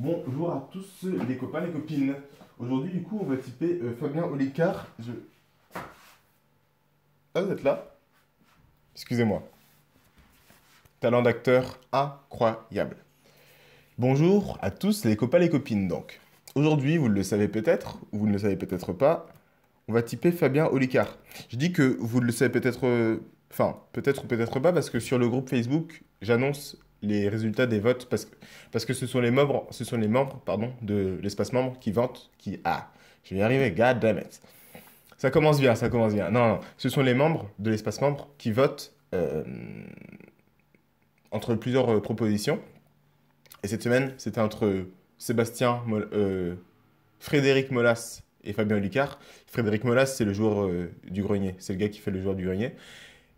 Bonjour à tous les copains, et copines. Aujourd'hui, du coup, on va typer euh, Fabien Olicard. Ah, vous êtes là Excusez-moi. Talent d'acteur incroyable. Bonjour à tous les copains, et copines, donc. Aujourd'hui, vous le savez peut-être, ou vous ne le savez peut-être pas, on va typer Fabien Olicard. Je dis que vous le savez peut-être... Euh, enfin, peut-être ou peut-être pas, parce que sur le groupe Facebook, j'annonce les résultats des votes parce que, parce que ce sont les membres, ce sont les membres pardon, de l'espace membre qui votent, qui... Ah, je vais y arriver, god damn it. Ça commence bien, ça commence bien. Non, non, ce sont les membres de l'espace membre qui votent euh, entre plusieurs euh, propositions. Et cette semaine, c'était entre Sébastien, euh, Frédéric Molas et Fabien Olicard. Frédéric Molas, c'est le joueur du grenier, c'est le gars qui fait le joueur du grenier.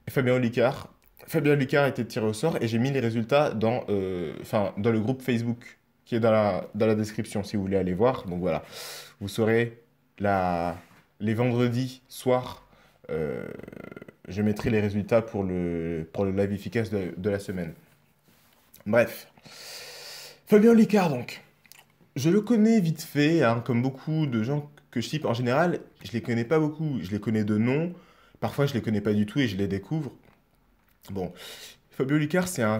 Et Fabien Olicard, Fabien Lucas a été tiré au sort et j'ai mis les résultats dans, euh, dans le groupe Facebook qui est dans la, dans la description si vous voulez aller voir. Donc voilà, vous saurez les vendredis soir, euh, je mettrai les résultats pour le, pour live efficace de, la semaine. Bref. Fabien Licard, donc. Je le connais vite fait, hein, comme beaucoup de gens que je type. En général, je les connais pas beaucoup. Je les connais de nom. Parfois, je les connais pas du tout et je les découvre. Bon, Fabio Lucard, c'est un,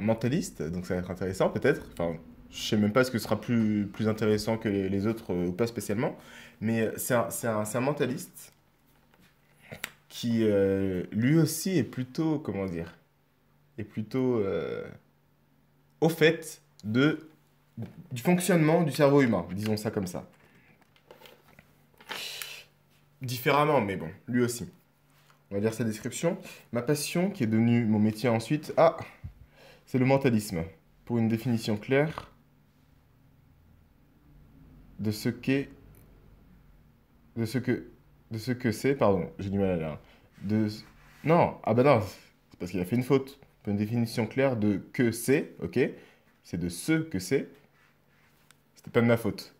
mentaliste, donc ça va être intéressant peut-être. Enfin, je sais même pas ce que sera plus, plus intéressant que les, autres euh, ou pas spécialement, mais c'est un, mentaliste qui euh, lui aussi est plutôt, comment dire, est plutôt euh, au fait de, du fonctionnement du cerveau humain, disons ça comme ça. Différemment, mais bon, lui aussi. On va lire sa description. Ma passion, qui est devenue mon métier ensuite, ah, c'est le mentalisme. Pour une définition claire de ce qu'est, de ce que, de ce que c'est, pardon, j'ai du mal à lire. De, non, ah bah non, c'est parce qu'il a fait une faute. Pour une définition claire de que c'est, ok, c'est de ce que c'est. C'était pas de ma faute.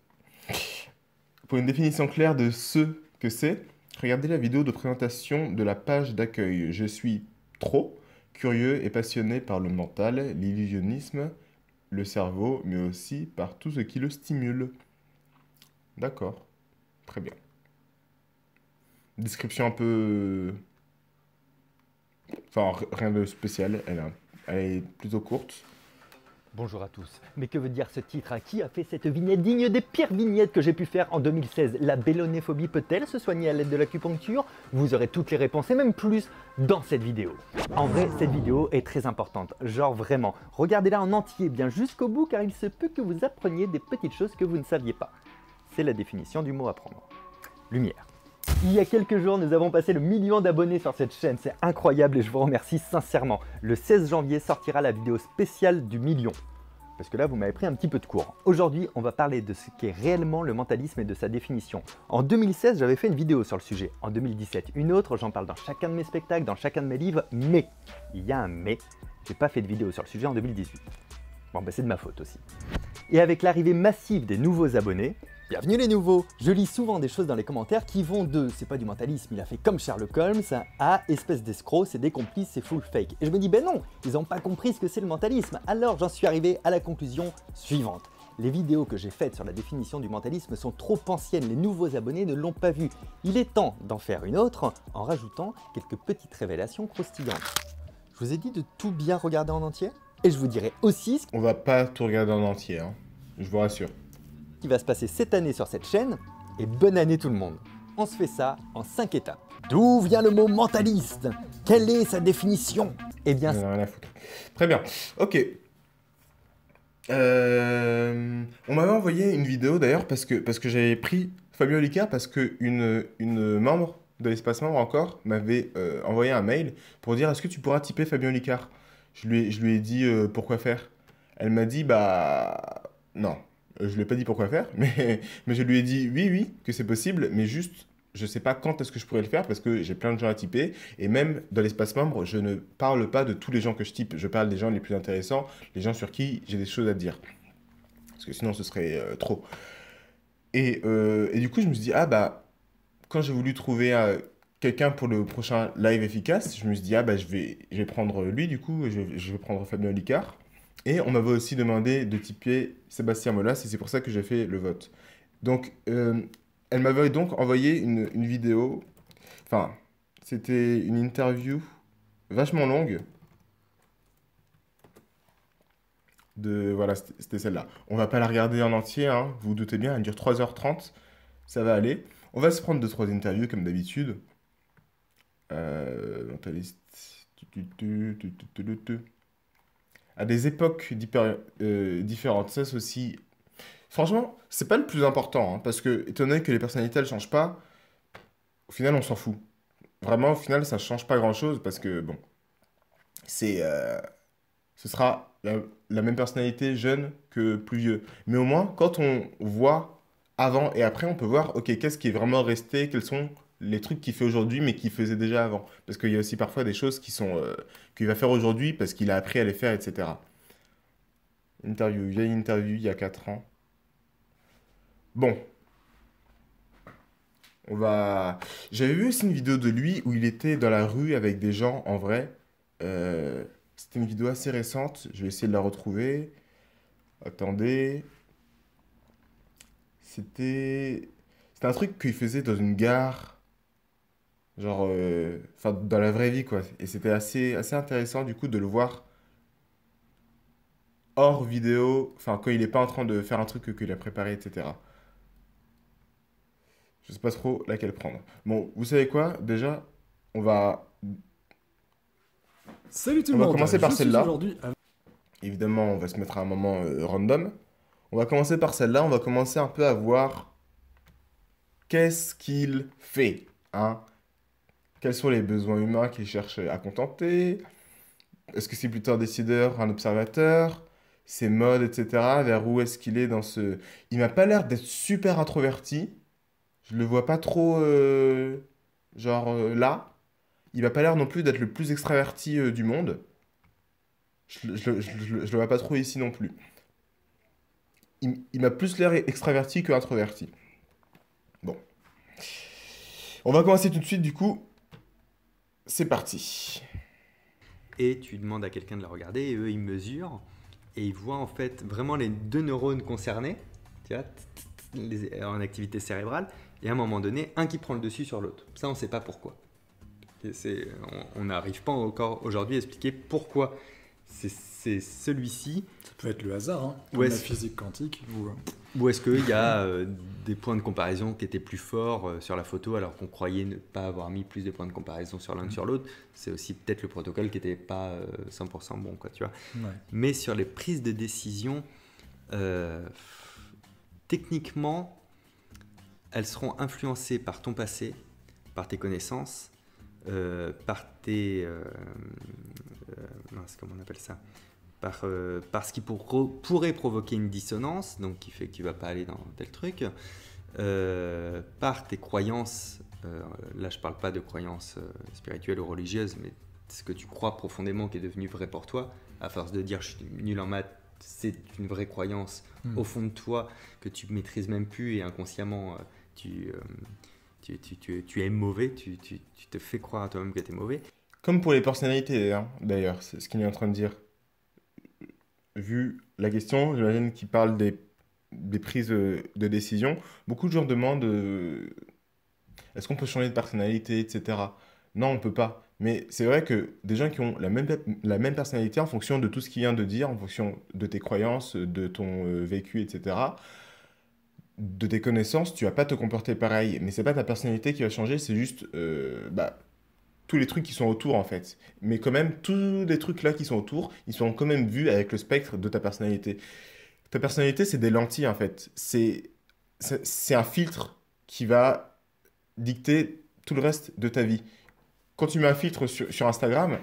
Pour une définition claire de ce que c'est, Regardez la vidéo de présentation de la page d'accueil. Je suis trop curieux et passionné par le mental, l'illusionnisme, le cerveau, mais aussi par tout ce qui le stimule. D'accord. Très bien. Description un peu... Enfin, rien de spécial. Elle, est plutôt courte. Bonjour à tous. Mais que veut dire ce titre À Qui a fait cette vignette digne des pires vignettes que j'ai pu faire en 2016 La bélonéphobie peut-elle se soigner à l'aide de l'acupuncture Vous aurez toutes les réponses et même plus dans cette vidéo. En vrai, cette vidéo est très importante. Genre vraiment. Regardez-la en entier bien jusqu'au bout car il se peut que vous appreniez des petites choses que vous ne saviez pas. C'est la définition du mot apprendre. Lumière. Il y a quelques jours, nous avons passé le million d'abonnés sur cette chaîne, c'est incroyable et je vous remercie sincèrement. Le 16 janvier sortira la vidéo spéciale du million. Parce que là, vous m'avez pris un petit peu de cours. Aujourd'hui, on va parler de ce qu'est réellement le mentalisme et de sa définition. En 2016, j'avais fait une vidéo sur le sujet. En 2017, une autre, j'en parle dans chacun de mes spectacles, dans chacun de mes livres, mais, il y a un mais, j'ai pas fait de vidéo sur le sujet en 2018. Bon, bah c'est de ma faute aussi. Et avec l'arrivée massive des nouveaux abonnés, Bienvenue les nouveaux Je lis souvent des choses dans les commentaires qui vont de « c'est pas du mentalisme, il a fait comme Sherlock Holmes » à « espèce d'escroc, c'est des complices, c'est full fake ». Et je me dis « ben non, ils n'ont pas compris ce que c'est le mentalisme ». Alors j'en suis arrivé à la conclusion suivante. Les vidéos que j'ai faites sur la définition du mentalisme sont trop anciennes, les nouveaux abonnés ne l'ont pas vu. Il est temps d'en faire une autre en rajoutant quelques petites révélations croustillantes. Je vous ai dit de tout bien regarder en entier et je vous dirai aussi... Ce... On va pas tout regarder en entier, hein. je vous rassure qui va se passer cette année sur cette chaîne. Et bonne année tout le monde On se fait ça en cinq étapes. D'où vient le mot mentaliste Quelle est sa définition Eh bien... c'est Très bien. Ok. Euh, on m'avait envoyé une vidéo d'ailleurs parce que, parce que j'avais pris Fabio Licard parce que une, une membre de l'espace membre encore m'avait euh, envoyé un mail pour dire est-ce que tu pourras typer Fabien Licard je lui, ai, je lui ai dit euh, pourquoi faire. Elle m'a dit bah non, je ne lui ai pas dit pourquoi faire, mais, mais je lui ai dit oui, oui, que c'est possible, mais juste je ne sais pas quand est-ce que je pourrais le faire parce que j'ai plein de gens à typer. Et même dans l'espace membre, je ne parle pas de tous les gens que je type. Je parle des gens les plus intéressants, les gens sur qui j'ai des choses à dire. Parce que sinon, ce serait euh, trop. Et, euh, et, du coup, je me suis dit, ah bah, quand j'ai voulu trouver euh, quelqu'un pour le prochain live efficace, je me suis dit, ah bah, je vais, je vais prendre lui, du coup, je, je vais prendre Fabien Licard. Et on m'avait aussi demandé de typer Sébastien Molas, et c'est pour ça que j'ai fait le vote. Donc, euh, elle m'avait donc envoyé une, vidéo, enfin, c'était une interview vachement longue. De, voilà, c'était celle-là. On va pas la regarder en entier, hein, vous vous doutez bien, elle dure 3h30, ça va aller. On va se prendre 2-3 interviews comme d'habitude. Euh, à des époques euh, différentes. Ça, c'est aussi. Franchement, c'est pas le plus important, hein, parce que, étonné que les personnalités, ne changent pas, au final, on s'en fout. Vraiment, au final, ça ne change pas grand chose, parce que, bon, c'est. Euh, ce sera la, la, même personnalité jeune que plus vieux. Mais au moins, quand on voit avant et après, on peut voir, ok, qu'est-ce qui est vraiment resté, quels sont les trucs qu'il fait aujourd'hui, mais qu'il faisait déjà avant. Parce qu'il y a aussi parfois des choses qui sont euh, qu'il va faire aujourd'hui parce qu'il a appris à les faire, etc. Interview, vieille interview il y a 4 ans. Bon. On va. J'avais vu aussi une vidéo de lui où il était dans la rue avec des gens en vrai. Euh, c'était une vidéo assez récente. Je vais essayer de la retrouver. Attendez. C'était. C'était un truc qu'il faisait dans une gare. Genre, euh, enfin, dans la vraie vie, quoi. Et c'était assez, assez intéressant, du coup, de le voir hors vidéo, enfin, quand il n'est pas en train de faire un truc qu'il a préparé, etc. Je sais pas trop laquelle prendre. Bon, vous savez quoi Déjà, on va. Salut tout le monde On va commencer par celle-là. Évidemment, on va se mettre à un moment euh, random. On va commencer par celle-là. On va commencer un peu à voir qu'est-ce qu'il fait. Hein quels sont les besoins humains qu'il cherche à contenter Est-ce que c'est plutôt un décideur, un observateur Ses modes, etc. Vers où est-ce qu'il est dans ce... Il m'a pas l'air d'être super introverti. Je le vois pas trop, euh, genre, euh, là. Il m'a pas l'air non plus d'être le plus extraverti euh, du monde. Je, le vois pas trop ici non plus. Il, il m'a plus l'air extraverti que introverti. Bon. On va commencer tout de suite, du coup, c'est parti. Et tu demandes à quelqu'un de la regarder et eux ils mesurent et ils voient en fait vraiment les deux neurones concernés, tu en activité cérébrale, et à un moment donné, un qui prend le dessus sur l'autre. Ça, on ne sait pas pourquoi. on n'arrive pas encore aujourd'hui à expliquer pourquoi c'est celui-ci. Ça peut être le hasard, hein. la physique quantique. Hein. Ou, est-ce qu'il y a euh, des points de comparaison qui étaient plus forts euh, sur la photo alors qu'on croyait ne pas avoir mis plus de points de comparaison sur l'un que sur l'autre C'est aussi peut-être le protocole qui n'était pas 100% euh, bon, quoi, tu vois. Mais sur les prises de décision, techniquement, elles seront influencées par ton passé, par tes connaissances, par tes c'est comment on appelle ça par, euh, parce qu'il pourrait provoquer une dissonance, donc qui fait tu ne vas pas aller dans tel truc, euh, par tes croyances, euh, là je ne parle pas de croyances spirituelles ou religieuses, mais ce que tu crois profondément qui est devenu vrai pour toi, à force de dire je suis nul en maths, c'est une vraie croyance hmm. au fond de toi que tu ne maîtrises même plus et inconsciemment tu tu, es mauvais, tu, te fais croire à toi-même que tu es mauvais. Comme pour les personnalités, d'ailleurs, c'est ce qu'il est en train de dire. Vu la question, j'imagine qu'il parle des, prises de décision. Beaucoup de gens demandent euh, est-ce qu'on peut changer de personnalité, etc. Non, on ne peut pas. Mais c'est vrai que des gens qui ont la même, la même personnalité en fonction de tout ce qu'il vient de dire, en fonction de tes croyances, de ton euh, vécu, etc., de tes connaissances, tu vas pas te comporter pareil. Mais ce n'est pas ta personnalité qui va changer, c'est juste euh, bah, tous les trucs qui sont autour en fait. Mais quand même, tous les trucs là qui sont autour, ils sont quand même vus avec le spectre de ta personnalité. Ta personnalité, c'est des lentilles en fait. C'est, c'est un filtre qui va dicter tout le reste de ta vie. Quand tu mets un filtre sur, Instagram,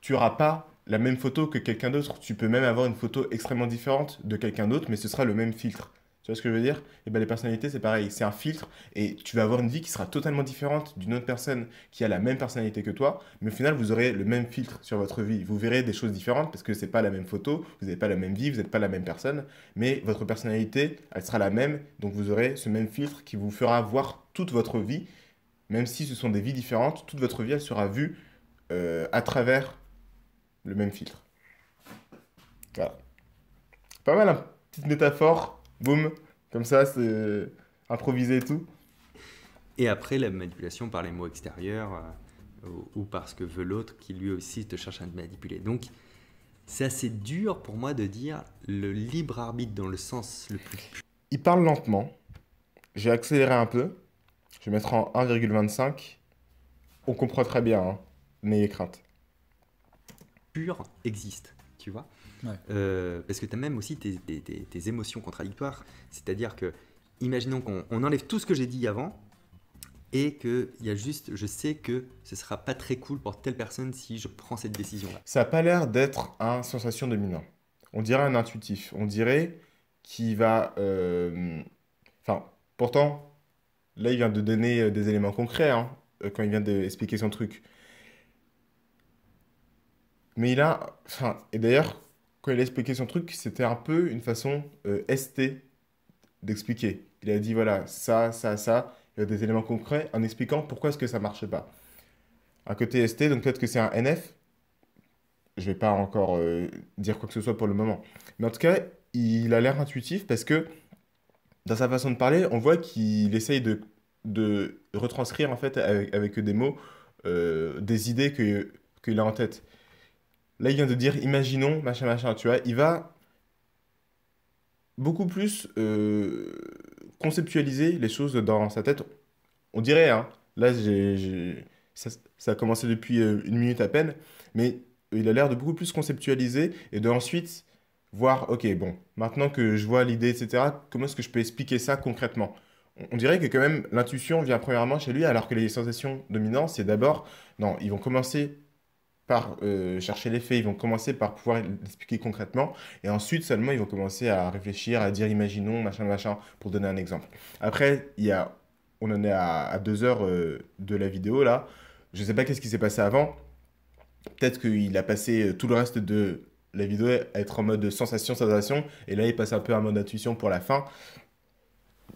tu auras pas la même photo que quelqu'un d'autre. Tu peux même avoir une photo extrêmement différente de quelqu'un d'autre, mais ce sera le même filtre. Tu vois ce que je veux dire Et eh ben les personnalités, c'est pareil, c'est un filtre et tu vas avoir une vie qui sera totalement différente d'une autre personne qui a la même personnalité que toi, mais au final, vous aurez le même filtre sur votre vie. Vous verrez des choses différentes parce que c'est pas la même photo, vous n'avez pas la même vie, vous n'êtes pas la même personne, mais votre personnalité, elle sera la même, donc vous aurez ce même filtre qui vous fera voir toute votre vie, même si ce sont des vies différentes, toute votre vie, elle sera vue euh, à travers le même filtre. Voilà. Pas mal, hein petite métaphore boum, comme ça, c'est improvisé et tout. Et après, la manipulation par les mots extérieurs euh, ou, parce par que veut l'autre qui lui aussi te cherche à te manipuler. Donc, c'est assez dur pour moi de dire le libre arbitre dans le sens le plus. Il parle lentement. J'ai accéléré un peu. Je vais mettre en 1,25. On comprend très bien. Hein. N'ayez crainte. Pur existe, tu vois. Euh, parce que tu as même aussi tes, émotions contradictoires. C'est-à-dire que, imaginons qu'on enlève tout ce que j'ai dit avant et que y a juste, je sais que ce sera pas très cool pour telle personne si je prends cette décision-là. Ça n'a pas l'air d'être un sensation dominant. On dirait un intuitif. On dirait qu'il va. Euh, enfin, pourtant, là, il vient de donner euh, des éléments concrets hein, quand il vient d'expliquer son truc. Mais il a. Enfin, et d'ailleurs, quand il a expliqué son truc, c'était un peu une façon euh, ST d'expliquer. Il a dit voilà, ça, ça, ça, il y a des éléments concrets en expliquant pourquoi est-ce que ça ne marche pas. Un côté ST, donc peut-être que c'est un NF. Je ne vais pas encore euh, dire quoi que ce soit pour le moment. Mais en tout cas, il a l'air intuitif parce que dans sa façon de parler, on voit qu'il essaye de, retranscrire en fait avec, des mots euh, des idées qu'il a en tête. Là, il vient de dire, imaginons, machin, machin, tu vois. Il va beaucoup plus euh, conceptualiser les choses dans sa tête. On dirait, hein, Là, j'ai, ça, ça, a commencé depuis euh, une minute à peine, mais il a l'air de beaucoup plus conceptualiser et de ensuite voir, ok, bon, maintenant que je vois l'idée, etc., comment est-ce que je peux expliquer ça concrètement on dirait que quand même l'intuition vient premièrement chez lui, alors que les sensations dominantes, c'est d'abord, non, ils vont commencer par euh, chercher les faits, ils vont commencer par pouvoir l'expliquer concrètement, et ensuite seulement ils vont commencer à réfléchir, à dire imaginons, machin, machin, pour donner un exemple. Après, il y on en est à, deux heures euh, de la vidéo là, je ne sais pas qu'est-ce qui s'est passé avant, peut-être qu'il a passé euh, tout le reste de la vidéo à être en mode sensation, sensation, et là il passe un peu en mode intuition pour la fin,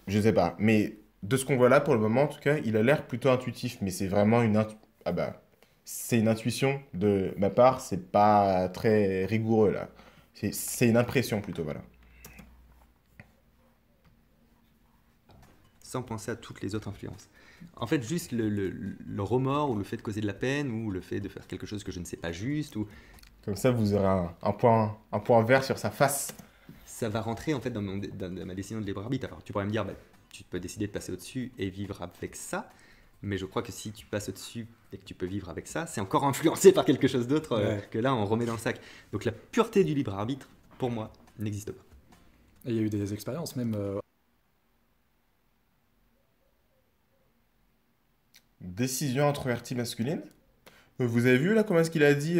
je ne sais pas, mais de ce qu'on voit là pour le moment en tout cas, il a l'air plutôt intuitif, mais c'est vraiment une... Ah bah c'est une intuition de ma part, c'est pas très rigoureux là. C'est une impression plutôt, voilà. Sans penser à toutes les autres influences. En fait, juste le, remords ou le fait de causer de la peine ou le fait de faire quelque chose que je ne sais pas juste ou... Comme ça, vous aurez un, point, vert sur sa face. Ça va rentrer en fait dans, dans ma décision de libre arbitre. Alors, tu pourrais me dire, bah, tu peux décider de passer au-dessus et vivre avec ça. Mais je crois que si tu passes au-dessus et que tu peux vivre avec ça, c'est encore influencé par quelque chose d'autre euh, que là, on remet dans le sac. Donc la pureté du libre arbitre, pour moi, n'existe pas. il y a eu des expériences même. Euh, Décision introvertie masculine. Euh, vous avez vu là comment est-ce qu'il a dit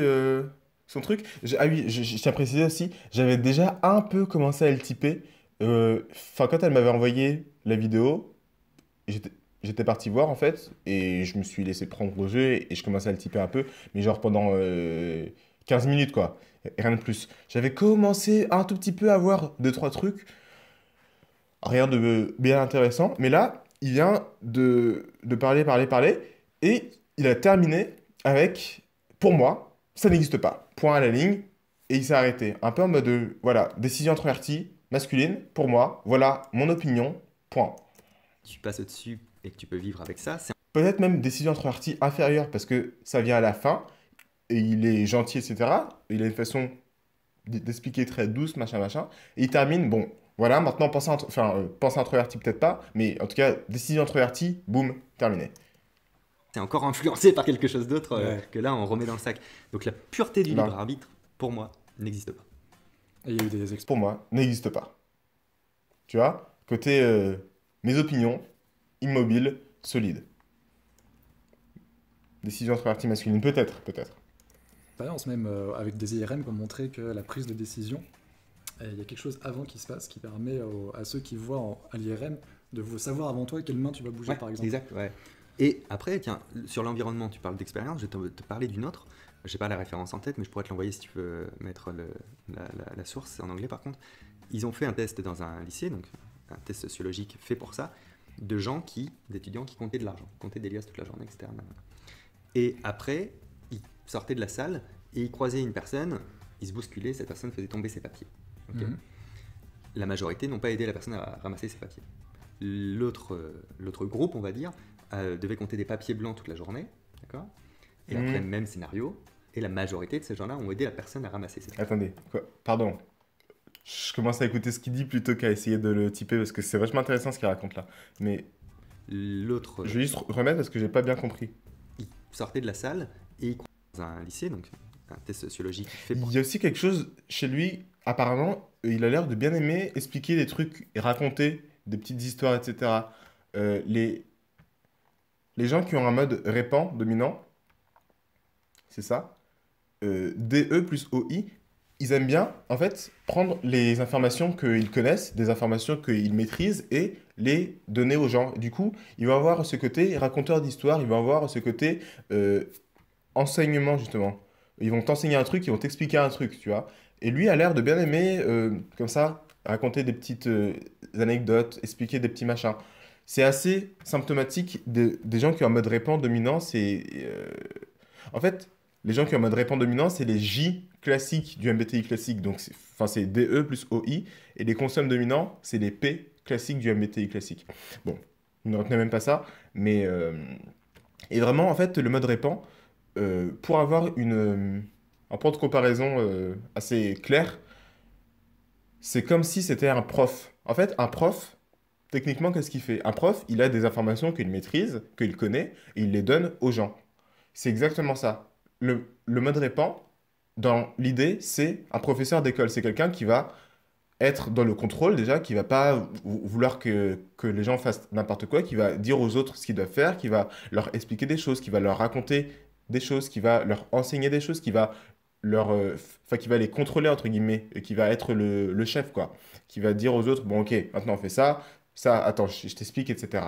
son truc Ah oui, je, tiens à préciser aussi, j'avais déjà un peu commencé à le typer. Enfin, quand elle m'avait envoyé la vidéo, j'étais j'étais parti voir en fait et je me suis laissé prendre au jeu et je commençais à le typer un peu, mais genre pendant 15 euh, minutes quoi, rien de plus. J'avais commencé un tout petit peu à voir deux trois trucs, rien de bien intéressant, mais là il vient de, de parler, parler, parler et il a terminé avec pour moi ça n'existe pas, point à la ligne et il s'est arrêté, un peu en mode euh, voilà décision introvertie masculine pour moi, voilà mon opinion, point. Tu passes au-dessus et que tu peux vivre avec ça. Peut-être même décision introvertie inférieure parce que ça vient à la fin et il est gentil, etc. Il a une façon d'expliquer très douce, machin, machin. Et il termine, bon, voilà, maintenant, pense entre... enfin, euh, peut-être pas, mais en tout cas, décision introvertie, boum, terminé. C'est encore influencé par quelque chose d'autre euh, que là, on remet dans le sac. Donc la pureté du bah. libre arbitre, pour moi, n'existe pas. il y a des Pour moi, n'existe pas. Tu vois, côté euh, mes opinions, immobile, solide. Décision entre partie masculine, peut-être, peut-être. même euh, avec des IRM pour montrer que la prise de décision, euh, il y a quelque chose avant qui se passe qui permet à ceux qui voient en, à l'IRM de savoir avant toi quelle main tu vas bouger, par exemple. Exact, ouais. Et après, tiens, sur l'environnement, tu parles d'expérience, je vais te, parler d'une autre. Je n'ai pas la référence en tête, mais je pourrais te l'envoyer si tu veux mettre la, source en anglais par contre. Ils ont fait un test dans un lycée, donc un test sociologique fait pour ça, de gens qui, d'étudiants qui comptaient de l'argent, comptaient des liasses toute la journée, etc. Et après, ils sortaient de la salle et ils croisaient une personne, ils se bousculaient, cette personne faisait tomber ses papiers. Mhm. La majorité n'ont pas aidé la personne à ramasser ses papiers. L'autre, euh, groupe, on va dire, euh, devait compter des papiers blancs toute la journée, d'accord Et mhm. après, même scénario, et la majorité de ces gens-là ont aidé la personne à ramasser ses papiers. Attendez, quoi pardon, je commence à écouter ce qu'il dit plutôt qu'à essayer de le typer parce que c'est vachement intéressant ce qu'il raconte là. Mais l'autre, je vais juste remettre parce que j'ai pas bien compris. Il sortait de la salle et il dans un lycée donc un test sociologique. Fait Il y a aussi quelque chose chez lui. Apparemment, il a l'air de bien aimer expliquer des trucs et raconter des petites histoires, etc. Euh, les les gens qui ont un mode répand dominant, c'est ça. Euh, DE plus OI, ils aiment bien, en fait, prendre les informations qu'ils connaissent, des informations qu'ils maîtrisent et les donner aux gens. Du coup, ils vont avoir ce côté raconteur d'histoire, ils vont avoir ce côté euh, enseignement, justement. Ils vont t'enseigner un truc, ils vont t'expliquer un truc, tu vois. Et lui a l'air de bien aimer, euh, comme ça, raconter des petites euh, anecdotes, expliquer des petits machins. C'est assez symptomatique des gens qui ont un mode répand, dominant, c'est... en fait, les gens qui ont un mode répand dominant, c'est les J classiques du MBTI classique. Donc, c'est DE plus OI. Et les consommes dominants, c'est les P classiques du MBTI classique. Bon, ne retenez même pas ça. Mais. Euh, et vraiment, en fait, le mode répand, euh, pour avoir une, euh, un point de comparaison assez clair, c'est comme si c'était un prof. En fait, un prof, techniquement, qu'est-ce qu'il fait Un prof, il a des informations qu'il maîtrise, qu'il connaît, et il les donne aux gens. C'est exactement ça le, le mode répand, dans l'idée, c'est un professeur d'école. C'est quelqu'un qui va être dans le contrôle déjà, qui va pas vouloir que, que les gens fassent n'importe quoi, qui va dire aux autres ce qu'ils doivent faire, qui va leur expliquer des choses, qui va leur raconter des choses, qui va leur enseigner des choses, qui va leur, euh, enfin, qui va les contrôler entre guillemets, et qui va être le, le, chef quoi, qui va dire aux autres bon ok maintenant on fait ça, ça attends je, t'explique etc.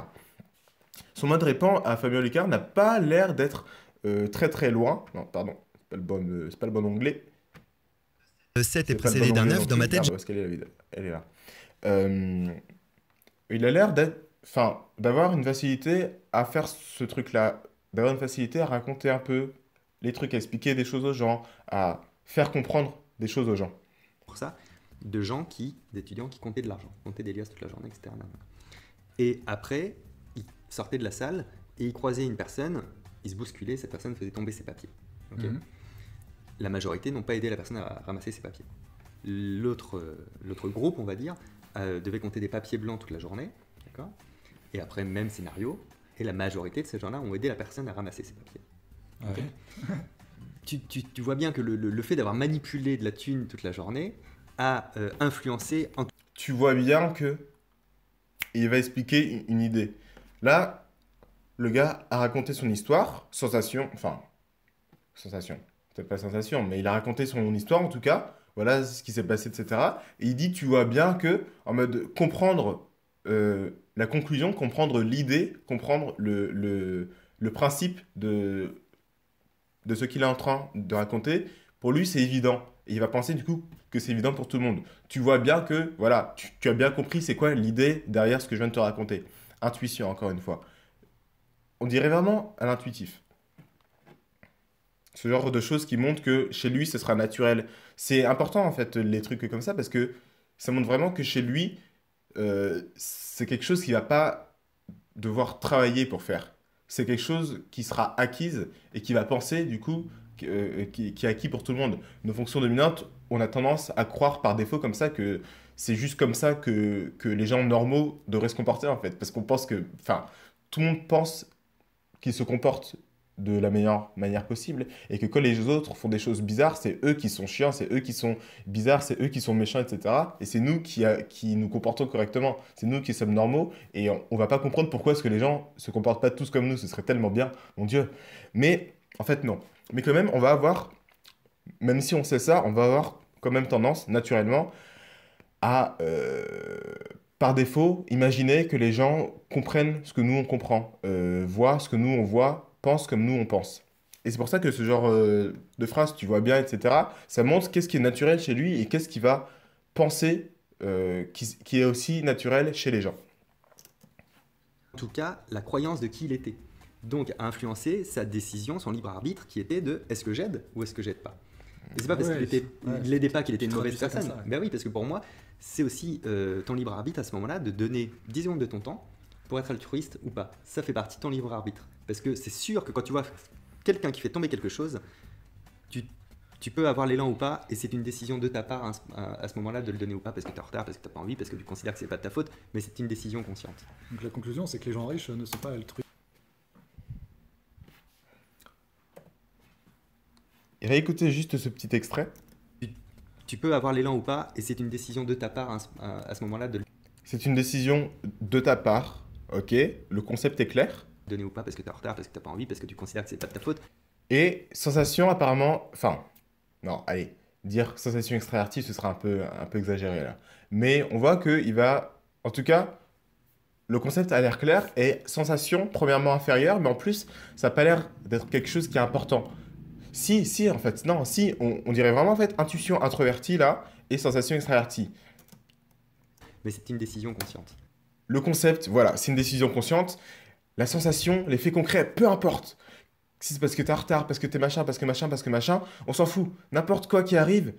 Son mode répand à Fabien Lucard n'a pas l'air d'être euh, très très loin. Non, pardon, c'est pas le bon, euh, c'est pas le bon onglet. Le 7 est, précédé d'un 9 dans ma tête. Parce qu'elle est, elle est là. Euh, il a l'air enfin, d'avoir une facilité à faire ce truc-là, d'avoir une facilité à raconter un peu les trucs, à expliquer des choses aux gens, à faire comprendre des choses aux gens. Pour ça, de gens qui, d'étudiants qui comptaient de l'argent, comptaient des liasses toute la journée, etc. Et après, ils sortaient de la salle et ils croisaient une personne bousculer se bousculait, cette personne faisait tomber ses papiers. Mhm. La majorité n'ont pas aidé la personne à ramasser ses papiers. L'autre euh, groupe, on va dire, euh, devait compter des papiers blancs toute la journée, Et après, même scénario, et la majorité de ces gens-là ont aidé la personne à ramasser ses papiers. tu, vois bien que le, fait d'avoir manipulé de la thune toute la journée a euh, influencé... Tu vois bien que il va expliquer une idée. Là, le gars a raconté son histoire, sensation, enfin, sensation, peut-être pas sensation, mais il a raconté son histoire en tout cas, voilà ce qui s'est passé, etc. Et il dit, tu vois bien que, en mode, comprendre euh, la conclusion, comprendre l'idée, comprendre le, principe de, de ce qu'il est en train de raconter, pour lui, c'est évident. Et il va penser du coup que c'est évident pour tout le monde. Tu vois bien que, voilà, tu, tu as bien compris c'est quoi l'idée derrière ce que je viens de te raconter. Intuition, encore une fois on dirait vraiment à l'intuitif. Ce genre de choses qui montrent que chez lui, ce sera naturel. C'est important, en fait, les trucs comme ça, parce que ça montre vraiment que chez lui, euh, c'est quelque chose qu'il va pas devoir travailler pour faire. C'est quelque chose qui sera acquise et qui va penser, du coup, euh, qui, est acquis pour tout le monde. Nos fonctions dominantes, on a tendance à croire par défaut comme ça que c'est juste comme ça que, que les gens normaux devraient se comporter, en fait. Parce qu'on pense que, enfin, tout le monde pense qui se comportent de la meilleure manière possible et que quand les autres font des choses bizarres, c'est eux qui sont chiants, c'est eux qui sont bizarres, c'est eux qui sont méchants, etc. Et c'est nous qui, qui nous comportons correctement, c'est nous qui sommes normaux et on, on va pas comprendre pourquoi est-ce que les gens se comportent pas tous comme nous, ce serait tellement bien, mon Dieu. Mais en fait non. Mais quand même, on va avoir, même si on sait ça, on va avoir quand même tendance naturellement à euh, par défaut, imaginez que les gens comprennent ce que nous on comprend, euh, voient ce que nous on voit, pensent comme nous on pense. Et c'est pour ça que ce genre euh, de phrase, tu vois bien, etc., ça montre qu'est-ce qui est naturel chez lui et qu'est-ce qui va penser euh, qui, est aussi naturel chez les gens. En tout cas, la croyance de qui il était. Donc, a influencé sa décision, son libre arbitre, qui était de est-ce que j'aide ou est-ce que j'aide pas. Et c'est pas parce ah qu'il était, il l'aidait pas qu'il était une mauvaise personne. mais ben oui, parce que pour moi, c'est aussi euh, ton libre arbitre à ce moment-là de donner 10 secondes de ton temps pour être altruiste ou pas. Ça fait partie de ton libre arbitre. Parce que c'est sûr que quand tu vois quelqu'un qui fait tomber quelque chose, tu, peux avoir l'élan ou pas, et c'est une décision de ta part à, ce moment-là de le donner ou pas, parce que tu es en retard, parce que tu n'as pas envie, parce que tu considères que ce n'est pas de ta faute, mais c'est une décision consciente. Donc la conclusion, c'est que les gens riches ne sont pas altruistes. Réécoutez juste ce petit extrait tu peux avoir l'élan ou pas, et c'est une décision de ta part hein, euh, à, ce moment-là. De... C'est une décision de ta part, ok Le concept est clair Donner ou pas parce que es en retard, parce que t'as pas envie, parce que tu considères que c'est pas de ta faute. Et sensation apparemment, enfin, non, allez, dire sensation extravertie, ce sera un peu, un peu exagéré là. Mais on voit qu'il va, en tout cas, le concept a l'air clair et sensation, premièrement inférieure, mais en plus, ça n'a pas l'air d'être quelque chose qui est important. Si, si, en fait. Non, si, on, dirait vraiment, en fait, intuition introvertie, là, et sensation extravertie. Mais c'est une décision consciente. Le concept, voilà, c'est une décision consciente. La sensation, l'effet concret, peu importe. Si c'est parce que t'es en retard, parce que t'es machin, parce que machin, parce que machin, on s'en fout. N'importe quoi qui arrive,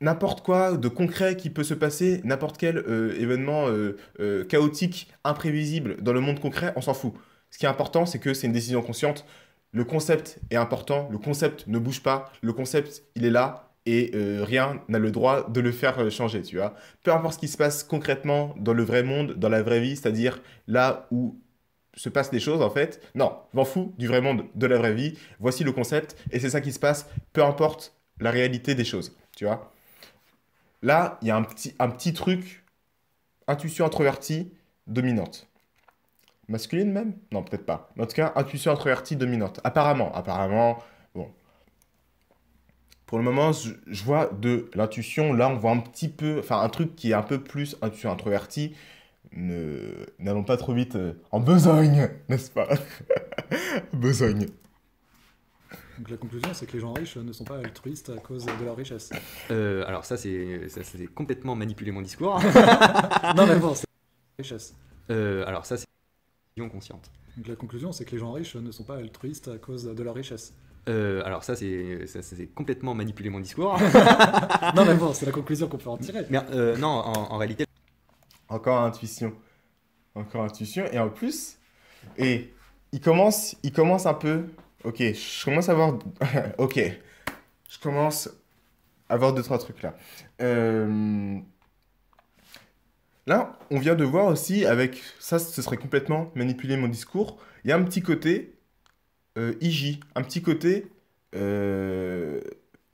n'importe quoi de concret qui peut se passer, n'importe quel euh, événement euh, euh, chaotique, imprévisible dans le monde concret, on s'en fout. Ce qui est important, c'est que c'est une décision consciente le concept est important, le concept ne bouge pas, le concept, il est là et euh, rien n'a le droit de le faire euh, changer, tu vois. Peu importe ce qui se passe concrètement dans le vrai monde, dans la vraie vie, c'est-à-dire là où se passent des choses en fait. Non, m'en fous du vrai monde, de la vraie vie. Voici le concept et c'est ça qui se passe, peu importe la réalité des choses, tu vois. Là, il y a un petit, un petit truc, intuition introvertie, dominante masculine même Non, peut-être pas. En tout cas, intuition introvertie dominante. Apparemment, apparemment, bon. Pour le moment, je vois de l'intuition. Là, on voit un petit peu, enfin, un truc qui est un peu plus intuition introvertie. Ne, n'allons pas trop vite euh, en besogne, n'est-ce pas Besogne. Donc la conclusion, c'est que les gens riches ne sont pas altruistes à cause de leur richesse. Euh, alors ça, c'est ça, c'est complètement manipuler mon discours. non mais bon, c'est richesse. Euh, alors ça, c'est consciente. Donc la conclusion, c'est que les gens riches ne sont pas altruistes à cause de leur richesse. Euh, alors ça, c'est complètement manipuler mon discours. non, mais bon, c'est la conclusion qu'on peut en tirer. Euh, non, en, réalité. Encore intuition, encore intuition, et en plus, et il commence, il commence un peu. Ok, je commence à voir ok, je commence à avoir deux trois trucs là. Euh... Là, on vient de voir aussi, avec ça, ce serait complètement manipuler mon discours, il y a un petit côté euh, IJ, un petit côté euh,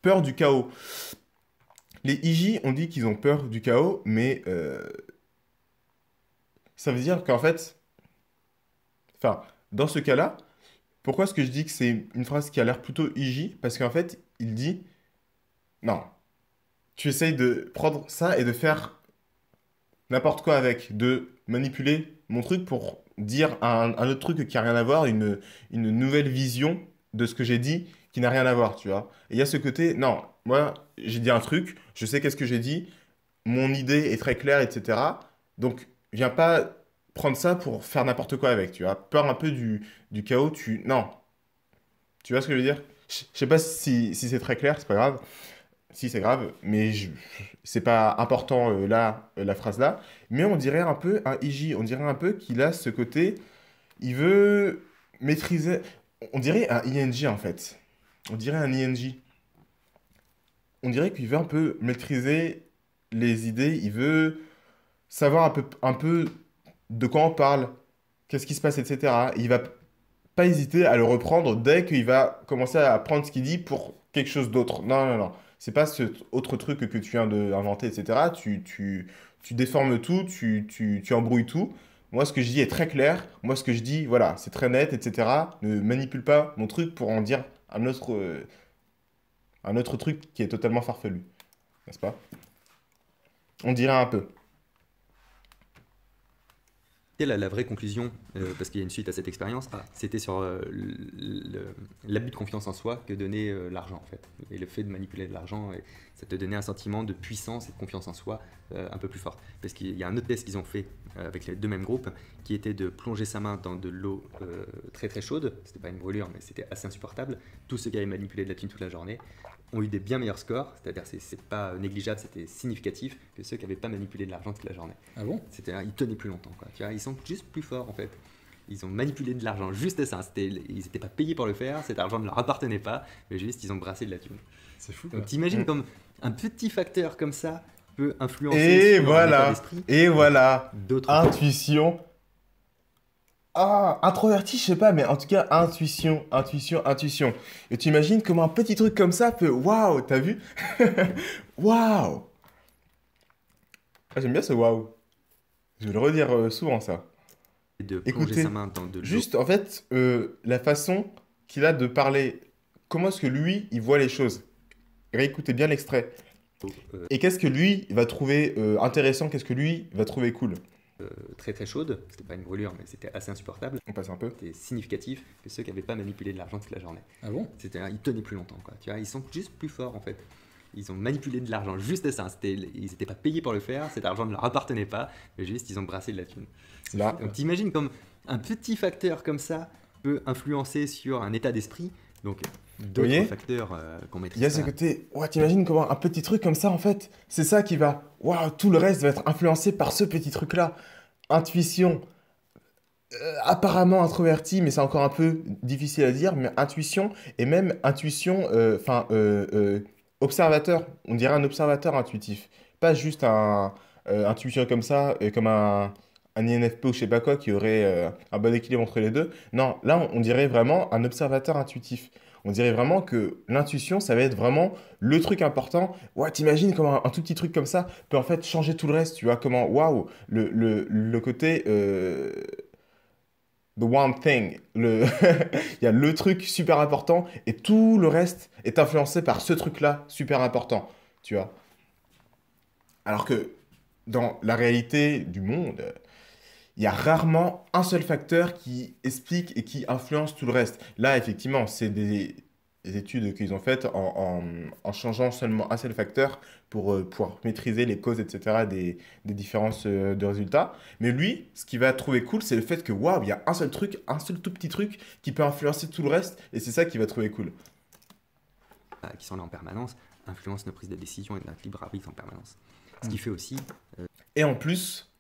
peur du chaos. Les IJ, on dit qu'ils ont peur du chaos, mais euh, ça veut dire qu'en fait, enfin, dans ce cas-là, pourquoi est-ce que je dis que c'est une phrase qui a l'air plutôt IJ Parce qu'en fait, il dit, non, tu essayes de prendre ça et de faire n'importe quoi avec, de manipuler mon truc pour dire un, autre truc qui n'a rien à voir, une, une nouvelle vision de ce que j'ai dit qui n'a rien à voir, tu vois. Et il y a ce côté, non, moi, j'ai dit un truc, je sais qu'est-ce que j'ai dit, mon idée est très claire, etc. Donc, viens pas prendre ça pour faire n'importe quoi avec, tu vois. Peur un peu du, du chaos, tu... Non. Tu vois ce que je veux dire Je sais pas si, si c'est très clair, c'est pas grave si c'est grave, mais c'est pas important euh, là, euh, la phrase là. Mais on dirait un peu un IJ, on dirait un peu qu'il a ce côté, il veut maîtriser, on dirait un ING en fait. On dirait un ING. On dirait qu'il veut un peu maîtriser les idées, il veut savoir un peu, un peu de quoi on parle, qu'est-ce qui se passe, etc. il va pas hésiter à le reprendre dès qu'il va commencer à prendre ce qu'il dit pour quelque chose d'autre. Non, non, non. C'est pas ce autre truc que tu viens d'inventer, etc. Tu, tu, tu déformes tout, tu, tu, tu embrouilles tout. Moi, ce que je dis est très clair. Moi, ce que je dis, voilà, c'est très net, etc. Ne manipule pas mon truc pour en dire un autre, euh, un autre truc qui est totalement farfelu. N'est-ce pas On dirait un peu la, la, vraie conclusion, euh, parce qu'il y a une suite à cette expérience, ah. c'était sur euh, l'abus de confiance en soi que donnait euh, l'argent, en fait. Et le fait de manipuler de l'argent, ça te donnait un sentiment de puissance et de confiance en soi un peu plus fort. Parce qu'il y a un autre test qu'ils ont fait avec les deux mêmes groupes, qui était de plonger sa main dans de l'eau très très chaude, c'était pas une brûlure, mais c'était assez insupportable, tous ceux qui avaient manipulé de la thune toute la journée, ont eu des bien meilleurs scores, c'est-à-dire c'est, pas négligeable, c'était significatif que ceux qui n'avaient pas manipulé de l'argent toute la journée. Ah bon C'est-à-dire ils tenaient plus longtemps, ils sont juste plus forts en fait. Ils ont manipulé de l'argent, juste ça. ils n'étaient pas payés pour le faire, cet argent ne leur appartenait pas, mais juste ils ont brassé de la thune. C'est fou. Tu Donc t'imagines mm. comme un petit facteur comme ça peut influencer. Et voilà. Et voilà. D'autres Intuition. Ah, introverti, je sais pas, mais en tout cas, intuition, intuition, intuition. Et tu imagines comment un petit truc comme ça peut. Waouh, t'as vu Waouh ah, J'aime bien ce waouh. Je vais le redire euh, souvent, ça. De Écoutez, juste en fait, euh, la façon qu'il a de parler, comment est-ce que lui, il voit les choses. Réécoutez bien l'extrait. Euh, Et qu'est-ce que lui, va trouver intéressant, qu'est-ce que lui, va trouver cool. Euh, très très chaude, c'était pas une brûlure, mais c'était assez insupportable. On passe un peu. C'était significatif que ceux qui n'avaient pas manipulé de l'argent toute la journée. Ah bon C'était, ils tenaient plus longtemps, quoi. Tu ils sont juste plus forts en fait. Ils ont manipulé de l'argent, juste ça. C'était, ils n'étaient pas payés pour le faire, cet argent ne leur appartenait pas, mais juste ils ont brassé de la thune. Là. Donc t'imagines comme un petit facteur comme ça peut influencer sur un état d'esprit. Donc euh, Il y a ce côté, tu t'imagines comment un petit truc comme ça, en fait, c'est ça qui va, waouh, tout le reste va être influencé par ce petit truc-là. Intuition, euh, apparemment introverti, mais c'est encore un peu difficile à dire, mais intuition, et même intuition, euh, enfin, observateur, on dirait un observateur intuitif, pas juste un intuition comme ça, comme un un INFP ou je sais pas quoi qui aurait un bon équilibre entre les deux. Non, là, on dirait vraiment un observateur intuitif. On dirait vraiment que l'intuition, ça va être vraiment le truc important. Ouais, t'imagines comment un, tout petit truc comme ça peut en fait changer tout le reste, tu vois, comment, waouh, le, côté... Euh, the one thing, le il y a le truc super important et tout le reste est influencé par ce truc-là super important, tu vois. Alors que dans la réalité du monde, il y a rarement un seul facteur qui explique et qui influence tout le reste. Là, effectivement, c'est des études qu'ils ont faites en, changeant seulement un seul facteur pour euh, pouvoir maîtriser les causes, etc., des, différences euh, de résultats. Mais lui, ce qu'il va trouver cool, c'est le fait que, waouh, il y a un seul truc, un seul tout petit truc qui peut influencer tout le reste, et c'est ça qu'il va trouver cool. Ah, qui sont là en permanence, influence nos prises de décision et notre libre arbitre en permanence. Ce qui mm. fait aussi... Euh, et en plus,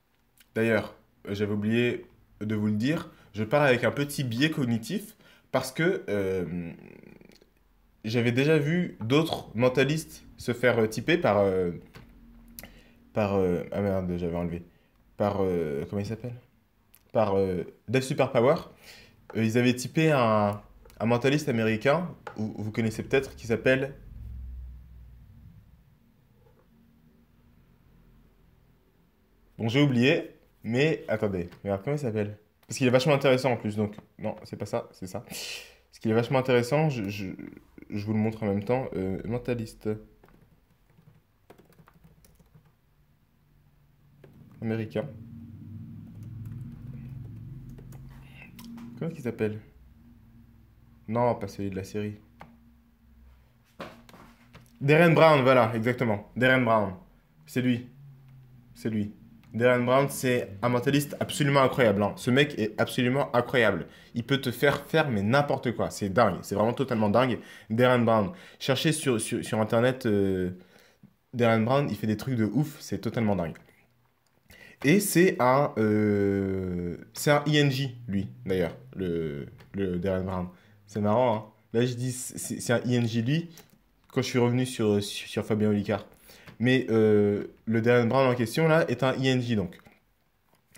d'ailleurs, euh, j'avais oublié de vous le dire, je pars avec un petit biais cognitif parce que euh, j'avais déjà vu d'autres mentalistes se faire euh, typer par. par ah merde, j'avais enlevé. Par. comment il s'appelle Par Dave Superpower. ils avaient typé un, un mentaliste américain, vous connaissez peut-être, qui s'appelle. Bon, j'ai oublié, mais attendez, regarde comment il s'appelle. Parce qu'il est vachement intéressant en plus, donc non, c'est pas ça, c'est ça. Ce qu'il est vachement intéressant, je, vous le montre en même temps, euh, mentaliste. Américain. Comment est-ce qu'il s'appelle Non, pas celui de la série. Darren Brown, voilà, exactement. Darren Brown. C'est lui. C'est lui. Darren Brown, c'est un mentaliste absolument incroyable. Hein. Ce mec est absolument incroyable. Il peut te faire faire mais n'importe quoi. C'est dingue. C'est vraiment totalement dingue. Darren Brown. Cherchez sur, sur, Internet euh, Brown. Il fait des trucs de ouf. C'est totalement dingue. Et c'est un, euh, c'est un ING, lui, d'ailleurs, le, le Brown. C'est marrant. Hein. Là, je dis c'est un ING, lui, quand je suis revenu sur, sur Fabien Olicard. Mais euh, le dernier Brown en question, là, est un ING, donc.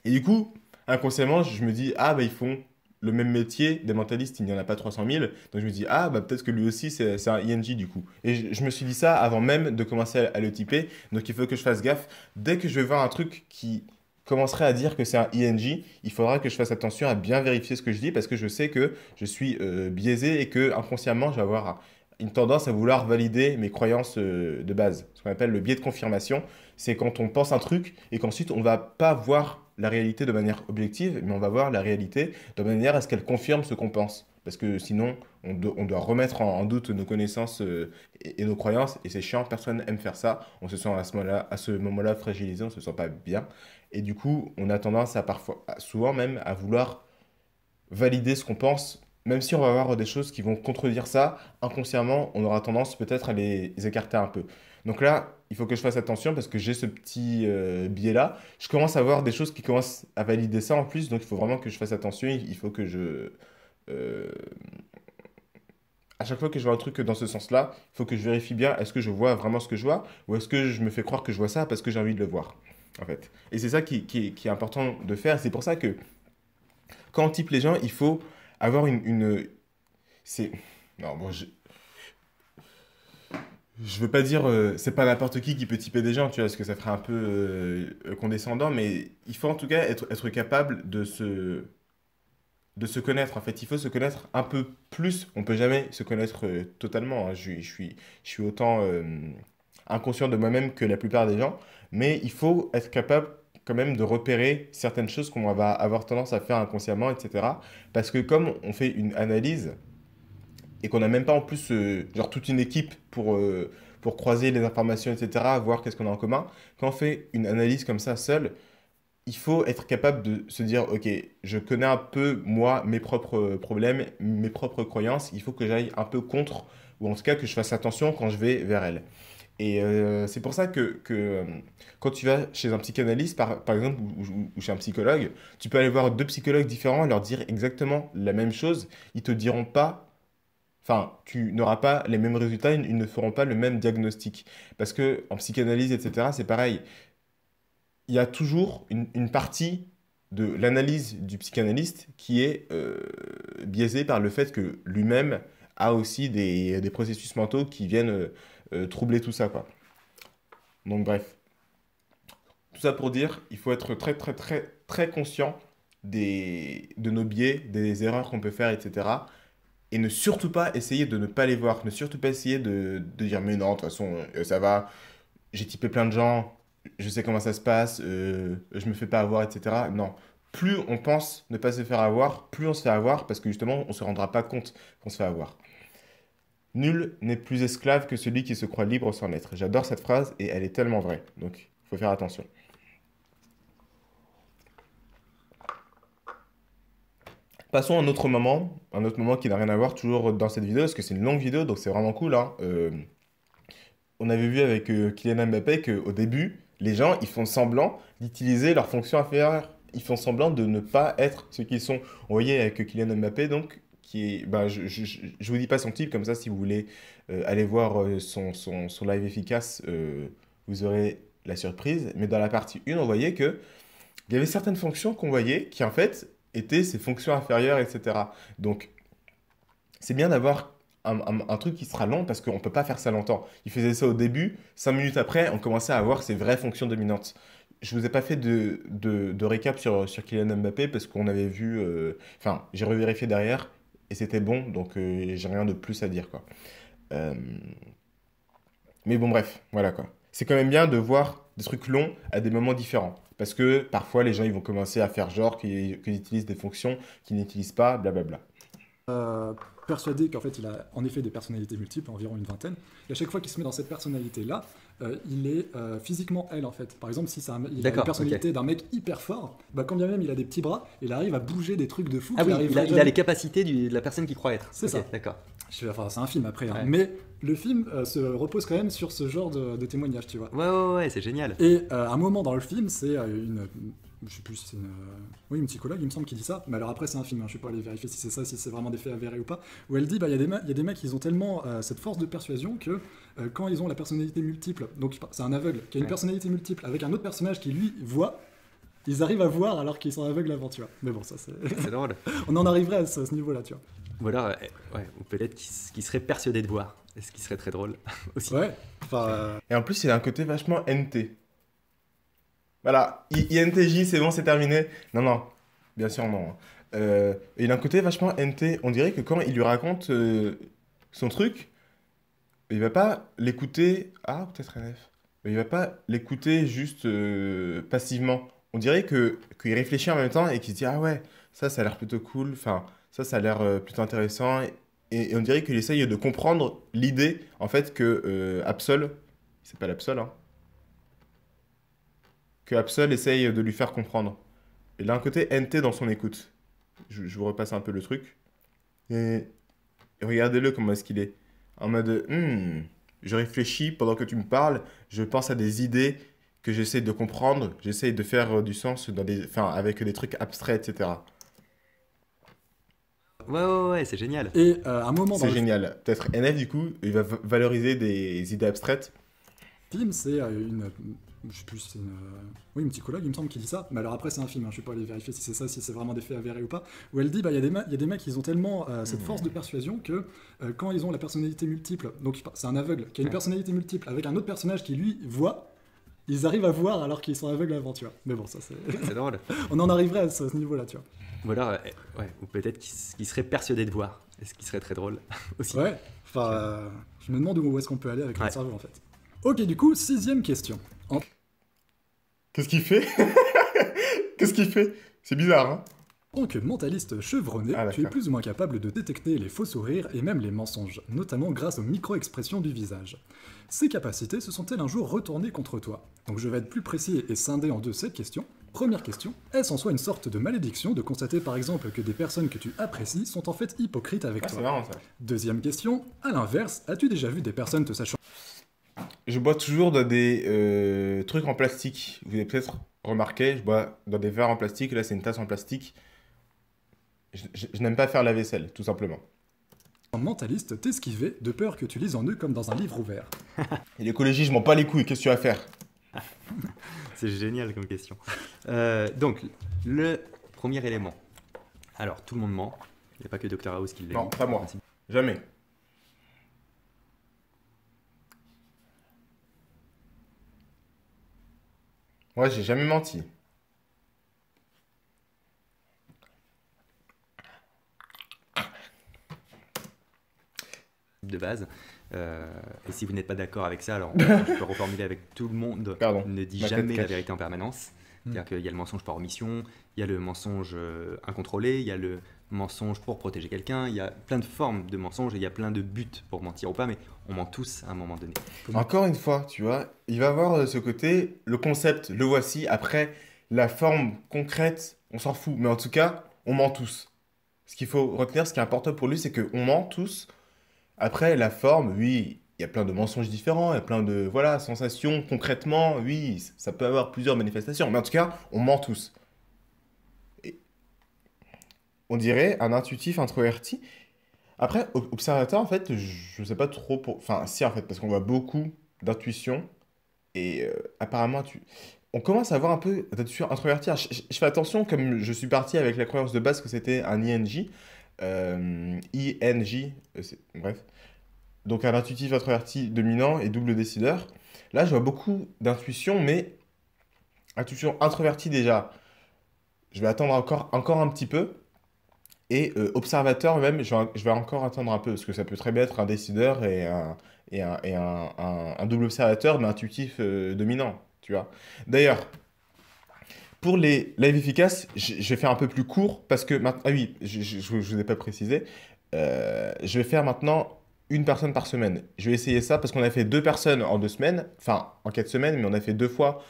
Et du coup, inconsciemment, je me dis, ah, bah, ils font le même métier, des mentalistes, il n'y en a pas 300 000. Donc je me dis, ah, bah, peut-être que lui aussi, c'est un ING du coup. Et je, me suis dit ça avant même de commencer à, le typer. Donc il faut que je fasse gaffe. Dès que je vais voir un truc qui commencerait à dire que c'est un ING, il faudra que je fasse attention à bien vérifier ce que je dis parce que je sais que je suis euh, biaisé et que inconsciemment, je vais avoir une tendance à vouloir valider mes croyances euh, de base. Ce qu'on appelle le biais de confirmation, c'est quand on pense un truc et qu'ensuite on va pas voir la réalité de manière objective, mais on va voir la réalité de manière à ce qu'elle confirme ce qu'on pense. Parce que sinon, on, doit remettre en, doute nos connaissances euh, et, nos croyances, et c'est chiant, personne n'aime faire ça. On se sent à ce moment-là fragilisé, on se sent pas bien. Et du coup, on a tendance à parfois, souvent même, à vouloir valider ce qu'on pense même si on va avoir des choses qui vont contredire ça, inconsciemment, on aura tendance peut-être à les écarter un peu. Donc là, il faut que je fasse attention parce que j'ai ce petit euh, biais-là. Je commence à voir des choses qui commencent à valider ça en plus, donc il faut vraiment que je fasse attention. Il faut que je. Euh, à chaque fois que je vois un truc dans ce sens-là, il faut que je vérifie bien est-ce que je vois vraiment ce que je vois ou est-ce que je me fais croire que je vois ça parce que j'ai envie de le voir, en fait. Et c'est ça qui, qui est important de faire. C'est pour ça que quand on type les gens, il faut avoir une. une... C'est. Non, bon, je. Je veux pas dire, euh, c'est pas n'importe qui qui peut typer des gens, tu vois, parce que ça ferait un peu euh, condescendant, mais il faut en tout cas être, être capable de se, de se connaître. En fait, il faut se connaître un peu plus. On peut jamais se connaître euh, totalement. Hein. Je, je, suis, je suis autant inconscient de moi-même que la plupart des gens, mais il faut être capable même de repérer certaines choses qu'on va avoir tendance à faire inconsciemment, etc. Parce que comme on fait une analyse et qu'on n'a même pas en plus euh, genre toute une équipe pour, euh, pour croiser les informations, etc., voir qu'est-ce qu'on a en commun, quand on fait une analyse comme ça seul, il faut être capable de se dire, ok, je connais un peu moi mes propres euh, problèmes, mes propres croyances, il faut que j'aille un peu contre, ou en tout cas que je fasse attention quand je vais vers elles. Et euh, c'est pour ça que, que euh, quand tu vas chez un psychanalyste, par, par exemple, ou, chez un psychologue, tu peux aller voir deux psychologues différents, et leur dire exactement la même chose. Ils te diront pas, enfin, tu n'auras pas les mêmes résultats, ils, ne feront pas le même diagnostic. Parce que en psychanalyse, etc., c'est pareil. Il y a toujours une, une partie de l'analyse du psychanalyste qui est euh, biaisée par le fait que lui-même a aussi des, des processus mentaux qui viennent euh, troubler tout ça, quoi. Donc bref. Tout ça pour dire, il faut être très très très très conscient des, de nos biais, des erreurs qu'on peut faire, etc. Et ne surtout pas essayer de ne pas les voir, ne surtout pas essayer de, dire mais non, de toute façon, euh, ça va, j'ai typé plein de gens, je sais comment ça se passe, euh, je me fais pas avoir, etc. Non. Plus on pense ne pas se faire avoir, plus on se fait avoir parce que justement, on se rendra pas compte qu'on se fait avoir. Nul n'est plus esclave que celui qui se croit libre sans l'être. J'adore cette phrase et elle est tellement vraie. Donc, il faut faire attention. Passons à un autre moment, un autre moment qui n'a rien à voir toujours dans cette vidéo, parce que c'est une longue vidéo, donc c'est vraiment cool. Hein. Euh, on avait vu avec euh, Kylian Mbappé qu'au début, les gens, ils font semblant d'utiliser leur fonction inférieure. Ils font semblant de ne pas être ce qu'ils sont. Vous voyez, avec Kylian Mbappé, donc, qui bah, je, je, je, vous dis pas son type, comme ça, si vous voulez euh, aller voir euh, son, son, son live efficace, euh, vous aurez la surprise. Mais dans la partie 1, on voyait que il y avait certaines fonctions qu'on voyait qui, en fait, étaient ses fonctions inférieures, etc. Donc, c'est bien d'avoir un, un, truc qui sera long parce qu'on ne peut pas faire ça longtemps. Il faisait ça au début, cinq minutes après, on commençait à avoir ses vraies fonctions dominantes. Je ne vous ai pas fait de, de, de récap sur, sur Kylian Mbappé parce qu'on avait vu, enfin j'ai revérifié derrière, et c'était bon, donc euh, j'ai rien de plus à dire, quoi. Euh, mais bon, bref, voilà, quoi. C'est quand même bien de voir des trucs longs à des moments différents. Parce que parfois, les gens, ils vont commencer à faire genre qu'ils utilisent des fonctions qu'ils n'utilisent pas, blablabla. Euh, persuadé qu'en fait, il a en effet des personnalités multiples, environ une vingtaine. Et à chaque fois qu'il se met dans cette personnalité-là, euh, il est euh, physiquement elle en fait. Par exemple, si c'est a une personnalité d'un mec hyper fort, bah, quand bien même il a des petits bras, il arrive à bouger des trucs de fou. Ah il, oui, il, a, les capacités de la personne qu'il croit être. C'est ça. D'accord. c'est un film après, hein. mais le film euh, se repose quand même sur ce genre de, témoignage, tu vois. Ouais, ouais, ouais, c'est génial. Et à un moment dans le film, c'est une, je sais plus c'est une... Oui, une psychologue, il me semble, qui dit ça. Mais alors après, c'est un film, hein, je ne suis pas aller vérifier si c'est ça, si c'est vraiment des faits avérés ou pas. Où elle dit, bah, il bah, y, y, a des mecs, qui ont tellement cette force de persuasion que euh, quand ils ont la personnalité multiple, donc c'est un aveugle qui a une personnalité multiple avec un autre personnage qui lui voit, ils arrivent à voir alors qu'ils sont aveugles avant, tu vois. Mais bon, ça c'est. Ah, c'est drôle. on en arriverait à ce, niveau-là, tu vois. Ou alors, euh, ouais, ou peut-être qu'ils serait persuadé de voir, ce qui serait très drôle aussi. Ouais. Enfin, euh, Et en plus, il a un côté vachement NT. Voilà, INTJ, c'est bon, c'est terminé. Non, non, bien sûr, non. Hein. il a un côté vachement NT. On dirait que quand il lui raconte son truc, il va pas l'écouter. Ah, peut-être RF. il va pas l'écouter juste euh, passivement. On dirait que qu'il réfléchit en même temps et qu'il se dit ah ouais, ça ça a l'air plutôt cool. Enfin, ça ça a l'air euh, plutôt intéressant. Et, on dirait qu'il essaye de comprendre l'idée en fait que euh, Absol, il s'appelle Absol, hein, que Absol essaye de lui faire comprendre. Il a un côté NT dans son écoute. Je, vous repasse un peu le truc. et regardez-le comment est-ce qu'il est en mode hmm, je réfléchis pendant que tu me parles, je pense à des idées que j'essaie de comprendre, j'essaie de faire euh, du sens dans des, enfin, avec des trucs abstraits, etc. Ouais, ouais, ouais, c'est génial. Et à euh, un moment. C'est génial. Peut-être NF, du coup, il va valoriser des idées abstraites. Film, c'est euh, une je sais plus c'est une... Euh, oui psychologue il me semble qui dit ça mais alors après c'est un film Je hein, je vais pas aller vérifier si c'est ça si c'est vraiment des faits avérés ou pas où elle dit bah il y, y a des mecs qui ont tellement euh, cette mmh. force de persuasion que euh, quand ils ont la personnalité multiple donc c'est un aveugle qui a une personnalité multiple avec un autre personnage qui lui voit ils arrivent à voir alors qu'ils sont aveugles avant tu vois mais bon ça c'est c'est drôle on en arriverait à ce, niveau là tu vois ou alors ouais, peut-être qu'ils seraient persuadés de voir ce qui serait très drôle aussi ouais enfin je me demande où est-ce qu'on peut aller avec le cerveau en fait Ok, du coup, sixième question. Qu'est-ce qu'il fait Qu'est-ce qu'il fait C'est bizarre, hein en tant que mentaliste chevronné, ah, tu es plus ou moins capable de détecter les faux sourires et même les mensonges, notamment grâce aux micro-expressions du visage. Ces capacités se sont-elles un jour retournées contre toi Donc je vais être plus précis et scinder en deux cette question. Première question, est-ce en soi une sorte de malédiction de constater par exemple que des personnes que tu apprécies sont en fait hypocrites avec ah, toi ça. Deuxième question, à l'inverse, as-tu déjà vu des personnes te sachant je bois toujours dans des euh, trucs en plastique. Vous avez peut-être remarqué, je bois dans des verres en plastique. Là, c'est une tasse en plastique. Je, n'aime pas faire la vaisselle, tout simplement. Un mentaliste t'esquivait de peur que tu lises en eux comme dans un livre ouvert. Et l'écologie, je m'en pas les couilles. Qu'est-ce que tu vas faire C'est génial comme question. Euh, donc, le premier élément. Alors, tout le monde ment. Il n'y a pas que Dr House qui l'a. Non, pas moi. Jamais. Moi, j'ai jamais menti. de base. Euh, et si vous n'êtes pas d'accord avec ça, alors je peux reformuler avec tout le monde. ne dis jamais la vérité en permanence. C'est-à-dire hmm. qu'il y a le mensonge par omission, il y a le mensonge euh, incontrôlé, il y a le mensonge pour protéger quelqu'un, il y a plein de formes de mensonges et il y a plein de buts pour mentir ou pas, mais on ment tous à un moment donné. Encore une fois, tu vois, il va avoir euh, ce côté, le concept, le voici, après, la forme concrète, on s'en fout, mais en tout cas, on ment tous. Ce qu'il faut retenir, ce qui est important pour lui, c'est qu'on ment tous. Après, la forme, oui, il y a plein de mensonges différents, il y a plein de voilà, sensations. Concrètement, oui, ça peut avoir plusieurs manifestations, mais en tout cas, on ment tous on dirait un intuitif introverti. Après, observateur, en fait, je ne sais pas trop pour. Enfin, si, en fait, parce qu'on voit beaucoup d'intuition. Et euh, apparemment, tu... on commence à avoir un peu d'intuition introvertie. Je, je, fais attention, comme je suis parti avec la croyance de base que c'était un INJ. Euh, INJ, euh, bref. Donc, un intuitif introverti dominant et double décideur. Là, je vois beaucoup d'intuition, mais intuition introvertie déjà. Je vais attendre encore, encore un petit peu. Et euh, observateur même, je, vais encore attendre un peu, parce que ça peut très bien être un décideur et un, et double observateur, mais intuitif euh, dominant, tu vois. D'ailleurs, pour les live efficaces, je vais faire un peu plus court, parce que maintenant... Ah oui, je ne vous ai pas précisé. Euh, je vais faire maintenant une personne par semaine. Je vais essayer ça parce qu'on a fait deux personnes en deux semaines, enfin en quatre semaines, mais on a fait deux fois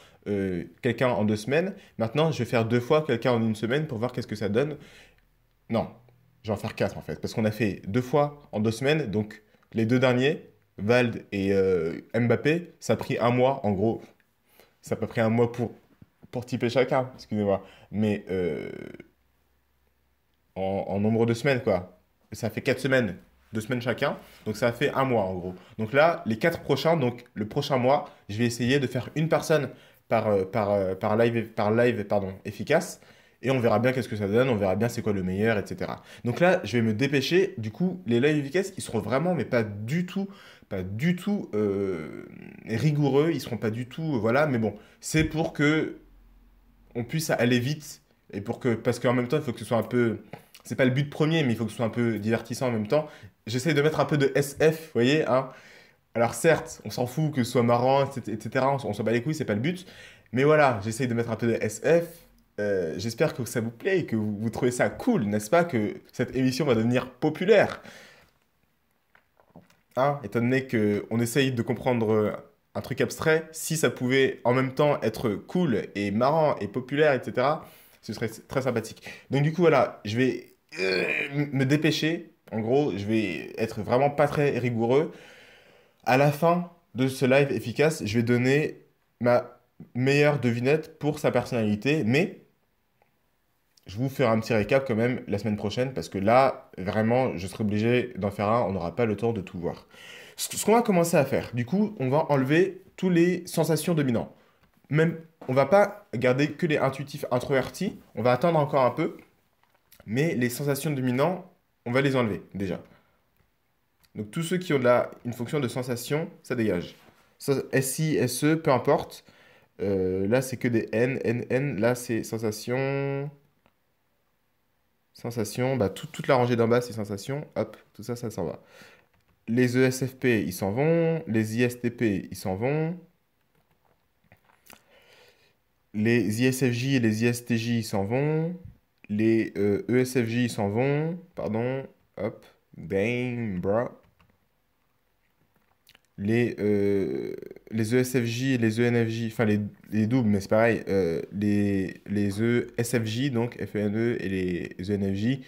quelqu'un en deux semaines. Maintenant, je vais faire deux fois quelqu'un en une semaine pour voir qu'est-ce que ça donne. Non, je vais en faire quatre en fait, parce qu'on a fait deux fois en deux semaines, donc les deux derniers, Vald et euh, Mbappé, ça a pris un mois en gros. Ça a pas pris un mois pour, pour typer chacun, excusez-moi. Mais euh, en, nombre de semaines, quoi. Ça fait quatre semaines, deux semaines chacun, donc ça a fait un mois en gros. Donc là, les quatre prochains, donc le prochain mois, je vais essayer de faire une personne par, euh, par, par live, pardon, efficace et on verra bien qu'est-ce que ça donne, on verra bien c'est quoi le meilleur, etc. Donc là, je vais me dépêcher. Du coup, les live efficaces, ils seront vraiment, mais pas du tout, pas du tout euh, rigoureux, ils seront pas du tout, euh, voilà. Mais bon, c'est pour que on puisse aller vite et pour que, parce qu'en même temps, il faut que ce soit un peu, c'est pas le but premier, mais il faut que ce soit un peu divertissant en même temps. J'essaie de mettre un peu de SF, vous voyez, hein. Alors certes, on s'en fout que ce soit marrant, etc. On s'en bat les couilles, c'est pas le but. Mais voilà, j'essaye de mettre un peu de SF, euh, j'espère que ça vous plaît et que vous, trouvez ça cool, n'est-ce pas, que cette émission va devenir populaire. Ah, étant donné qu'on essaye de comprendre un truc abstrait, si ça pouvait en même temps être cool et marrant et populaire, etc., ce serait très sympathique. Donc du coup, voilà, je vais euh, me dépêcher. En gros, je vais être vraiment pas très rigoureux. À la fin de ce live efficace, je vais donner ma meilleure devinette pour sa personnalité, mais je vous ferai un petit récap quand même la semaine prochaine parce que là, vraiment, je serai obligé d'en faire un. On n'aura pas le temps de tout voir. Ce qu'on va commencer à faire, du coup, on va enlever tous les sensations dominantes. Même, on va pas garder que les intuitifs introvertis. On va attendre encore un peu. Mais les sensations dominantes, on va les enlever déjà. Donc tous ceux qui ont là une fonction de sensation, ça dégage. i SI, SE, peu importe. Euh, là, c'est que des N, N, N. Là, c'est sensation. Sensation, bah, toute la rangée d'en bas, c'est sensation. Hop, tout ça, ça s'en va. Les ESFP, ils s'en vont. Les ISTP, ils s'en vont. Les ISFJ et les ISTJ, ils s'en vont. Les ESFJ, euh, e ils s'en vont. Pardon. Hop. Bang, bra les, euh, les ESFJ et les ENFJ, enfin les, les doubles, mais c'est pareil, euh, les, les ESFJ, donc FENE e et les ENFJ,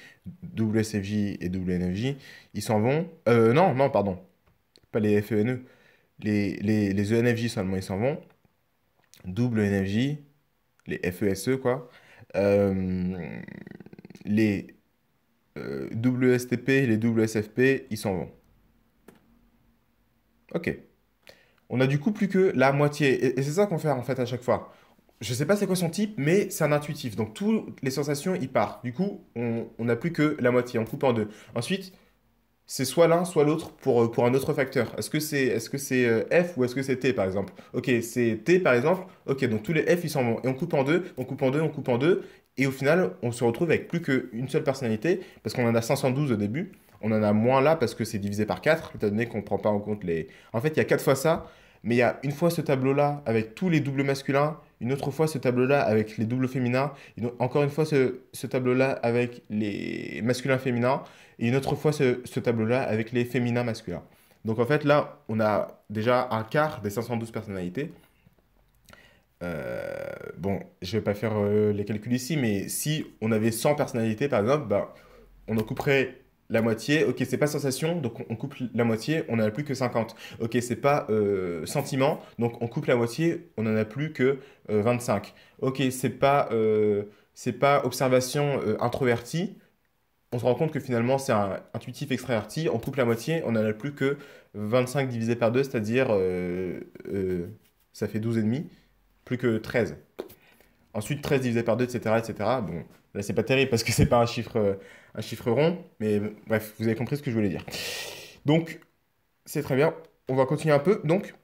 double et double ils s'en vont. Euh, non, non, pardon, pas les FENE, e, les, les, les ENFJ seulement, ils s'en vont. Double NFJ, les FESE, e, quoi. les WSTP, les WSFP, ils s'en vont. Ok. On a du coup plus que la moitié. Et, c'est ça qu'on fait en fait à chaque fois. Je ne sais pas c'est quoi son type, mais c'est un intuitif. Donc toutes les sensations, il part. Du coup, on n'a plus que la moitié. On coupe en deux. Ensuite, c'est soit l'un, soit l'autre pour, euh, pour un autre facteur. Est-ce que c'est est -ce c'est euh, F ou est-ce que c'est T par exemple Ok, c'est T par exemple. Ok, donc tous les F ils sont vont. Et on coupe en deux, on coupe en deux, on coupe en deux. Et au final, on se retrouve avec plus qu'une seule personnalité parce qu'on en a 512 au début on en a moins là parce que c'est divisé par 4, étant donné qu'on ne prend pas en compte les. En fait, il y a 4 fois ça, mais il y a une fois ce tableau-là avec tous les doubles masculins, une autre fois ce tableau-là avec les doubles féminins, encore une fois ce, tableau-là avec les masculins féminins, et une autre fois ce, tableau-là avec les féminins masculins. Donc en fait, là, on a déjà un quart des 512 personnalités. Euh, bon, je ne vais pas faire euh, les calculs ici, mais si on avait 100 personnalités, par exemple, ben, on en couperait la moitié, ok, c'est pas sensation, donc on coupe la moitié, on n'en a plus que 50. Ok, c'est pas euh, sentiment, donc on coupe la moitié, on n'en a plus que 25. Euh, ok, c'est pas, euh, c'est pas observation introvertie, on se rend compte que finalement c'est un intuitif extraverti, on coupe la moitié, on n'en a plus que 25 divisé par 2, c'est-à-dire ça fait 12,5, plus que 13. Ensuite 13 divisé par 2, etc. etc. Bon, Là, c'est pas terrible parce que c'est pas un chiffre, euh, un chiffre rond, mais bref, vous avez compris ce que je voulais dire. Donc, c'est très bien. On va continuer un peu. Donc,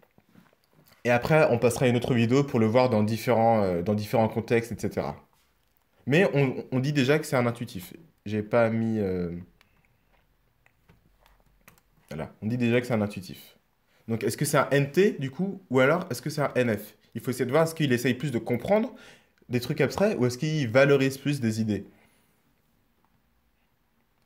et après, on passera à une autre vidéo pour le voir dans différents, euh, dans différents contextes, etc. Mais on, dit déjà que c'est un intuitif. J'ai pas mis. Euh, voilà, on dit déjà que c'est un intuitif. Donc, est-ce que c'est un NT du coup, ou alors est-ce que c'est un NF Il faut essayer de voir ce qu'il essaye plus de comprendre des trucs abstraits ou est-ce qu'ils valorisent plus des idées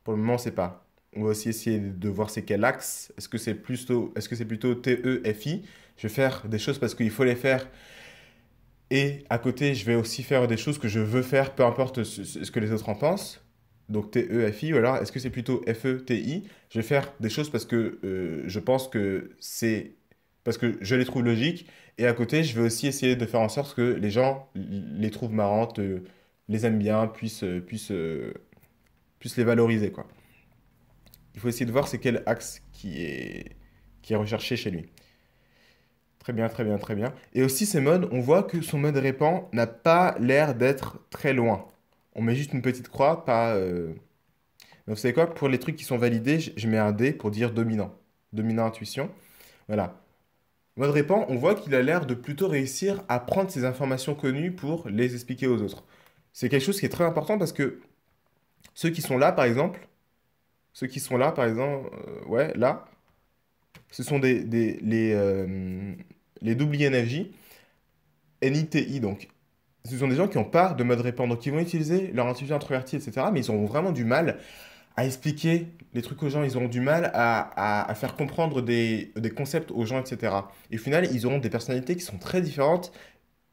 Pour le moment, on pas. On va aussi essayer de voir c'est quel axe. Est-ce que c'est plutôt, est -ce que plutôt TEFI Je vais faire des choses parce qu'il faut les faire. Et à côté, je vais aussi faire des choses que je veux faire, peu importe ce que les autres en pensent. Donc TEFI, ou alors est-ce que c'est plutôt FETI Je vais faire des choses parce que euh, je pense que c'est parce que je les trouve logiques. Et à côté, je veux aussi essayer de faire en sorte que les gens les trouvent marrantes, euh, les aiment bien, puissent, euh, puissent, euh, puissent les valoriser. Quoi. Il faut essayer de voir c'est quel axe qui est, qui est recherché chez lui. Très bien, très bien, très bien. Et aussi, ces modes, on voit que son mode répand n'a pas l'air d'être très loin. On met juste une petite croix, pas... Donc, vous savez quoi Pour les trucs qui sont validés, je mets un D pour dire dominant. Dominant intuition. Voilà. Mode répand, on voit qu'il a l'air de plutôt réussir à prendre ces informations connues pour les expliquer aux autres. C'est quelque chose qui est très important parce que ceux qui sont là, par exemple, ceux qui sont là, par exemple, euh, ouais, là, ce sont des, des les, euh, les double NITI donc. Ce sont des gens qui ont part de mode répand, donc ils vont utiliser leur intuition introvertie, etc., mais ils ont vraiment du mal à expliquer les trucs aux gens, ils auront du mal à, à, faire comprendre des, des, concepts aux gens, etc. Et au final, ils auront des personnalités qui sont très différentes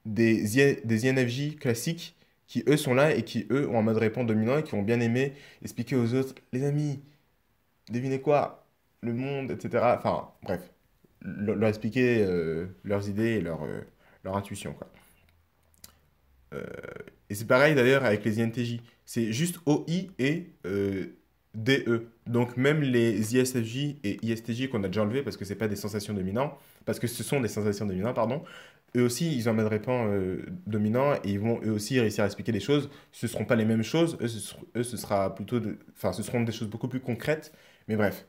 des, des INFJ classiques qui, eux, sont là et qui, eux, ont un mode répond dominant et qui vont bien aimer expliquer aux autres, les amis, devinez quoi, le monde, etc. Enfin, bref, leur, expliquer euh, leurs idées et leur, euh, leur intuition, euh, et c'est pareil d'ailleurs avec les INTJ. C'est juste OI et DE. Donc même les ISFJ et ISTJ qu'on a déjà enlevés parce que c'est pas des sensations dominantes, parce que ce sont des sensations dominantes, pardon, eux aussi, ils ont un mode répand euh, dominant et ils vont eux aussi réussir à expliquer des choses. Ce ne seront pas les mêmes choses, eux, ce, sera plutôt enfin, ce seront des choses beaucoup plus concrètes, mais bref.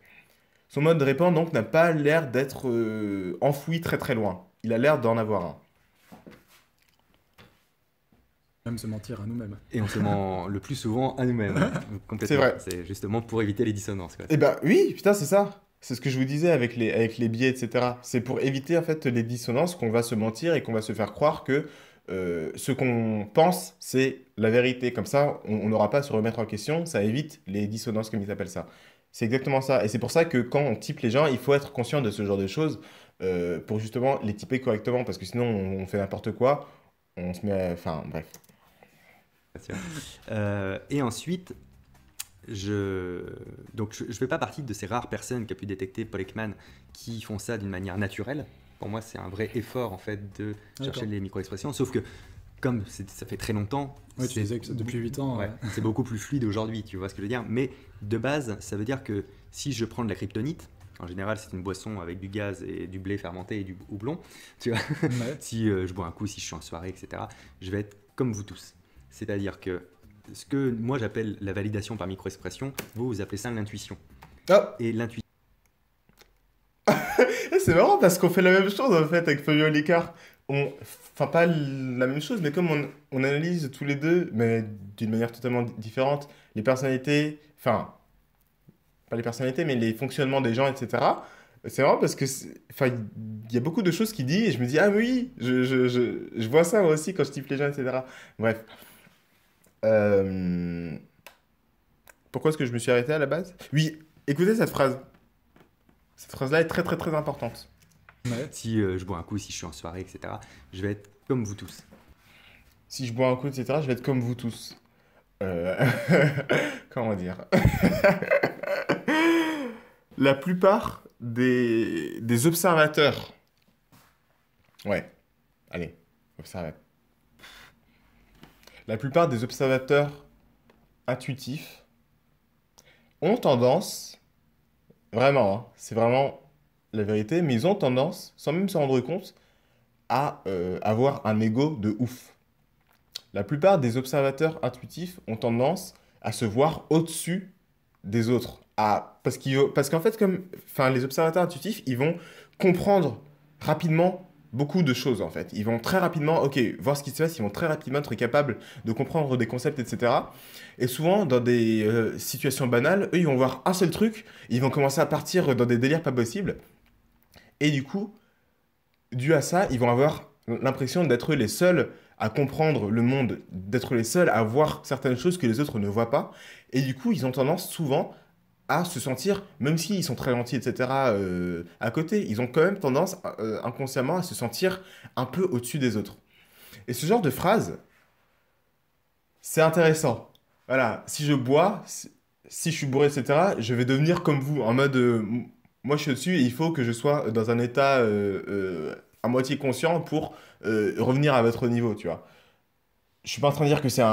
Son mode répand donc n'a pas l'air d'être euh, enfoui très très loin. Il a l'air d'en avoir un même se mentir à nous-mêmes. Et on se ment le plus souvent à nous-mêmes. c'est vrai. C'est justement pour éviter les dissonances. Quoi. Eh ben oui, putain, c'est ça. C'est ce que je vous disais avec les, avec les biais, etc. C'est pour éviter en fait les dissonances qu'on va se mentir et qu'on va se faire croire que euh, ce qu'on pense, c'est la vérité. Comme ça, on n'aura pas à se remettre en question. Ça évite les dissonances, comme ils appellent ça. C'est exactement ça. Et c'est pour ça que quand on type les gens, il faut être conscient de ce genre de choses euh, pour justement les typer correctement. Parce que sinon, on, on fait n'importe quoi. On se met. Enfin, bref. Euh, et ensuite, je donc je, fais pas partie de ces rares personnes qui a pu détecter Paul qui font ça d'une manière naturelle. Pour moi, c'est un vrai effort en fait de chercher les micro-expressions. Sauf que comme ça fait très longtemps, depuis 8 ans, c'est beaucoup plus fluide aujourd'hui. Tu vois ce que je veux dire Mais de base, ça veut dire que si je prends de la kryptonite, en général, c'est une boisson avec du gaz et du blé fermenté et du houblon. Tu vois, si euh, je bois un coup, si je suis en soirée, etc., je vais être comme vous tous. C'est-à-dire que ce que moi j'appelle la validation par micro-expression, vous, vous appelez ça l'intuition. Ah. Et l'intuition. c'est marrant parce qu'on fait la même chose en fait avec Fabio Licard. On... Enfin, pas la même chose, mais comme on, analyse tous les deux, mais d'une manière totalement différente, les personnalités, enfin, pas les personnalités, mais les fonctionnements des gens, etc. C'est marrant parce que, enfin, il y a beaucoup de choses qui dit et je me dis, ah oui, je, je, je, je vois ça moi aussi quand je type les gens, etc. Bref. Euh, pourquoi est-ce que je me suis arrêté à la base Oui, écoutez cette phrase. Cette phrase-là est très très très importante. Si euh, je bois un coup, si je suis en soirée, etc., je vais être comme vous tous. Si je bois un coup, etc., je vais être comme vous tous. Euh, comment dire La plupart des... des observateurs. Ouais. Allez, observateurs la plupart des observateurs intuitifs ont tendance, vraiment, hein, c'est vraiment la vérité, mais ils ont tendance, sans même se rendre compte, à euh, avoir un ego de ouf. La plupart des observateurs intuitifs ont tendance à se voir au-dessus des autres. À, parce qu'en parce qu'en fait, comme, les observateurs intuitifs, ils vont comprendre rapidement beaucoup de choses en fait. Ils vont très rapidement, ok, voir ce qui se passe, ils vont très rapidement être capables de comprendre des concepts, etc. Et souvent, dans des euh, situations banales, eux, ils vont voir un seul truc, ils vont commencer à partir dans des délires pas possibles. Et du coup, dû à ça, ils vont avoir l'impression d'être les seuls à comprendre le monde, d'être les seuls à voir certaines choses que les autres ne voient pas. Et du coup, ils ont tendance souvent à se sentir, même s'ils sont très gentils, etc., euh, à côté, ils ont quand même tendance euh, inconsciemment à se sentir un peu au-dessus des autres. Et ce genre de phrase, c'est intéressant. Voilà, si je bois, si je suis bourré, etc., je vais devenir comme vous, en mode, euh, moi je suis au-dessus il faut que je sois dans un état à moitié conscient pour revenir à votre niveau, tu vois je suis pas en train de dire que c'est un,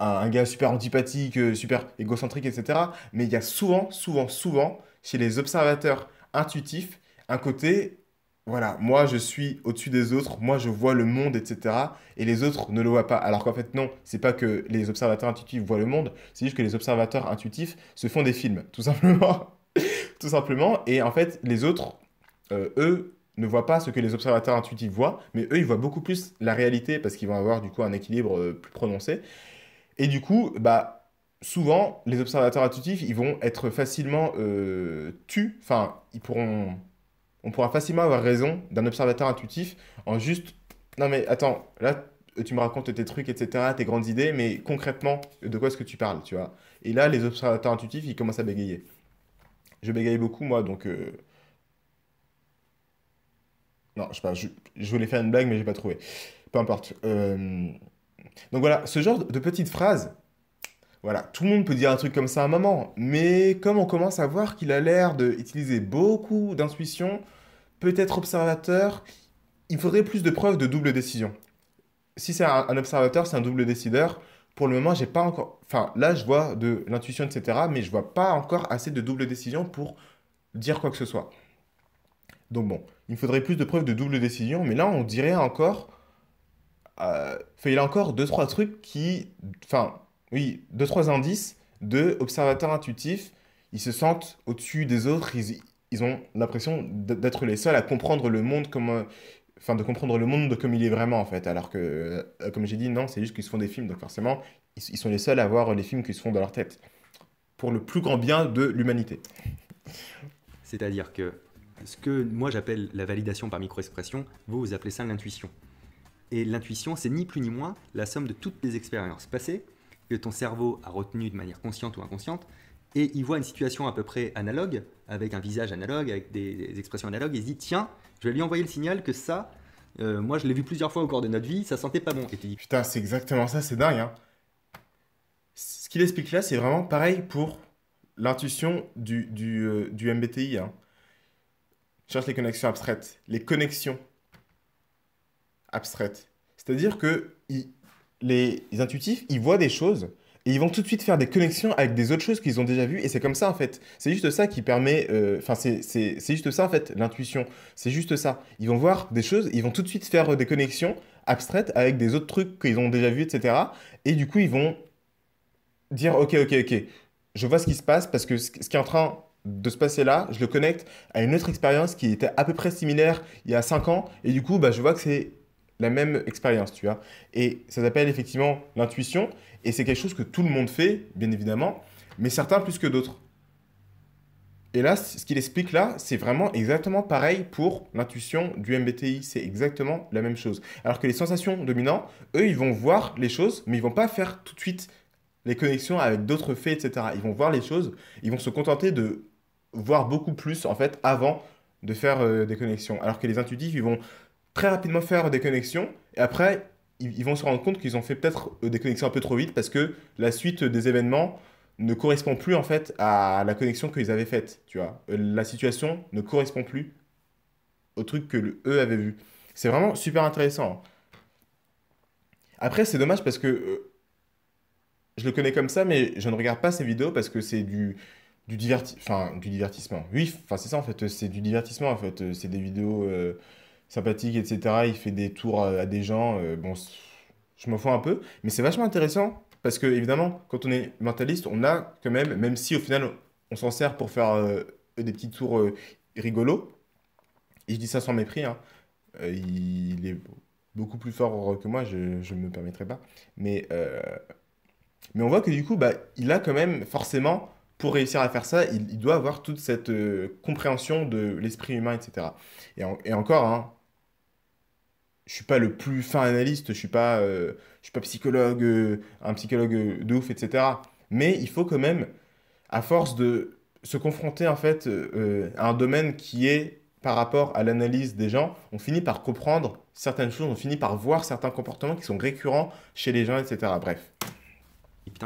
un, gars super antipathique, euh, super égocentrique, etc. Mais il y a souvent, souvent, souvent, chez les observateurs intuitifs, un côté, voilà, moi je suis au-dessus des autres, moi je vois le monde, etc. Et les autres ne le voient pas. Alors qu'en fait, non, c'est pas que les observateurs intuitifs voient le monde, c'est juste que les observateurs intuitifs se font des films, tout simplement. tout simplement. Et en fait, les autres, euh, eux, ne voient pas ce que les observateurs intuitifs voient, mais eux, ils voient beaucoup plus la réalité parce qu'ils vont avoir du coup un équilibre euh, plus prononcé. Et du coup, bah, souvent, les observateurs intuitifs, ils vont être facilement euh, tu, enfin, ils pourront... On pourra facilement avoir raison d'un observateur intuitif en juste... Non mais attends, là, euh, tu me racontes tes trucs, etc., tes grandes idées, mais concrètement, de quoi est-ce que tu parles, tu vois Et là, les observateurs intuitifs, ils commencent à bégayer. Je bégaye beaucoup, moi, donc... Non, je sais pas, je, voulais faire une blague, mais j'ai pas trouvé. Peu importe. Euh, donc voilà, ce genre de petites phrases, voilà, tout le monde peut dire un truc comme ça à un moment, mais comme on commence à voir qu'il a l'air d'utiliser beaucoup d'intuition, peut-être observateur, il faudrait plus de preuves de double décision. Si c'est un, observateur, c'est un double décideur. Pour le moment, j'ai pas encore. Enfin, là, je vois de l'intuition, etc., mais je vois pas encore assez de double décision pour dire quoi que ce soit. Donc bon, il faudrait plus de preuves de double décision, mais là on dirait encore... Euh, fait, a encore deux trois trucs qui... Enfin, oui, deux trois indices de observateurs intuitifs. Ils se sentent au-dessus des autres, ils, ont l'impression d'être les seuls à comprendre le monde comme... Enfin, de comprendre le monde comme il est vraiment, en fait. Alors que, euh, comme j'ai dit, non, c'est juste qu'ils se font des films. Donc forcément, ils sont les seuls à voir les films qu'ils se font dans leur tête pour le plus grand bien de l'humanité. C'est-à-dire que ce que moi j'appelle la validation par micro-expression, vous, vous appelez ça l'intuition. Et l'intuition, c'est ni plus ni moins la somme de toutes les expériences passées que ton cerveau a retenues de manière consciente ou inconsciente, et il voit une situation à peu près analogue, avec un visage analogue, avec des, expressions analogues, et il se dit tiens, je vais lui envoyer le signal que ça, euh, moi je l'ai vu plusieurs fois au cours de notre vie, ça sentait pas bon. Et tu dis putain, c'est exactement ça, c'est dingue. Hein. Ce qu'il explique là, c'est vraiment pareil pour l'intuition du, du, euh, MBTI. Hein. Cherche les connexions abstraites, les connexions abstraites. C'est-à-dire que les intuitifs, ils voient des choses et ils vont tout de suite faire des connexions avec des autres choses qu'ils ont déjà vues. Et c'est comme ça, en fait. C'est juste ça qui permet. Euh, enfin, c'est juste ça, en fait, l'intuition. C'est juste ça. Ils vont voir des choses, ils vont tout de suite faire des connexions abstraites avec des autres trucs qu'ils ont déjà vus, etc. Et du coup, ils vont dire Ok, ok, ok, je vois ce qui se passe parce que ce qui est en train de ce passé-là, je le connecte à une autre expérience qui était à peu près similaire il y a 5 ans, et du coup, bah, je vois que c'est la même expérience, tu vois. Et ça s'appelle effectivement l'intuition, et c'est quelque chose que tout le monde fait, bien évidemment, mais certains plus que d'autres. Et là, ce qu'il explique là, c'est vraiment exactement pareil pour l'intuition du MBTI. C'est exactement la même chose. Alors que les sensations dominantes, eux, ils vont voir les choses, mais ils vont pas faire tout de suite les connexions avec d'autres faits, etc. Ils vont voir les choses, ils vont se contenter de voir beaucoup plus en fait, avant de faire euh, des connexions. Alors que les intuitifs, ils vont très rapidement faire des connexions et après, ils, vont se rendre compte qu'ils ont fait peut-être euh, des connexions un peu trop vite parce que la suite des événements ne correspond plus en fait à la connexion qu'ils avaient faite, tu vois. Euh, la situation ne correspond plus au truc que eux avaient vu. C'est vraiment super intéressant. Hein. Après, c'est dommage parce que je le connais comme ça, mais je ne regarde pas ces vidéos parce que c'est du, du, du divertissement. Oui, enfin, c'est ça en fait, c'est du divertissement en fait. C'est des vidéos euh, sympathiques, etc. Il fait des tours à, des gens. Euh, bon, je m'en fous un peu, mais c'est vachement intéressant parce que évidemment, quand on est mentaliste, on a quand même, même si au final on s'en sert pour faire euh, des petits tours rigolos, et je dis ça sans mépris, hein, il est beaucoup plus fort que moi, je ne me permettrai pas, mais, mais on voit que du coup, bah, il a quand même forcément pour réussir à faire ça, il, doit avoir toute cette euh, compréhension de l'esprit humain, etc. Et, encore, hein, je suis pas le plus fin analyste, je suis pas, euh, je suis pas psychologue, euh, un psychologue de ouf, etc. Mais il faut quand même, à force de se confronter en fait à un domaine qui est par rapport à l'analyse des gens, on finit par comprendre certaines choses, on finit par voir certains comportements qui sont récurrents chez les gens, etc. Bref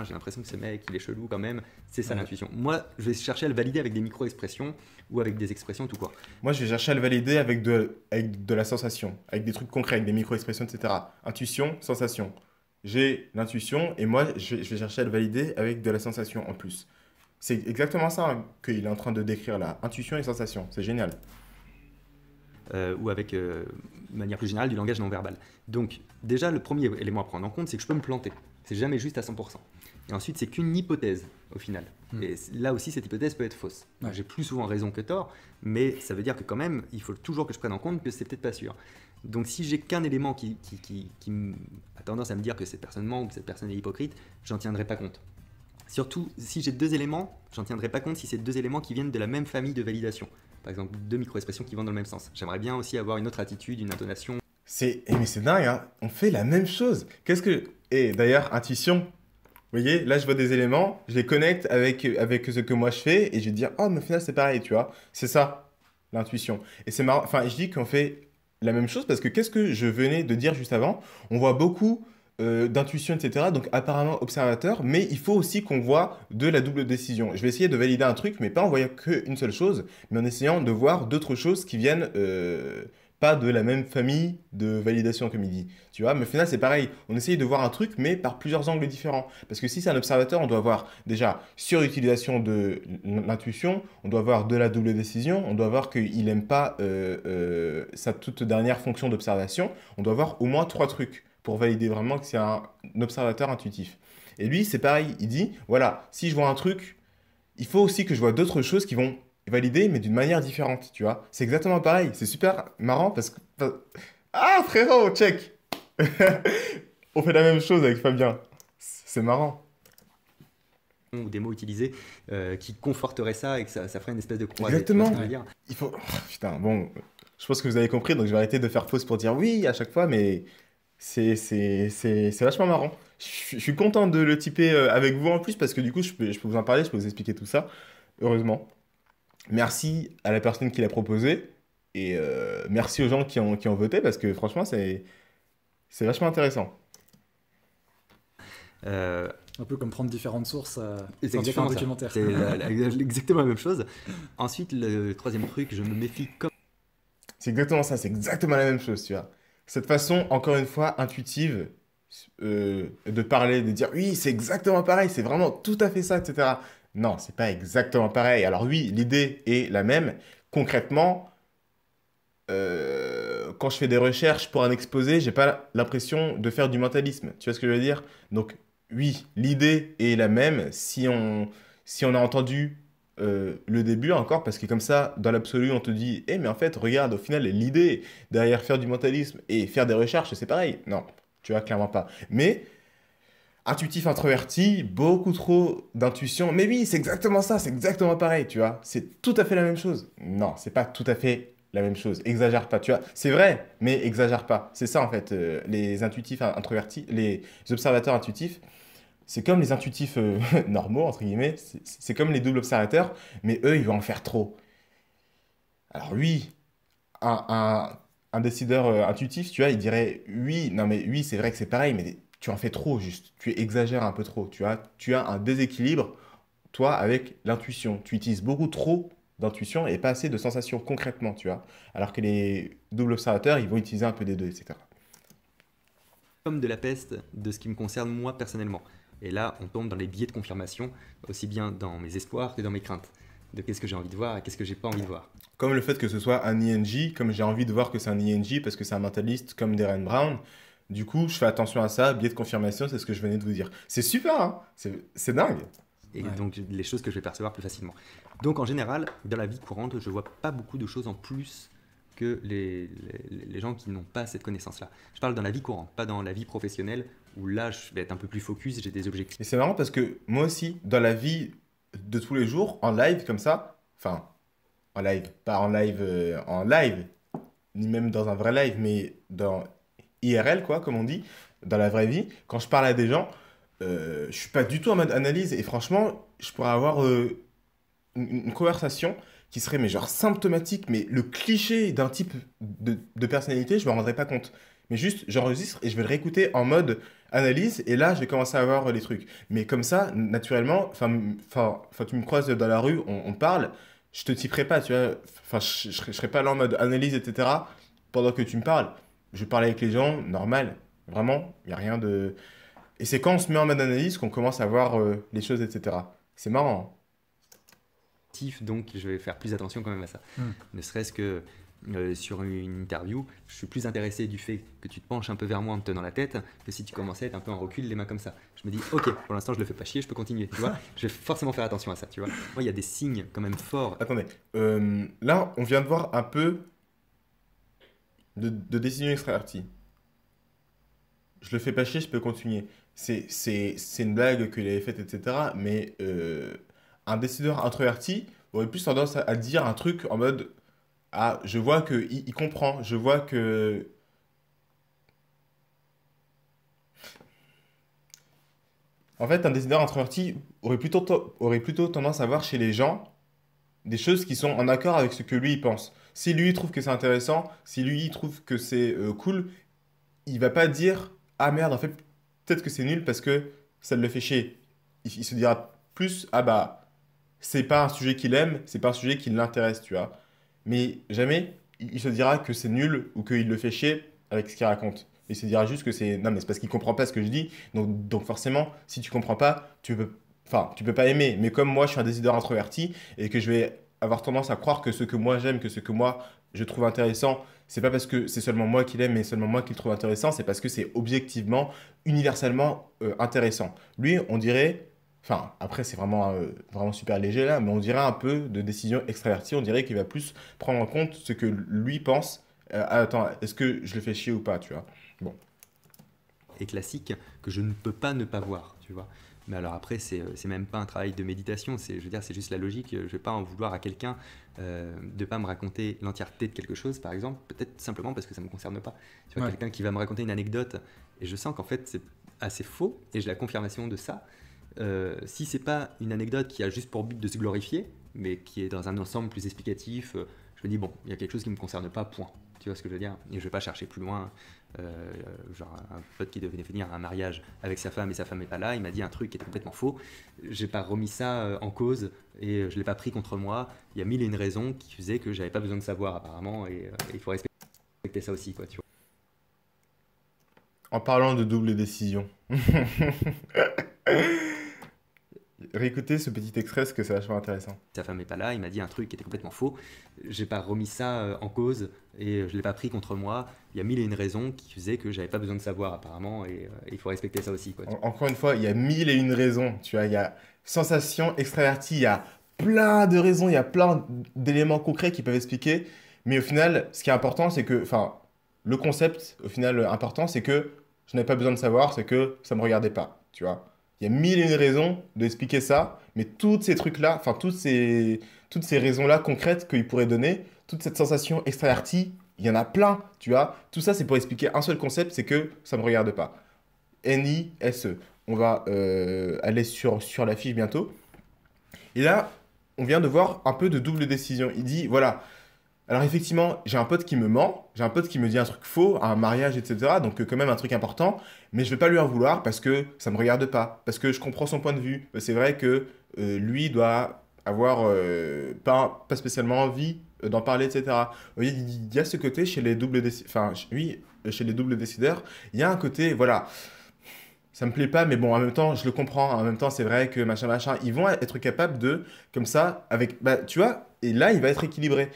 j'ai l'impression que ce mec, il est chelou quand même. C'est ça l'intuition. Moi, je vais chercher à le valider avec des micro-expressions ou avec des expressions tout quoi. Moi, je vais chercher à le valider avec de, de la sensation, avec des trucs concrets, avec des micro-expressions, etc. Intuition, sensation. J'ai l'intuition et moi, je, vais chercher à le valider avec de la sensation en plus. C'est exactement ça hein, qu'il est en train de décrire là. Intuition et sensation. C'est génial. Euh, ou avec, de euh, manière plus générale, du langage non verbal. Donc, déjà, le premier élément à prendre en compte, c'est que je peux me planter. C'est jamais juste à 100%. Et ensuite, c'est qu'une hypothèse au final. Hmm. Et là aussi, cette hypothèse peut être fausse. J'ai plus souvent raison que tort, mais ça veut dire que quand même, il faut toujours que je prenne en compte que c'est peut-être pas sûr. Donc si j'ai qu'un élément qui, a tendance à me dire que cette personne ment ou que cette personne est hypocrite, j'en tiendrai pas compte. Surtout, si j'ai deux éléments, j'en tiendrai pas compte si c'est deux éléments qui viennent de la même famille de validation. Par exemple, deux micro-expressions qui vont dans le même sens. J'aimerais bien aussi avoir une autre attitude, une intonation. C'est, eh, mais c'est dingue, hein on fait la même chose. Qu'est-ce que, et d'ailleurs, intuition, vous voyez, là, je vois des éléments, je les connecte avec, avec ce que moi je fais et je vais dire, oh, mais au final, c'est pareil, tu vois. C'est ça, l'intuition. Et c'est marrant. Enfin, je dis qu'on fait la même chose parce que qu'est-ce que je venais de dire juste avant On voit beaucoup euh, d'intuition, etc. Donc apparemment observateur, mais il faut aussi qu'on voit de la double décision. Je vais essayer de valider un truc, mais pas en voyant qu'une seule chose, mais en essayant de voir d'autres choses qui viennent euh, pas de la même famille de validation, comme il dit. Tu vois, mais au final, c'est pareil. On essaye de voir un truc, mais par plusieurs angles différents. Parce que si c'est un observateur, on doit voir déjà surutilisation de l'intuition, on doit voir de la double décision, on doit voir qu'il n'aime pas euh, euh, sa toute dernière fonction d'observation. On doit voir au moins trois trucs pour valider vraiment que c'est un observateur intuitif. Et lui, c'est pareil. Il dit voilà, si je vois un truc, il faut aussi que je vois d'autres choses qui vont Valider, mais d'une manière différente, tu vois. C'est exactement pareil. C'est super marrant parce que. Ah, frérot, check On fait la même chose avec Fabien. C'est marrant ou des mots utilisés euh, qui conforteraient ça et que ça, ça ferait une espèce de croix. Exactement. Il faut. Oh, putain, bon, je pense que vous avez compris, donc je vais arrêter de faire pause pour dire oui à chaque fois, mais c'est, c'est, vachement marrant. Je, suis content de le typer euh, avec vous en plus parce que du coup, je peux, je peux vous en parler, je peux vous expliquer tout ça, heureusement merci à la personne qui l'a proposé et euh, merci aux gens qui ont, qui ont voté parce que franchement, c'est, vachement intéressant. Euh, un peu comme prendre différentes sources euh, exactement un documentaire. C'est euh, exactement la même chose. Ensuite, le troisième truc, je me méfie comme. C'est exactement ça, c'est exactement la même chose, tu vois. Cette façon, encore une fois, intuitive de parler, de dire oui, c'est exactement pareil, c'est vraiment tout à fait ça, etc. Non, c'est pas exactement pareil. Alors oui, l'idée est la même. Concrètement, euh, quand je fais des recherches pour un exposé, j'ai pas l'impression de faire du mentalisme. Tu vois ce que je veux dire Donc oui, l'idée est la même. Si on, si on a entendu euh, le début encore, parce que comme ça, dans l'absolu, on te dit, eh mais en fait, regarde, au final, l'idée derrière faire du mentalisme et faire des recherches, c'est pareil. Non, tu vois, clairement pas. Mais intuitif, introverti, beaucoup trop d'intuition. Mais oui, c'est exactement ça, c'est exactement pareil, tu vois. C'est tout à fait la même chose. Non, c'est pas tout à fait la même chose. Exagère pas, tu vois. C'est vrai, mais exagère pas. C'est ça en fait, euh, les intuitifs hein, introvertis, les observateurs intuitifs. C'est comme les intuitifs euh, normaux, entre guillemets, c'est comme les doubles observateurs, mais eux, ils vont en faire trop. Alors oui, un, décideur euh, intuitif, tu vois, il dirait oui, non mais oui, c'est vrai que c'est pareil, mais tu en fais trop juste, tu exagères un peu trop, tu as, tu as un déséquilibre, toi, avec l'intuition. Tu utilises beaucoup trop d'intuition et pas assez de sensations concrètement, tu vois. Alors que les doubles observateurs, ils vont utiliser un peu des deux, etc. Comme de la peste, de ce qui me concerne moi personnellement. Et là, on tombe dans les biais de confirmation, aussi bien dans mes espoirs que dans mes craintes. De qu'est-ce que j'ai envie de voir et qu'est-ce que j'ai pas envie de voir. Comme le fait que ce soit un ING, comme j'ai envie de voir que c'est un ING parce que c'est un mentaliste comme Darren Brown, du coup, je fais attention à ça. Biais de confirmation, c'est ce que je venais de vous dire. C'est super, hein. c'est dingue. Et donc, les choses que je vais percevoir plus facilement. Donc, en général, dans la vie courante, je vois pas beaucoup de choses en plus que les, gens qui n'ont pas cette connaissance-là. Je parle dans la vie courante, pas dans la vie professionnelle, où là, je vais être un peu plus focus, j'ai des objectifs. Et c'est marrant parce que moi aussi, dans la vie de tous les jours, en live comme ça, enfin, en live, pas en live, euh, en live, ni même dans un vrai live, mais dans IRL, quoi, comme on dit, dans la vraie vie, quand je parle à des gens, euh, je suis pas du tout en mode analyse. Et franchement, je pourrais avoir euh, une, conversation qui serait, mais genre symptomatique, mais le cliché d'un type de, personnalité, je me rendrais pas compte. Mais juste, j'enregistre et je vais le réécouter en mode analyse, et là, je vais commencer à avoir les trucs. Mais comme ça, naturellement, enfin, tu me croises dans la rue, on, parle, je te typerai pas, tu vois. Enfin, je, serais serai pas là en mode analyse, etc. pendant que tu me parles je parle avec les gens, normal, vraiment, il n'y a rien de... Et c'est quand on se met en mode analyse qu'on commence à voir euh, les choses, etc. C'est marrant. Hein. Donc, je vais faire plus attention quand même à ça. Hmm. Ne serait-ce que euh, sur une interview, je suis plus intéressé du fait que tu te penches un peu vers moi en te tenant la tête que si tu commençais à être un peu en recul, les mains comme ça. Je me dis, ok, pour l'instant, je le fais pas chier, je peux continuer. Tu vois, je vais forcément faire attention à ça. Tu vois, moi, il y a des signes quand même forts. Attendez, euh, là, on vient de voir un peu de, de décision extraverti Je le fais pas chier, je peux continuer. C'est une blague qu'il avait faite, etc. Mais euh, un décideur introverti aurait plus tendance à, dire un truc en mode Ah, je vois qu'il il comprend, je vois que. En fait, un décideur introverti aurait plutôt, aurait plutôt tendance à voir chez les gens des choses qui sont en accord avec ce que lui il pense. Si lui, trouve que c'est intéressant, si lui, trouve que c'est euh, cool, il va pas dire Ah merde, en fait, peut-être que c'est nul parce que ça le fait chier. Il, se dira plus Ah bah, c'est pas un sujet qu'il aime, c'est pas un sujet qui l'intéresse, tu vois. Mais jamais il se dira que c'est nul ou qu'il le fait chier avec ce qu'il raconte. Il se dira juste que c'est non mais c'est parce qu'il comprend pas ce que je dis. Donc, donc forcément, si tu comprends pas, tu peux enfin, tu peux pas aimer. Mais comme moi, je suis un décideur introverti et que je vais avoir tendance à croire que ce que moi j'aime, que ce que moi je trouve intéressant, c'est pas parce que c'est seulement moi qui l'aime et seulement moi qui le trouve intéressant, c'est parce que c'est objectivement, universellement euh, intéressant. Lui, on dirait, enfin après c'est vraiment, euh, vraiment super léger là, mais on dirait un peu de décision extravertie, on dirait qu'il va plus prendre en compte ce que lui pense. Euh, ah, attends, est-ce que je le fais chier ou pas, tu vois Bon. Et classique que je ne peux pas ne pas voir, tu vois. Mais alors après, euh, c'est même pas un travail de méditation, je veux dire, c'est juste la logique. Je vais pas en vouloir à quelqu'un euh, de pas me raconter l'entièreté de quelque chose, par exemple, peut-être simplement parce que ça me concerne pas. Tu vois, quelqu'un qui va me raconter une anecdote et je sens qu'en fait c'est assez faux et j'ai la confirmation de ça. Euh, si c'est pas une anecdote qui a juste pour but de se glorifier, mais qui est dans un ensemble plus explicatif, euh, je me dis bon, il y a quelque chose qui ne me concerne pas, point. Tu vois ce que je veux dire Et je vais pas chercher plus loin. Euh, genre un pote qui devait venir un mariage avec sa femme et sa femme n'est pas là, il m'a dit un truc qui est complètement faux. J'ai pas remis ça euh, en cause et euh, je l'ai pas pris contre moi. Il y a mille et une raisons qui faisaient que j'avais pas besoin de savoir apparemment et il faut respecter ça aussi quoi, tu vois. En parlant de double décision. Réécoutez ce petit extrait, parce que c'est vachement intéressant. Sa femme n'est pas là, il m'a dit un truc qui était complètement faux. n'ai pas remis ça euh, en cause et euh, je l'ai pas pris contre moi. Il y a mille et une raisons qui faisaient que j'avais pas besoin de savoir apparemment et euh, il faut respecter ça aussi. encore une fois, il y a mille et une raisons. Tu vois, il y a sensation extravertie, il y a plein de raisons, il y a plein d'éléments concrets qui peuvent expliquer. Mais au final, ce qui est important, c'est que, enfin, le concept au final important, c'est que je n'avais pas besoin de savoir, c'est que ça ne me regardait pas. Tu vois. Il y a mille et une raisons d'expliquer ça, mais tous ces trucs-là, enfin, toutes ces, toutes ces raisons-là concrètes qu'il pourrait donner, toute cette sensation extravertie, il y en a plein, tu vois. Tout ça, c'est pour expliquer un seul concept, c'est que ça ne me regarde pas. n i s e. On va euh, aller sur, sur la fiche bientôt. Et là, on vient de voir un peu de double décision. Il dit, voilà, alors effectivement, j'ai un pote qui me ment, j'ai un pote qui me dit un truc faux, un mariage, etc. Donc euh, quand même un truc important, mais je ne vais pas lui en vouloir parce que ça ne me regarde pas, parce que je comprends son point de vue. Bah, c'est vrai que euh, lui doit avoir euh, pas, pas spécialement envie d'en parler, etc. voyez, Il y a ce côté chez les doubles, enfin oui, chez les doubles décideurs, il y a un côté, voilà ça ne me plaît pas, mais bon, en même temps, je le comprends. En même temps, c'est vrai que machin, machin, ils vont être capables de, comme ça, avec, bah, tu vois, et là, il va être équilibré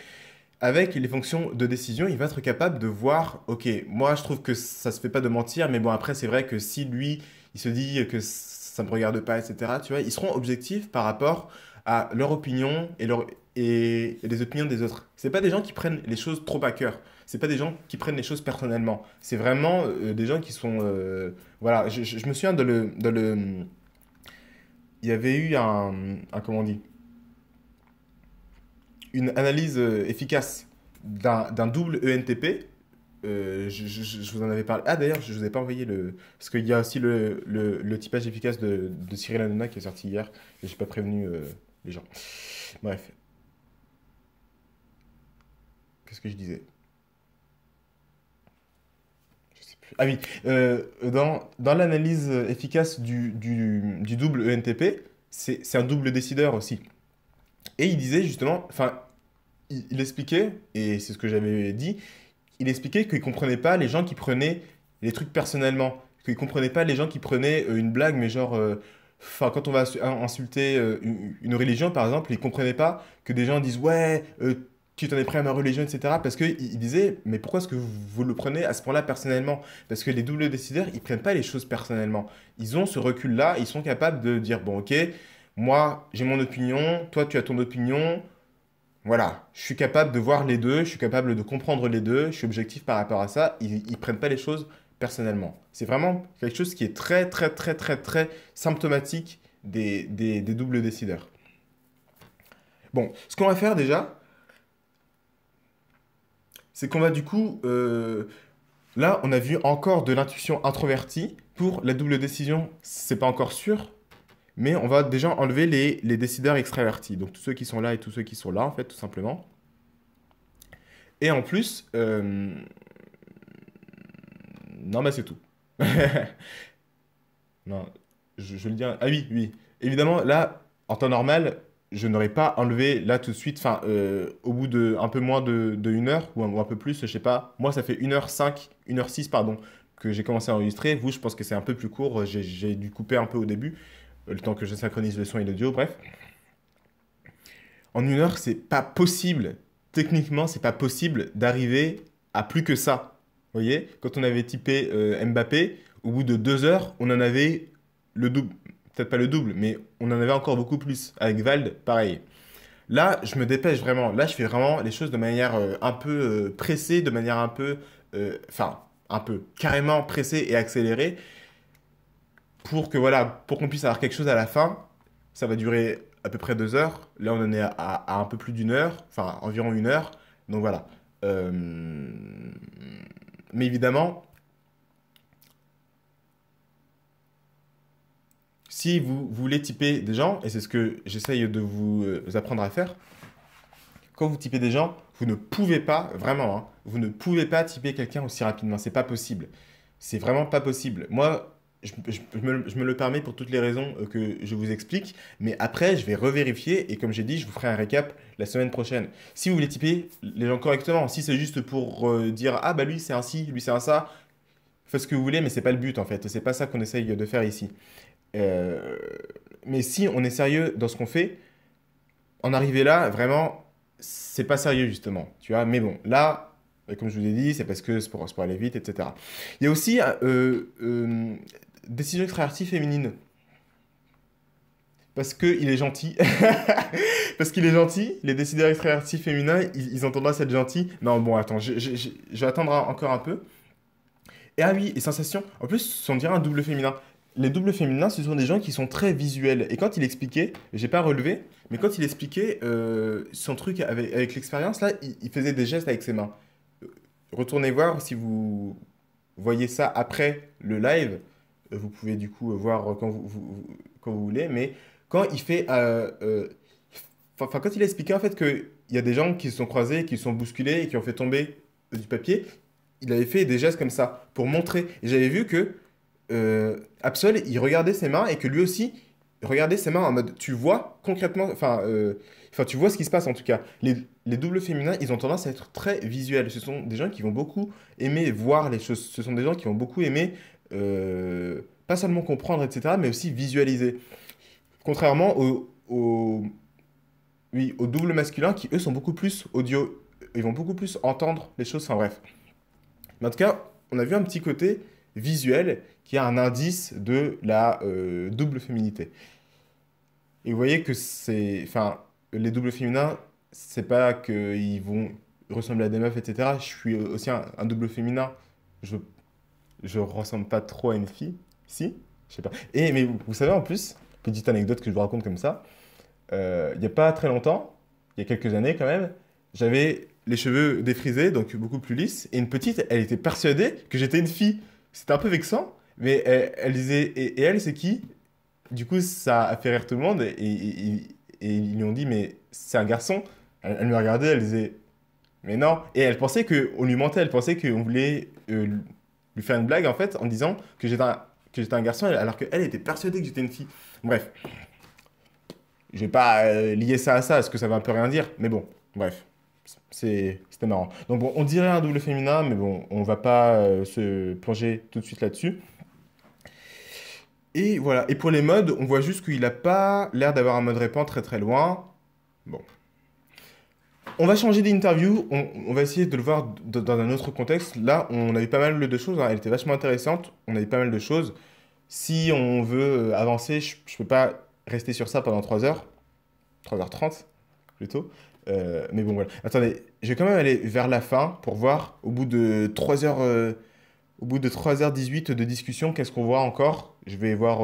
avec les fonctions de décision, il va être capable de voir, ok, moi je trouve que ça se fait pas de mentir, mais bon après c'est vrai que si lui, il se dit que ça me regarde pas, etc., tu vois, ils seront objectifs par rapport à leur opinion et, leur, et les opinions des autres. C'est pas des gens qui prennent les choses trop à cœur. C'est pas des gens qui prennent les choses personnellement. C'est vraiment euh, des gens qui sont, euh, voilà, je, me souviens de le, de le, il y avait eu un, un comment on dit une analyse euh, efficace d'un double ENTP. Euh, je, vous en avais parlé. Ah d'ailleurs, je ne vous ai pas envoyé le... Parce qu'il y a aussi le, typage efficace de, de, Cyril Hanouna qui est sorti hier. Et je n'ai pas prévenu euh, les gens. Bref. Qu'est-ce que je disais Je sais plus. Ah oui, dans, dans l'analyse efficace du, du double ENTP, c'est un double décideur aussi. Et il disait justement, enfin, il, expliquait, et c'est ce que j'avais dit, il expliquait qu'il comprenait pas les gens qui prenaient les trucs personnellement, qu'il comprenait pas les gens qui prenaient euh, une blague, mais genre, euh, enfin, quand on va insulter euh, une, religion par exemple, il comprenait pas que des gens disent ouais, tu t'en es pris à ma religion, etc. Parce qu'il il disait mais pourquoi est-ce que vous, le prenez à ce point-là personnellement Parce que les doubles décideurs, ils prennent pas les choses personnellement. Ils ont ce recul-là, ils sont capables de dire bon ok. Moi, j'ai mon opinion, toi, tu as ton opinion. Voilà, je suis capable de voir les deux, je suis capable de comprendre les deux, je suis objectif par rapport à ça. Ils ne prennent pas les choses personnellement. C'est vraiment quelque chose qui est très, très, très, très, très symptomatique des, doubles décideurs. Bon, ce qu'on va faire déjà, c'est qu'on va du coup... Euh, là, on a vu encore de l'intuition introvertie. Pour la double décision, c'est pas encore sûr, mais on va déjà enlever les, les décideurs extravertis, donc tous ceux qui sont là et tous ceux qui sont là, en fait, tout simplement. Et en plus, euh, non, bah c'est tout. non, je, le dis. Ah oui, oui. Évidemment, là, en temps normal, je n'aurais pas enlevé là tout de suite, enfin, euh, au bout de un peu moins de, heure ou un, peu plus, je sais pas. Moi, ça fait 1 heure 5 1h6, pardon, que j'ai commencé à enregistrer. Vous, je pense que c'est un peu plus court. J'ai dû couper un peu au début le temps que je synchronise le son et l'audio, bref. En une heure, c'est pas possible. Techniquement, c'est pas possible d'arriver à plus que ça. Vous voyez, quand on avait typé euh, Mbappé, au bout de deux heures, on en avait le double. Peut-être pas le double, mais on en avait encore beaucoup plus. Avec Vald, pareil. Là, je me dépêche vraiment. Là, je fais vraiment les choses de manière euh, un peu euh, pressée, de manière un peu. Enfin, un peu carrément pressée et accélérée pour que voilà, pour qu'on puisse avoir quelque chose à la fin, ça va durer à peu près deux heures. Là, on en est à, un peu plus d'une heure, enfin environ une heure. Donc voilà. Euh, mais évidemment, si vous, voulez typer des gens, et c'est ce que j'essaye de vous, euh, apprendre à faire, quand vous typez des gens, vous ne pouvez pas, vraiment, hein, vous ne pouvez pas typer quelqu'un aussi rapidement. C'est pas possible. C'est vraiment pas possible. Moi, je, je, me, je, me, le permets pour toutes les raisons euh, que je vous explique, mais après, je vais revérifier et comme j'ai dit, je vous ferai un récap la semaine prochaine. Si vous voulez typer les gens correctement, si c'est juste pour euh, dire ah bah lui c'est ainsi, lui c'est un ça, faites ce que vous voulez, mais c'est pas le but en fait, c'est pas ça qu'on essaye de faire ici. Euh, mais si on est sérieux dans ce qu'on fait, en arriver là, vraiment, c'est pas sérieux justement, tu vois. Mais bon, là, comme je vous ai dit, c'est parce que c'est pour, aller vite, etc. Il y a aussi décision extravertie féminine. Parce qu'il est gentil. Parce qu'il est gentil, les décideurs extravertis féminins, ils, ils à cette gentille. Non, bon, attends, je, vais attendre encore un peu. Et ah oui, et sensation. En plus, on dirait un double féminin. Les doubles féminins, ce sont des gens qui sont très visuels. Et quand il expliquait, j'ai pas relevé, mais quand il expliquait euh, son truc avec, l'expérience, là, il, il, faisait des gestes avec ses mains. Euh, retournez voir si vous voyez ça après le live vous pouvez du coup euh, voir euh, quand vous, quand vous voulez, mais quand il fait... Euh, enfin, quand il a expliqué en fait qu'il y a des gens qui se sont croisés, qui se sont bousculés et qui ont fait tomber du papier, il avait fait des gestes comme ça pour montrer. j'avais vu que Absol, il regardait ses mains et que lui aussi regardait ses mains en mode tu vois concrètement, enfin, enfin tu vois ce qui se passe en tout cas. Les, les, doubles féminins, ils ont tendance à être très visuels. Ce sont des gens qui vont beaucoup aimer voir les choses. Ce sont des gens qui vont beaucoup aimer euh, pas seulement comprendre, etc., mais aussi visualiser. Contrairement aux, oui, au doubles masculins qui, eux, sont beaucoup plus audio. Ils vont beaucoup plus entendre les choses, enfin bref. en tout cas, on a vu un petit côté visuel qui a un indice de la euh, double féminité. Et vous voyez que c'est. Enfin, les doubles féminins, c'est pas qu'ils vont ressembler à des meufs, etc. Je suis aussi un, un double féminin. Je, je ressemble pas trop à une fille. Si Je sais pas. Et mais vous, savez en plus, petite anecdote que je vous raconte comme ça, euh, il n'y a pas très longtemps, il y a quelques années quand même, j'avais les cheveux défrisés, donc beaucoup plus lisses, et une petite, elle était persuadée que j'étais une fille. C'était un peu vexant, mais elle, disait, et, elle, c'est qui Du coup, ça a fait rire tout le monde, et, ils lui ont dit, mais c'est un garçon. Elle, elle, me regardait, elle disait, mais non. Et elle pensait qu'on lui mentait, elle pensait qu'on voulait... Euh, lui faire une blague en fait en disant que j'étais un, que j'étais un garçon alors qu'elle était persuadée que j'étais une fille. Bref, je vais pas euh, lier ça à ça, parce que ça va un peu rien dire, mais bon, bref, c'était marrant. Donc bon, on dirait un double féminin, mais bon, on va pas euh, se plonger tout de suite là-dessus. Et voilà, et pour les modes, on voit juste qu'il n'a pas l'air d'avoir un mode répand très très loin. Bon, on va changer d'interview, on, va essayer de le voir dans un autre contexte. Là, on a eu pas mal de choses, hein. elle était vachement intéressante, on a eu pas mal de choses. Si on veut euh, avancer, je ne peux pas rester sur ça pendant 3 heures, 3h30 plutôt. Euh, mais bon, voilà. Attendez, je vais quand même aller vers la fin pour voir, au bout de 3 heures, euh, au bout de 3h18 de discussion, qu'est-ce qu'on voit encore. Je vais voir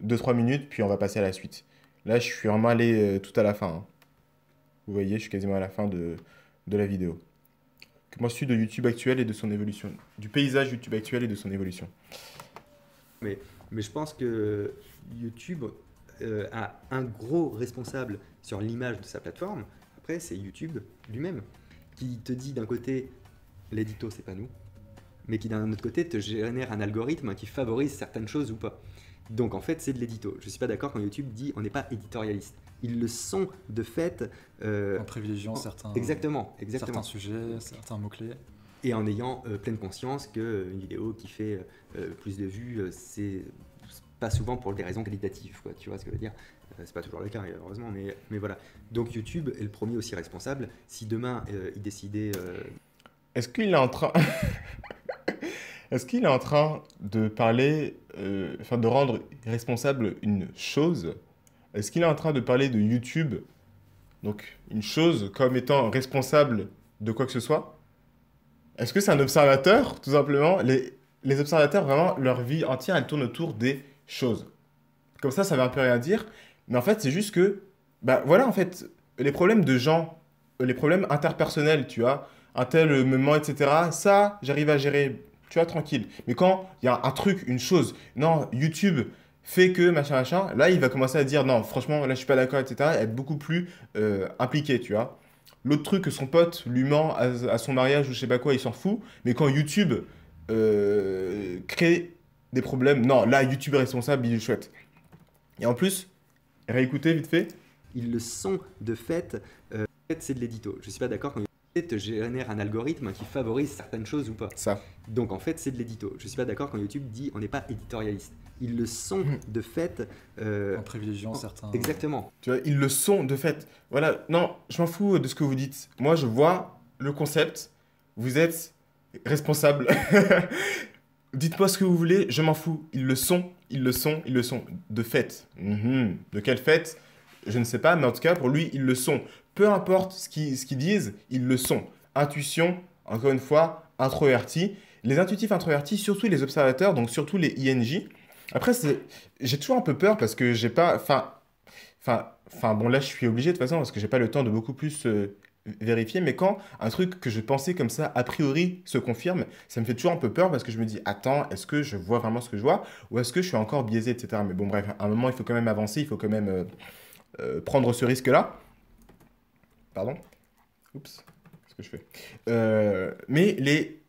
deux, 2-3 minutes, puis on va passer à la suite. Là, je suis vraiment allé tout à la fin. Hein. Vous voyez, je suis quasiment à la fin de, de la vidéo. Que penses-tu de YouTube actuel et de son évolution Du paysage YouTube actuel et de son évolution mais, mais je pense que YouTube euh, a un gros responsable sur l'image de sa plateforme. Après, c'est YouTube lui-même qui te dit d'un côté, l'édito, c'est pas nous, mais qui d'un autre côté te génère un algorithme qui favorise certaines choses ou pas. Donc en fait, c'est de l'édito. Je suis pas d'accord quand YouTube dit on n'est pas éditorialiste ils le sont de fait. Euh, en privilégiant certains, exactement, exactement. certains sujets, certains mots-clés. Et en ayant euh, pleine conscience qu'une euh, vidéo qui fait plus de vues, c'est pas souvent pour des raisons qualitatives, quoi, tu vois ce que je veux dire C'est pas toujours le cas, heureusement, mais, mais voilà. Donc YouTube est le premier aussi responsable. Si demain, il décidait... Est-ce qu'il est en train... Est-ce qu'il est en train de parler, enfin de rendre responsable une chose est-ce qu'il est en train de parler de YouTube, donc une chose, comme étant responsable de quoi que ce soit Est-ce que c'est un observateur, tout simplement les, observateurs, vraiment, leur vie entière, elle tourne autour des choses. Comme ça, ça ne veut un peu rien dire. Mais en fait, c'est juste que, ben voilà, en fait, les problèmes de gens, les problèmes interpersonnels, tu vois, un tel moment, etc., ça, j'arrive à gérer, tu vois, tranquille. Mais quand il y a un truc, une chose, non, YouTube, fait que machin machin, là il va commencer à dire non, franchement là je suis pas d'accord, etc. être beaucoup plus euh, impliqué, tu vois. L'autre truc que son pote lui ment à, son mariage ou je sais pas quoi, il s'en fout. Mais quand YouTube euh, crée des problèmes, non, là YouTube est responsable, il est chouette. Et en plus, réécoutez vite fait. Ils le sont de fait. fait euh, c'est de l'édito. Je suis pas d'accord quand Youtube génère un algorithme qui favorise certaines choses ou pas. Ça. Donc en fait, c'est de l'édito. Je suis pas d'accord quand YouTube dit on n'est pas éditorialiste ils le sont hmm. de fait. Euh... en privilégiant certains. Exactement. Tu vois, ils le sont de fait. Voilà, non, je m'en fous de ce que vous dites. Moi, je vois le concept. Vous êtes responsable. Dites-moi ce que vous voulez, je m'en fous. Ils le sont, ils le sont, ils le sont. De fait. Mhm. De quelle fait Je ne sais pas, mais en tout cas, pour lui, ils le sont. Peu importe ce qu'ils disent, ils le sont. Intuition, encore une fois, introverti. Les intuitifs introvertis, surtout les observateurs, donc surtout les INJ, après, j'ai toujours un peu peur parce que j'ai pas. Enfin, enfin, enfin, bon, là, je suis obligé de toute façon parce que j'ai pas le temps de beaucoup plus euh, vérifier. Mais quand un truc que je pensais comme ça, a priori, se confirme, ça me fait toujours un peu peur parce que je me dis, attends, est-ce que je vois vraiment ce que je vois ou est-ce que je suis encore biaisé, etc. Mais bon, bref, à un moment, il faut quand même avancer, il faut quand même euh, euh, prendre ce risque-là. Pardon Oups, qu'est-ce que je fais Mais les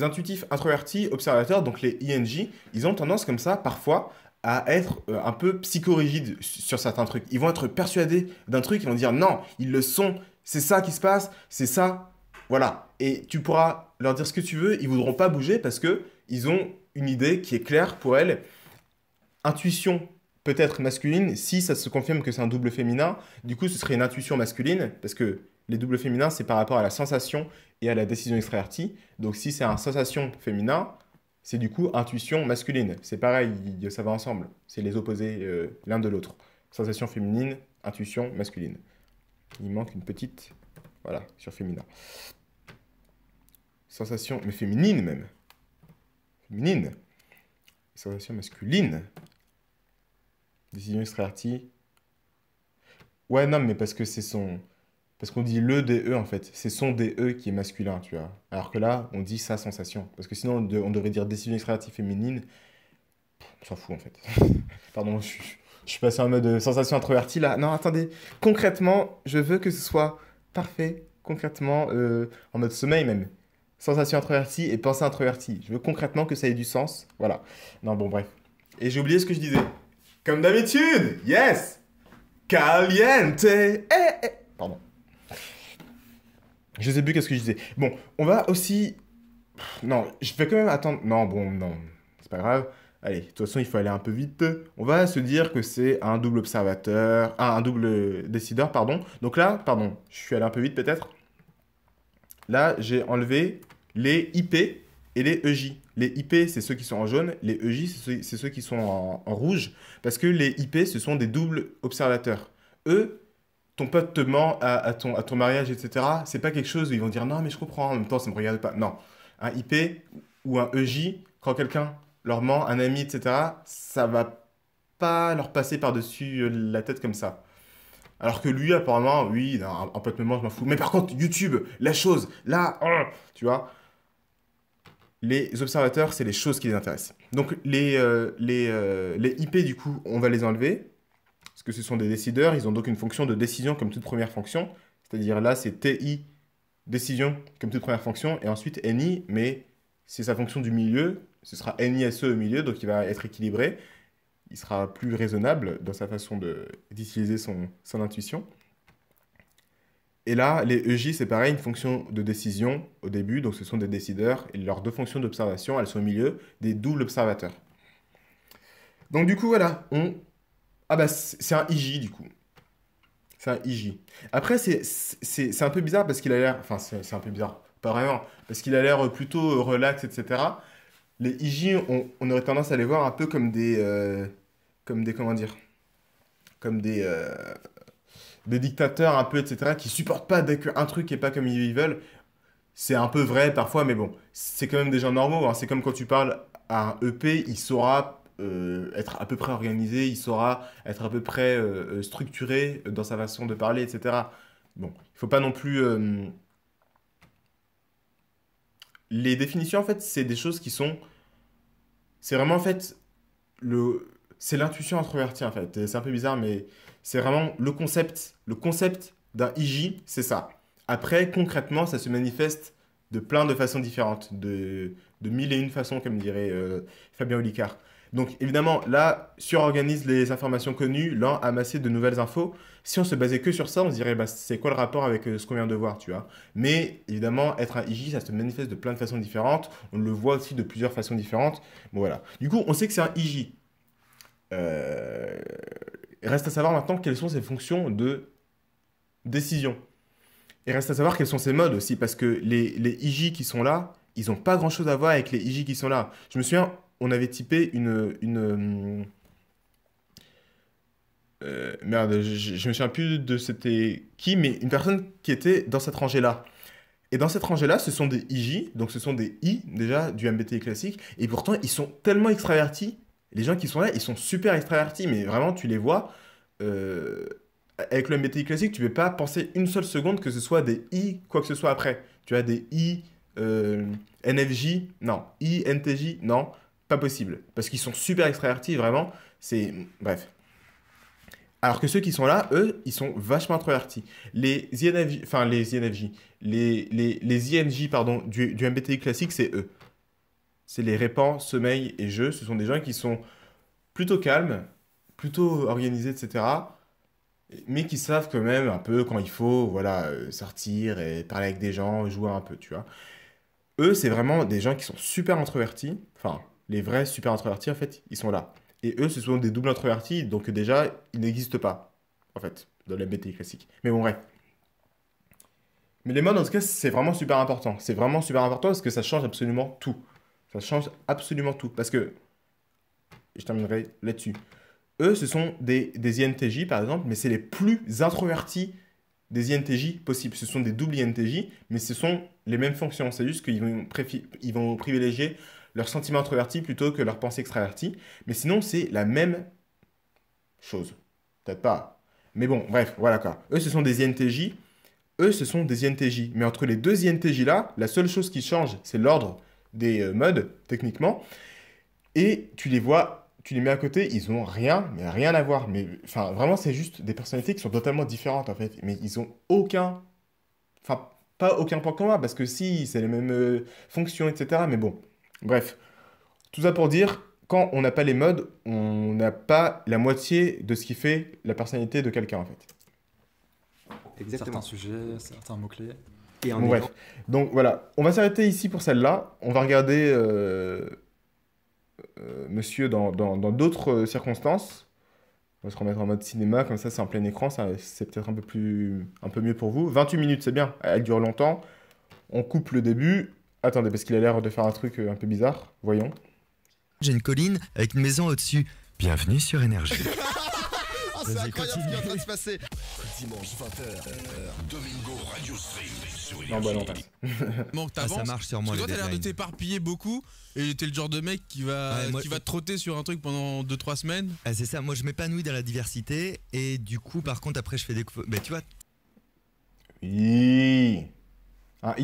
intuitifs introvertis observateurs, donc les INJ, ils ont tendance comme ça parfois à être euh, un peu psychorigides sur certains trucs. Ils vont être persuadés d'un truc, ils vont dire non, ils le sont, c'est ça qui se passe, c'est ça, voilà. Et tu pourras leur dire ce que tu veux, ils voudront pas bouger parce que ils ont une idée qui est claire pour elles. Intuition peut-être masculine, si ça se confirme que c'est un double féminin, du coup ce serait une intuition masculine parce que les doubles féminins, c'est par rapport à la sensation et à la décision extravertie. Donc si c'est un sensation féminin, c'est du coup intuition masculine. C'est pareil, ça va ensemble. C'est les opposés euh, l'un de l'autre. Sensation féminine, intuition masculine. Il manque une petite, voilà, sur féminin. Sensation, mais féminine même. Féminine. Sensation masculine. Décision extravertie. Ouais, non, mais parce que c'est son parce qu'on dit le DE en fait, c'est son DE qui est masculin, tu vois. Alors que là, on dit sa sensation. Parce que sinon, on, devrait dire décision extravertie féminine. On s'en fout en fait. Pardon, je, suis passé en mode euh, sensation introvertie là. Non, attendez. Concrètement, je veux que ce soit parfait, concrètement, euh, en mode sommeil même. Sensation introvertie et pensée introvertie. Je veux concrètement que ça ait du sens. Voilà. Non, bon, bref. Et j'ai oublié ce que je disais. Comme d'habitude, yes! Caliente! Eh, eh. Pardon. Je sais plus qu'est-ce que je disais. Bon, on va aussi. Non, je vais quand même attendre. Non, bon, non, c'est pas grave. Allez, de toute façon, il faut aller un peu vite. On va se dire que c'est un double observateur, ah, un double décideur, pardon. Donc là, pardon, je suis allé un peu vite peut-être. Là, j'ai enlevé les IP et les EJ. Les IP, c'est ceux qui sont en jaune, les EJ, c'est ceux, qui sont en, en rouge, parce que les IP, ce sont des doubles observateurs. Eux, ton pote te ment à, ton, à ton mariage, etc., c'est pas quelque chose où ils vont dire non, mais je comprends, en même temps, ça me regarde pas. Non. Un IP ou un EJ, quand quelqu'un leur ment, un ami, etc., ça va pas leur passer par-dessus euh, la tête comme ça. Alors que lui, apparemment, oui, non, un pote me ment, je m'en fous. Mais par contre, YouTube, la chose, là, hein, tu vois, les observateurs, c'est les choses qui les intéressent. Donc les, euh, les, euh, les IP, du coup, on va les enlever. Parce que ce sont des décideurs, ils ont donc une fonction de décision comme toute première fonction. C'est-à-dire là, c'est TI, décision comme toute première fonction, et ensuite NI, mais c'est sa fonction du milieu, ce sera NISE au milieu, donc il va être équilibré, il sera plus raisonnable dans sa façon d'utiliser son, son intuition. Et là, les EJ, c'est pareil, une fonction de décision au début, donc ce sont des décideurs, et leurs deux fonctions d'observation, elles sont au milieu des doubles observateurs. Donc du coup, voilà, on ah bah c'est un IJ du coup. C'est un IJ. Après, c'est un peu bizarre parce qu'il a l'air... Enfin, c'est un peu bizarre, pas vraiment. Parce qu'il a l'air plutôt euh, relax, etc. Les IJ, on, aurait tendance à les voir un peu comme des... Euh, comme des... Comment dire Comme des... Euh, des dictateurs un peu, etc. Qui supportent pas dès qu'un truc n'est pas comme ils veulent. C'est un peu vrai parfois, mais bon. C'est quand même des gens normaux. Hein. C'est comme quand tu parles à un EP, il saura euh, être à peu près organisé, il saura être à peu près euh, euh, structuré dans sa façon de parler, etc. Bon, il faut pas non plus... Les définitions, en fait, c'est des choses qui sont... C'est vraiment, en fait, le... C'est l'intuition introvertie, en fait. C'est un peu bizarre, mais c'est vraiment le concept. Le concept d'un IJ, c'est ça. Après, concrètement, ça se manifeste de plein de façons différentes, de, de mille et une façons, comme dirait Fabien Olicard. Donc évidemment, là, surorganise les informations connues, l'un amassé de nouvelles infos. Si on se basait que sur ça, on se dirait bah, c'est quoi le rapport avec euh, ce qu'on vient de voir, tu vois. Mais évidemment, être un IJ, ça se manifeste de plein de façons différentes. On le voit aussi de plusieurs façons différentes. Bon voilà. Du coup, on sait que c'est un IJ. Euh, reste à savoir maintenant quelles sont ses fonctions de décision. Et reste à savoir quels sont ses modes aussi, parce que les, les IJ qui sont là, ils n'ont pas grand-chose à voir avec les IJ qui sont là. Je me souviens, on avait typé une. une euh, merde, je, me souviens plus de c'était qui, mais une personne qui était dans cette rangée-là. Et dans cette rangée-là, ce sont des IJ, donc ce sont des I déjà du MBTI classique, et pourtant ils sont tellement extravertis. Les gens qui sont là, ils sont super extravertis, mais vraiment tu les vois. Euh, avec le MBTI classique, tu ne peux pas penser une seule seconde que ce soit des I, quoi que ce soit après. Tu as des I, euh, NFJ, non. I, NTJ, non pas possible. Parce qu'ils sont super extravertis, vraiment. C'est. Bref. Alors que ceux qui sont là, eux, ils sont vachement introvertis. Les INFJ, enfin les INFJ, les, les, les INJ, pardon, du, du MBTI classique, c'est eux. C'est les répands, sommeil et jeu. Ce sont des gens qui sont plutôt calmes, plutôt organisés, etc. Mais qui savent quand même un peu quand il faut, voilà, euh, sortir et parler avec des gens, jouer un peu, tu vois. Eux, c'est vraiment des gens qui sont super introvertis. Enfin, les vrais super introvertis, en fait, ils sont là. Et eux, ce sont des doubles introvertis, donc déjà, ils n'existent pas, en fait, dans la BTI classique. Mais bon, vrai. Mais les modes, en tout cas, c'est vraiment super important. C'est vraiment super important parce que ça change absolument tout. Ça change absolument tout. Parce que, je terminerai là-dessus. Eux, ce sont des, des INTJ, par exemple, mais c'est les plus introvertis des INTJ possibles. Ce sont des doubles INTJ, mais ce sont les mêmes fonctions. C'est juste qu'ils vont, ils vont privilégier leur sentiment introverti plutôt que leur pensée extravertie. Mais sinon, c'est la même chose. Peut-être pas. Mais bon, bref, voilà quoi. Eux, ce sont des INTJ. Eux, ce sont des INTJ. Mais entre les deux INTJ-là, la seule chose qui change, c'est l'ordre des euh, modes, techniquement. Et tu les vois, tu les mets à côté, ils ont rien, mais rien à voir. Mais enfin, vraiment, c'est juste des personnalités qui sont totalement différentes, en fait. Mais ils ont aucun... Enfin, pas aucun point commun, parce que si, c'est les mêmes euh, fonctions, etc. Mais bon, Bref, tout ça pour dire, quand on n'a pas les modes, on n'a pas la moitié de ce qui fait la personnalité de quelqu'un en fait. Exactement. Certains sujets, certains mots-clés. Et en bref. Donc voilà, on va s'arrêter ici pour celle-là. On va regarder euh, euh, monsieur dans d'autres euh, circonstances. On va se remettre en mode cinéma, comme ça c'est en plein écran, c'est peut-être un, peu un peu mieux pour vous. 28 minutes, c'est bien, elle dure longtemps. On coupe le début, Attendez, parce qu'il a l'air de faire un truc euh, un peu bizarre. Voyons. J'ai une colline avec une maison au-dessus. Bienvenue sur Énergie. oh, c'est incroyable ce qui est en train de se passer. Dimanche 20h, Domingo Radio Stream sur Énergie. Non, bah non, ah, ça marche sur moi. Parce toi, t'as l'air de t'éparpiller beaucoup et t'es le genre de mec qui va, qui va trotter sur un truc pendant 2-3 semaines. Ah, c'est ça, moi je m'épanouis dans la diversité et du coup, par contre, après, je fais des. Bah, tu vois. Oui. Un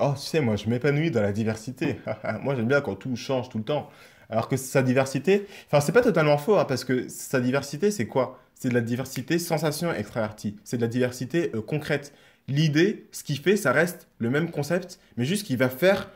oh, tu sais, moi, je m'épanouis dans la diversité. moi, j'aime bien quand tout change tout le temps. Alors que sa diversité, enfin, c'est pas totalement faux, hein, parce que sa diversité, c'est quoi C'est de la diversité sensation extravertie. C'est de la diversité euh, concrète. L'idée, ce qu'il fait, ça reste le même concept, mais juste qu'il va faire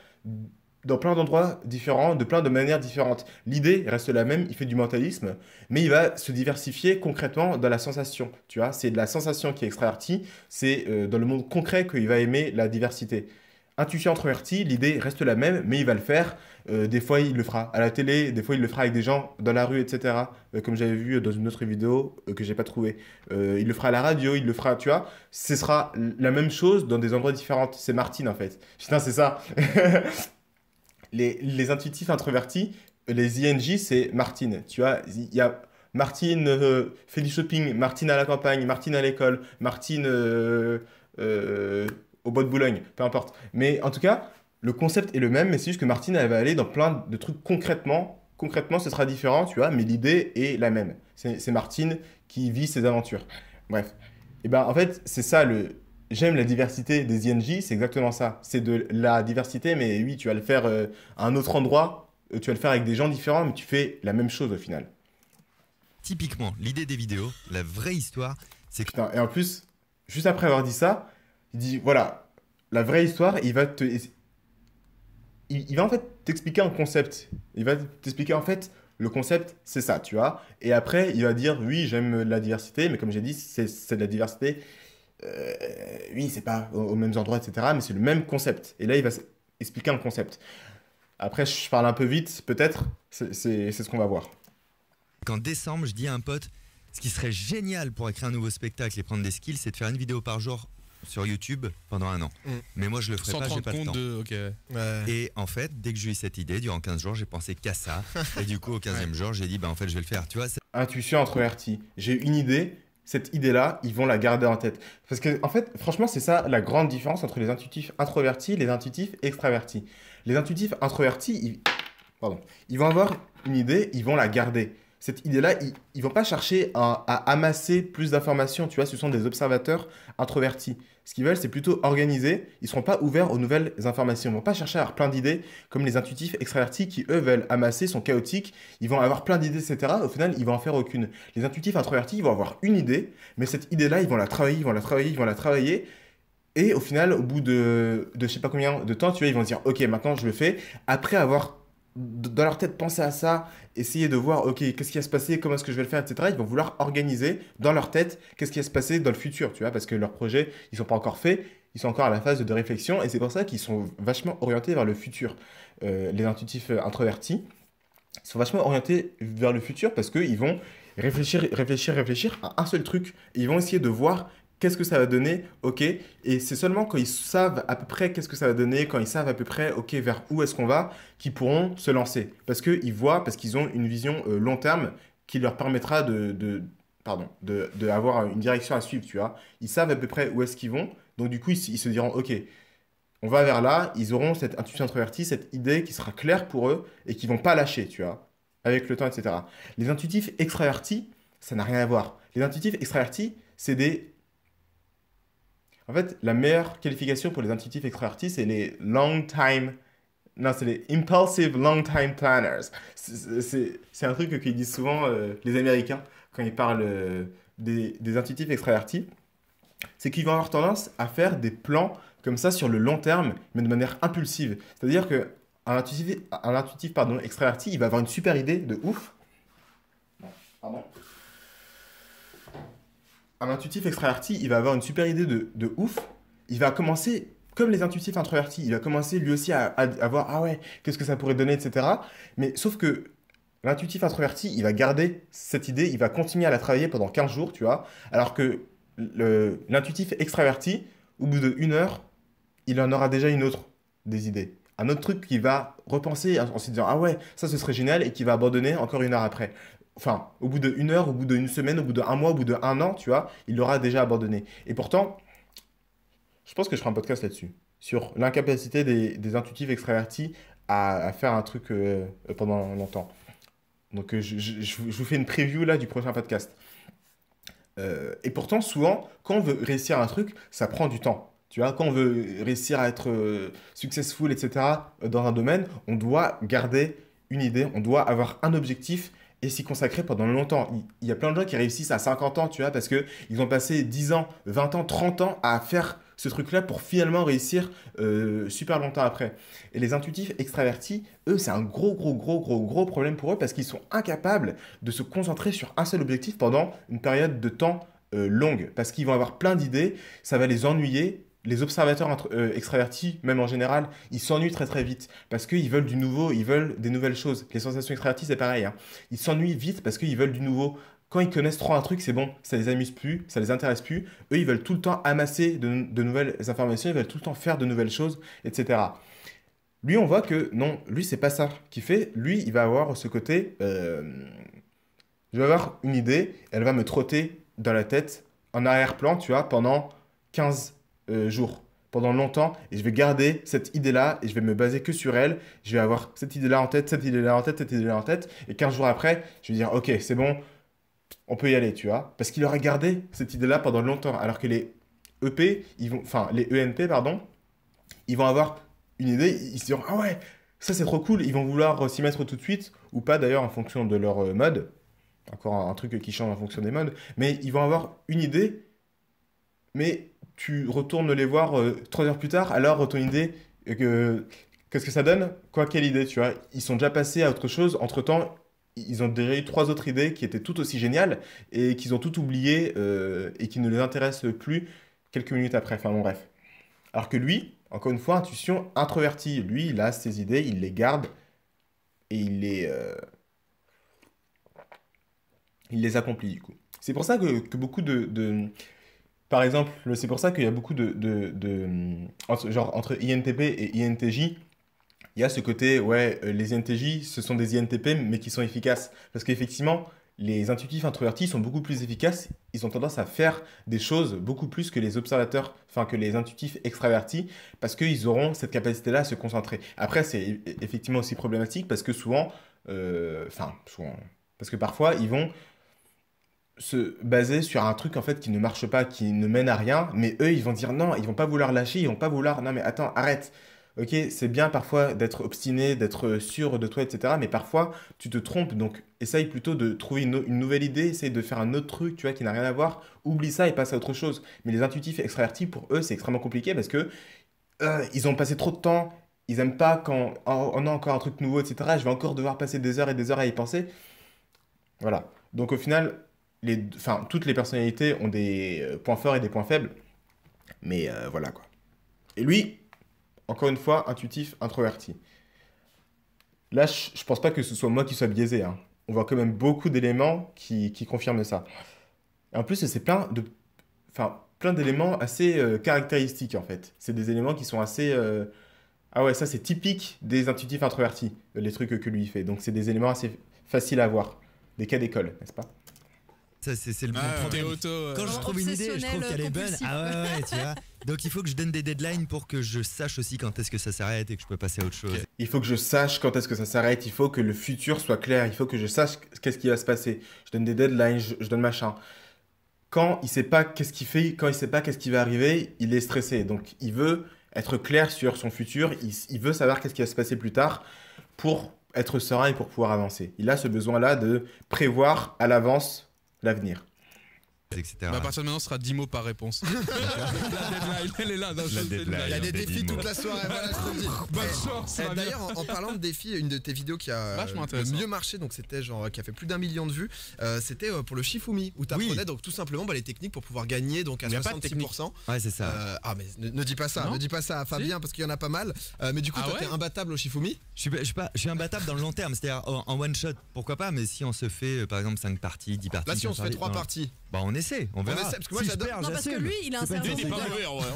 dans plein d'endroits différents, de plein de manières différentes. L'idée reste la même, il fait du mentalisme, mais il va se diversifier concrètement dans la sensation. Tu vois, c'est de la sensation qui est extravertie, c'est euh, dans le monde concret qu'il va aimer la diversité. Intuition introvertie, l'idée reste la même, mais il va le faire. Euh, des fois, il le fera à la télé, des fois, il le fera avec des gens dans la rue, etc. Euh, comme j'avais vu dans une autre vidéo que que j'ai pas trouvée. il le fera à la radio, il le fera, tu vois. Ce sera la même chose dans des endroits différents. C'est Martine, en fait. Putain, c'est ça. les, intuitifs introvertis, les INJ, c'est Martine. Tu vois, il y a Martine euh, fait du shopping, Martine à la campagne, Martine à l'école, Martine euh, euh, au bois de Boulogne, peu importe. Mais en tout cas, le concept est le même, mais c'est juste que Martine, elle va aller dans plein de trucs concrètement. Concrètement, ce sera différent, tu vois, mais l'idée est la même. C'est Martine qui vit ses aventures. Bref. Et eh ben en fait, c'est ça le, J'aime la diversité des I.N.G. c'est exactement ça. C'est de la diversité, mais oui, tu vas le faire euh, à un autre endroit, euh, tu vas le faire avec des gens différents, mais tu fais la même chose au final. Typiquement, l'idée des vidéos, la vraie histoire, c'est que. et en plus, juste après avoir dit ça, il dit voilà, la vraie histoire, il va te. Il, il va en fait t'expliquer un concept. Il va t'expliquer en fait le concept, c'est ça, tu vois. Et après, il va dire oui, j'aime la diversité, mais comme j'ai dit, c'est de la diversité euh, oui, c'est pas aux, mêmes endroits, etc., mais c'est le même concept. Et là, il va expliquer un concept. Après, je parle un peu vite, peut-être, c'est ce qu'on va voir. Quand décembre, je dis à un pote, ce qui serait génial pour écrire un nouveau spectacle et prendre des skills, c'est de faire une vidéo par jour sur YouTube pendant un an. Mm. Mais moi, je le ferai pas, j'ai pas temps. Et en fait, dès que j'ai eu cette idée, durant 15 jours, j'ai pensé qu'à ça. et du coup, au 15e jour, j'ai dit, bah en fait, je vais le faire. Tu vois, Intuition introvertie. J'ai une idée, cette idée-là, ils vont la garder en tête. Parce que, en fait, franchement, c'est ça la grande différence entre les intuitifs introvertis et les intuitifs extravertis. Les intuitifs introvertis, ils, Pardon. ils vont avoir une idée, ils vont la garder cette idée-là, ils, ne vont pas chercher à, amasser plus d'informations, tu vois, ce sont des observateurs introvertis. Ce qu'ils veulent, c'est plutôt organiser, ils ne seront pas ouverts aux nouvelles informations, ils vont pas chercher à avoir plein d'idées, comme les intuitifs extravertis qui, eux, veulent amasser, sont chaotiques, ils vont avoir plein d'idées, etc., au final, ils vont en faire aucune. Les intuitifs introvertis, ils vont avoir une idée, mais cette idée-là, ils vont la travailler, ils vont la travailler, ils vont la travailler, et au final, au bout de, de je sais pas combien de temps, tu vois, ils vont dire, ok, maintenant je le fais, après avoir dans leur tête penser à ça, essayer de voir, ok, qu'est-ce qui va se passer, comment est-ce que je vais le faire, etc. Ils vont vouloir organiser dans leur tête qu'est-ce qui va se passer dans le futur, tu vois, parce que leurs projets, ils sont pas encore faits, ils sont encore à la phase de réflexion, et c'est pour ça qu'ils sont vachement orientés vers le futur. Euh, les intuitifs euh, introvertis sont vachement orientés vers le futur parce qu'ils vont réfléchir, réfléchir, réfléchir à un seul truc. ils vont essayer de voir qu'est-ce que ça va donner, ok. Et c'est seulement quand ils savent à peu près qu'est-ce que ça va donner, quand ils savent à peu près, ok, vers où est-ce qu'on va, qu'ils pourront se lancer. Parce qu'ils voient, parce qu'ils ont une vision euh, long terme qui leur permettra de, de pardon, de, de, avoir une direction à suivre, tu vois. Ils savent à peu près où est-ce qu'ils vont. Donc du coup, ils, se diront, ok, on va vers là, ils auront cette intuition introvertie, cette idée qui sera claire pour eux et qui vont pas lâcher, tu vois, avec le temps, etc. Les intuitifs extravertis, ça n'a rien à voir. Les intuitifs extravertis, c'est des en fait, la meilleure qualification pour les intuitifs extravertis, c'est les long time. Non, c'est les impulsive long time planners. C'est un truc qu'ils disent souvent euh, les Américains quand ils parlent euh, des, des, intuitifs extravertis. C'est qu'ils vont avoir tendance à faire des plans comme ça sur le long terme, mais de manière impulsive. C'est-à-dire que un intuitif, un intuitif pardon, extraverti, il va avoir une super idée de ouf. Pardon un intuitif extraverti, il va avoir une super idée de, ouf. Il va commencer comme les intuitifs introvertis. Il va commencer lui aussi à, avoir voir, ah ouais, qu'est-ce que ça pourrait donner, etc. Mais sauf que l'intuitif introverti, il va garder cette idée, il va continuer à la travailler pendant 15 jours, tu vois. Alors que l'intuitif extraverti, au bout d'une heure, il en aura déjà une autre des idées. Un autre truc qu'il va repenser en se disant, ah ouais, ça ce serait génial, et qui va abandonner encore une heure après enfin, au bout d'une heure, au bout d'une semaine, au bout d'un mois, au bout d'un an, tu vois, il l'aura déjà abandonné. Et pourtant, je pense que je ferai un podcast là-dessus, sur l'incapacité des, intuitifs extravertis à, faire un truc euh, euh, pendant longtemps. Donc, euh, je, je, vous fais une preview là du prochain podcast. et pourtant, souvent, quand on veut réussir un truc, ça prend du temps. Tu vois, quand on veut réussir à être successful, etc., dans un domaine, on doit garder une idée, on doit avoir un objectif et s'y consacrer pendant longtemps. Il y a plein de gens qui réussissent à 50 ans, tu vois, parce qu'ils ont passé 10 ans, 20 ans, 30 ans à faire ce truc-là pour finalement réussir euh, super longtemps après. Et les intuitifs extravertis, eux, c'est un gros, gros, gros, gros, gros problème pour eux parce qu'ils sont incapables de se concentrer sur un seul objectif pendant une période de temps euh, longue. Parce qu'ils vont avoir plein d'idées, ça va les ennuyer les observateurs euh, extravertis, même en général, ils s'ennuient très très vite parce qu'ils veulent du nouveau, ils veulent des nouvelles choses. Les sensations extraverties, c'est pareil. Hein. Ils s'ennuient vite parce qu'ils veulent du nouveau. Quand ils connaissent trop un truc, c'est bon, ça les amuse plus, ça les intéresse plus. Eux, ils veulent tout le temps amasser de, nouvelles informations, ils veulent tout le temps faire de nouvelles choses, etc. Lui, on voit que non, lui, c'est pas ça qu'il fait. Lui, il va avoir ce côté. Euh, je vais avoir une idée, elle va me trotter dans la tête en arrière-plan, tu vois, pendant 15 euh, jour pendant longtemps, et je vais garder cette idée-là, et je vais me baser que sur elle, je vais avoir cette idée-là en tête, cette idée-là en tête, cette idée-là en tête, et 15 jours après, je vais dire, ok, c'est bon, on peut y aller, tu vois, parce qu'il aura gardé cette idée-là pendant longtemps, alors que les EP, ils vont, enfin les ENP, pardon, ils vont avoir une idée, ils se diront, ah ouais, ça c'est trop cool, ils vont vouloir euh, s'y mettre tout de suite, ou pas d'ailleurs en fonction de leur euh, mode, encore un truc qui change en fonction des modes, mais ils vont avoir une idée, mais tu retournes les voir euh, trois heures plus tard, alors ton idée, qu'est-ce que ça donne Quoi, quelle idée, tu vois Ils sont déjà passés à autre chose, entre-temps, ils ont déjà eu trois autres idées qui étaient tout aussi géniales et qu'ils ont tout oublié euh, et qui ne les intéressent plus quelques minutes après, enfin bon bref. Alors que lui, encore une fois, intuition introverti lui, il a ses idées, il les garde et il les... Euh, il les accomplit du coup. C'est pour ça que, beaucoup de, par exemple, c'est pour ça qu'il y a beaucoup de, de, euh, Genre, entre INTP et INTJ, il y a ce côté, ouais, euh, les INTJ, ce sont des INTP, mais qui sont efficaces. Parce qu'effectivement, les intuitifs introvertis sont beaucoup plus efficaces. Ils ont tendance à faire des choses beaucoup plus que les observateurs, enfin que les intuitifs extravertis, parce qu'ils auront cette capacité-là à se concentrer. Après, c'est e-, effectivement aussi problématique parce que souvent, euh, enfin souvent, parce que parfois ils vont se baser sur un truc en fait qui ne marche pas, qui ne mène à rien, mais eux ils vont dire non, ils vont pas vouloir lâcher, ils vont pas vouloir non mais attends, arrête. OK, c'est bien parfois d'être obstiné, d'être sûr de toi, etc. Mais parfois, tu te trompes. Donc, essaye plutôt de trouver une, nouvelle idée, essaye de faire un autre truc, tu vois, qui n'a rien à voir. Oublie ça et passe à autre chose. Mais les intuitifs extravertis, pour eux, c'est extrêmement compliqué parce que euh, ils ont passé trop de temps. Ils aiment pas quand on a encore un truc nouveau, etc. Je vais encore devoir passer des heures et des heures à y penser. Voilà. Donc, au final, enfin, toutes les personnalités ont des euh, points forts et des points faibles. Mais euh, voilà quoi. Et lui, encore une fois, intuitif, introverti. Là, je pense pas que ce soit moi qui soit biaisé. Hein. On voit quand même beaucoup d'éléments qui, confirment ça. en plus, c'est plein de, enfin, plein d'éléments assez euh, caractéristiques en fait. C'est des éléments qui sont assez, ah ouais, ça c'est typique des intuitifs introvertis, les trucs que lui fait. Donc c'est des éléments assez faciles à voir, des cas d'école, n'est-ce pas c'est le ah bon Quand je trouve une idée, je trouve qu'elle est bonne. Ah Donc il faut que je donne des deadlines pour que je sache aussi quand est-ce que ça s'arrête et que je peux passer à autre chose. Il faut que je sache quand est-ce que ça s'arrête. Il faut que le futur soit clair. Il faut que je sache qu'est-ce qui va se passer. Je donne des deadlines, je, donne machin. Quand il sait pas qu'est-ce qu'il fait, quand il sait pas qu'est-ce qui va arriver, il est stressé. Donc il veut être clair sur son futur. Il, il veut savoir qu'est-ce qui va se passer plus tard pour être serein et pour pouvoir avancer. Il a ce besoin-là de prévoir à l'avance l'avenir. Bah, à partir de maintenant, ce sera 10 mots par réponse. la elle est là. Il y a des défis toute la soirée. Eh, d'ailleurs, en, parlant de défis, une de tes vidéos qui a euh, le mieux marché, donc c'était genre qui a fait plus d'un million de vues, euh, c'était euh, pour le Shifumi où tu apprenais donc tout simplement bah, les techniques pour pouvoir gagner donc à 66%. c'est ça. ah mais ne, dis pas ça, ne dis pas ça à Fabien parce qu'il y en a pas mal. mais du coup, tu ah toi, imbattable au Shifumi. Je suis, imbattable dans le long terme, c'est-à-dire en, one shot, pourquoi pas. Mais si on se fait par exemple 5 parties, 10 parties. Là, si on se fait 3 parties. Bah, on est on verra. parce que moi, j'adore. Non, parce que lui, il a un cerveau.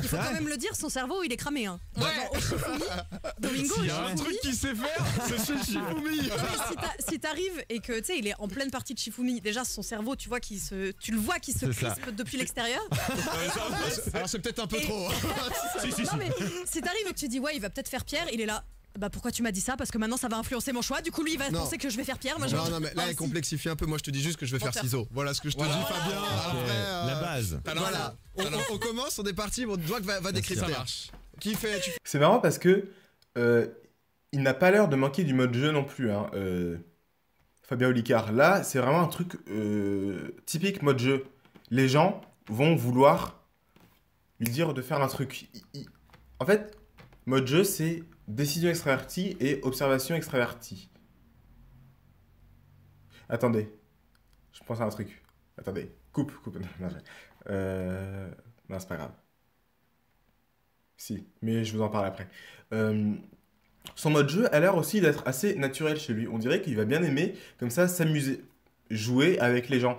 Il faut quand même le dire, son cerveau, il est cramé. Hein. Ouais. Domingo, il y a un truc qui sait faire, c'est chez Shifumi. Si t'arrives et que tu sais, il est en pleine partie de Shifumi, déjà son cerveau, tu vois qu'il se, tu le vois qui se crispe depuis l'extérieur. Alors c'est peut-être un peu trop. Hein. mais si t'arrives et que tu dis ouais, il va peut-être faire Pierre, il est là. Ah bah pourquoi tu m'as dit ça Parce que maintenant ça va influencer mon choix. Du coup, lui, il va penser que je vais faire Pierre. non, non, mais là, ah, il complexifie un peu. Moi, je te dis juste que je vais faire ciseaux. Voilà ce que je te dis, Fabien. Ah, Après, euh, La base. voilà. On, commence, on est parti. va, va décrypter. Qui fait C'est marrant parce que euh, il n'a pas l'air de manquer du mode jeu non plus. Hein. Euh, Fabien Olicard, là, c'est vraiment un truc typique mode jeu. Les gens vont vouloir lui dire de faire un truc. En fait, mode jeu, c'est décision extravertie et observation extravertie. Attendez, je pense à un truc. Attendez, coupe, coupe. Non, euh, c'est pas grave. Si, mais je vous en parle après. Euh, son mode jeu a l'air aussi d'être assez naturel chez lui. On dirait qu'il va bien aimer, comme ça, s'amuser, jouer avec les gens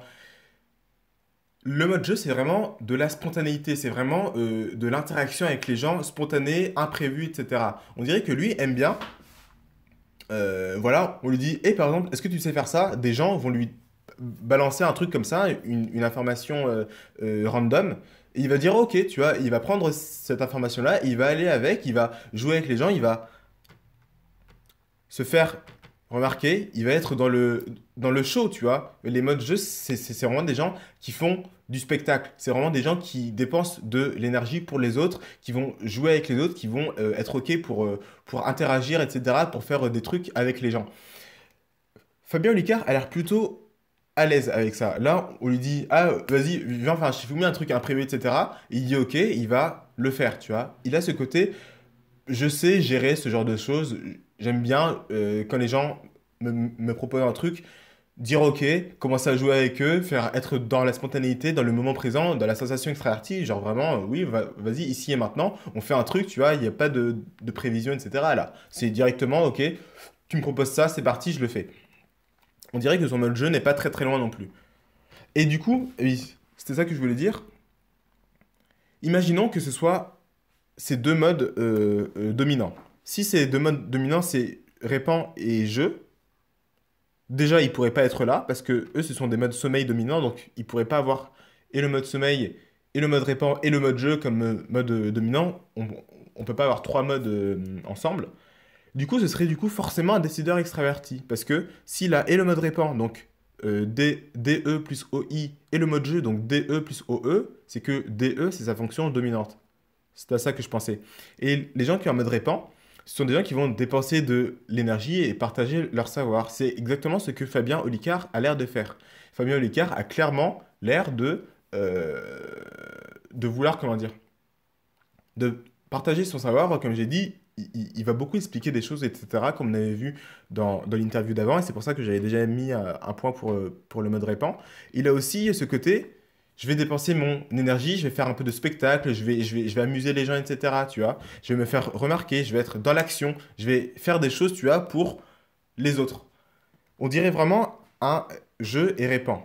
le mode jeu, c'est vraiment de la spontanéité, c'est vraiment euh, de l'interaction avec les gens, spontanée, imprévue, etc. On dirait que lui aime bien. Euh, voilà, on lui dit, et eh, par exemple, est-ce que tu sais faire ça Des gens vont lui balancer un truc comme ça, une, information euh, random. il va dire, ok, tu vois, il va prendre cette information-là, il va aller avec, il va jouer avec les gens, il va se faire Remarquez, il va être dans le, dans le show, tu vois. Les modes jeu, c'est vraiment des gens qui font du spectacle. C'est vraiment des gens qui dépensent de l'énergie pour les autres, qui vont jouer avec les autres, qui vont euh, être OK pour, euh, pour interagir, etc., pour faire euh, des trucs avec les gens. Fabien Olicard a l'air plutôt à l'aise avec ça. Là, on lui dit Ah, vas-y, viens, enfin, je vous mets un truc imprimé, etc. il dit OK, il va le faire, tu vois. Il a ce côté Je sais gérer ce genre de choses j'aime bien euh, quand les gens me, me, proposent un truc, dire ok, commencer à jouer avec eux, faire être dans la spontanéité, dans le moment présent, dans la sensation extravertie, genre vraiment, euh, oui, vas-y, ici et maintenant, on fait un truc, tu vois, il n'y a pas de, prévision, etc. Là, c'est directement ok, tu me proposes ça, c'est parti, je le fais. On dirait que son mode jeu n'est pas très très loin non plus. Et du coup, oui, c'était ça que je voulais dire. Imaginons que ce soit ces deux modes euh, dominants. Si ces deux modes dominants, c'est répand et je, déjà, ils pourraient pas être là parce que eux, ce sont des modes sommeil dominants, donc ils pourraient pas avoir et le mode sommeil et le mode répand et le mode jeu comme euh, mode euh, dominant. On, ne peut pas avoir trois modes euh, ensemble. Du coup, ce serait du coup forcément un décideur extraverti parce que s'il a et le mode répand, donc D, DE plus OI et le mode jeu, donc DE plus OE, c'est que DE, c'est sa fonction dominante. C'est à ça que je pensais. Et les gens qui ont un mode répand, ce sont des gens qui vont dépenser de l'énergie et partager leur savoir. C'est exactement ce que Fabien Olicard a l'air de faire. Fabien Olicard a clairement l'air de, euh, de vouloir, comment dire, de partager son savoir. Comme j'ai dit, il, va beaucoup expliquer des choses, etc., comme on avait vu dans, l'interview d'avant, et c'est pour ça que j'avais déjà mis euh, un point pour, euh, pour le mode répand. Il a aussi ce côté je vais dépenser mon énergie, je vais faire un peu de spectacle, je vais, je vais, je vais amuser les gens, etc. Tu vois, je vais me faire remarquer, je vais être dans l'action, je vais faire des choses, tu vois, pour les autres. On dirait vraiment un jeu et répand.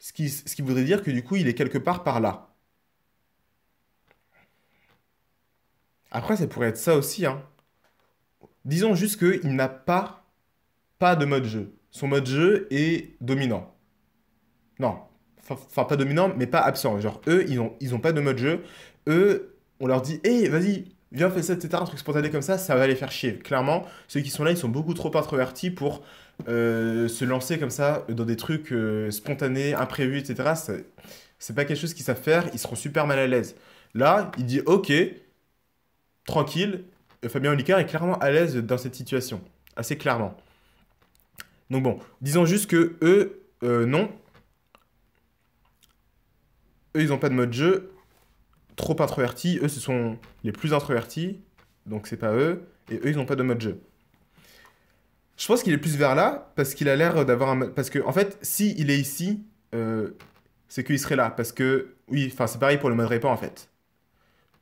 Ce qui, ce qui voudrait dire que du coup, il est quelque part par là. Après, ça pourrait être ça aussi. Hein. Disons juste qu'il n'a pas, pas de mode jeu. Son mode jeu est dominant. Non, enfin pas dominant, mais pas absent. Genre eux, ils n'ont ils ont pas de mode jeu. Eux, on leur dit, hé, vas-y, viens, fais ça, etc. Un truc spontané comme ça, ça va les faire chier. Clairement, ceux qui sont là, ils sont beaucoup trop introvertis pour euh, se lancer comme ça dans des trucs euh, spontanés, imprévus, etc. C'est pas quelque chose qu'ils savent faire, ils seront super mal à l'aise. Là, il dit, ok, tranquille, Fabien Olicard est clairement à l'aise dans cette situation. Assez clairement. Donc bon, disons juste que eux, euh, non, eux, ils n'ont pas de mode jeu trop introvertis. Eux, ce sont les plus introvertis, donc c'est pas eux. Et eux, ils n'ont pas de mode jeu. Je pense qu'il est plus vers là parce qu'il a l'air d'avoir un. mode... Parce que, en fait, si il est ici, euh, c'est qu'il serait là. Parce que, oui, enfin, c'est pareil pour le mode répand en fait.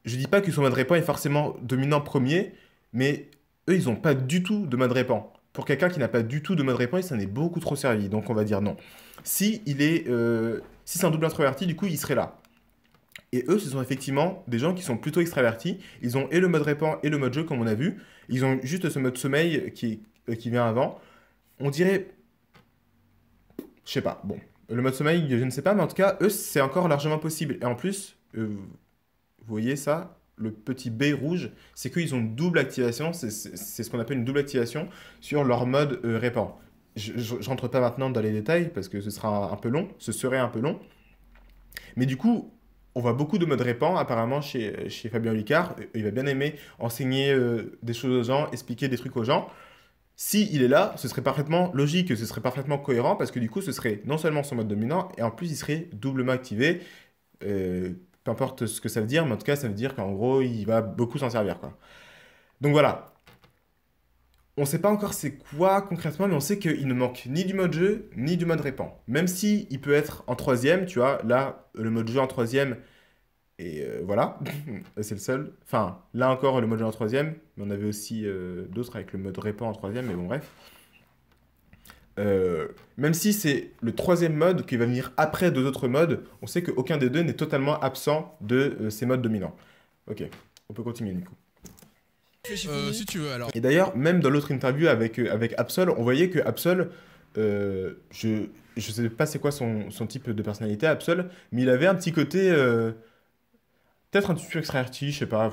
Je dis pas que son mode répand est forcément dominant premier, mais eux, ils n'ont pas du tout de mode répand. Pour quelqu'un qui n'a pas du tout de mode répand, ça n'est est beaucoup trop servi. Donc, on va dire non. Si il est. Euh, si c'est un double introverti, du coup, il serait là. Et eux, ce sont effectivement des gens qui sont plutôt extravertis. Ils ont et le mode répand et le mode jeu, comme on a vu. Ils ont juste ce mode sommeil qui, euh, qui vient avant. On dirait. Je sais pas. Bon. Le mode sommeil, je ne sais pas, mais en tout cas, eux, c'est encore largement possible. Et en plus, euh, vous voyez ça le petit B rouge, c'est qu'ils ont une double activation, c'est ce qu'on appelle une double activation sur leur mode euh, répand je, pas maintenant dans les détails parce que ce sera un peu long, ce serait un peu long. Mais du coup, on voit beaucoup de mode répand apparemment chez, Fabien Licard, Il va bien aimer enseigner euh, des choses aux gens, expliquer des trucs aux gens. Si il est là, ce serait parfaitement logique, ce serait parfaitement cohérent parce que du coup, ce serait non seulement son mode dominant et en plus, il serait doublement activé. Euh, peu importe ce que ça veut dire, mais en tout cas, ça veut dire qu'en gros, il va beaucoup s'en servir. Donc voilà, on ne sait pas encore c'est quoi concrètement, mais on sait qu'il ne manque ni du mode jeu, ni du mode répand. Même si il peut être en troisième, tu vois, là, le mode jeu en troisième, et euh, voilà, c'est le seul. Enfin, là encore, le mode jeu en troisième, mais on avait aussi euh, d'autres avec le mode répand en troisième, mais bon, bref. Euh, même si c'est le troisième mode qui va venir après deux autres modes, on sait qu'aucun des deux n'est totalement absent de ces modes dominants. Ok, on peut continuer du coup. Euh, si tu veux, alors. Et d'ailleurs, même dans l'autre interview avec, euh, avec Absol, on voyait que Absol, euh, je ne sais pas c'est quoi son, son, type de personnalité, Absol, mais il avait un petit côté. Euh, peut-être un petit peu extraverti, je sais pas,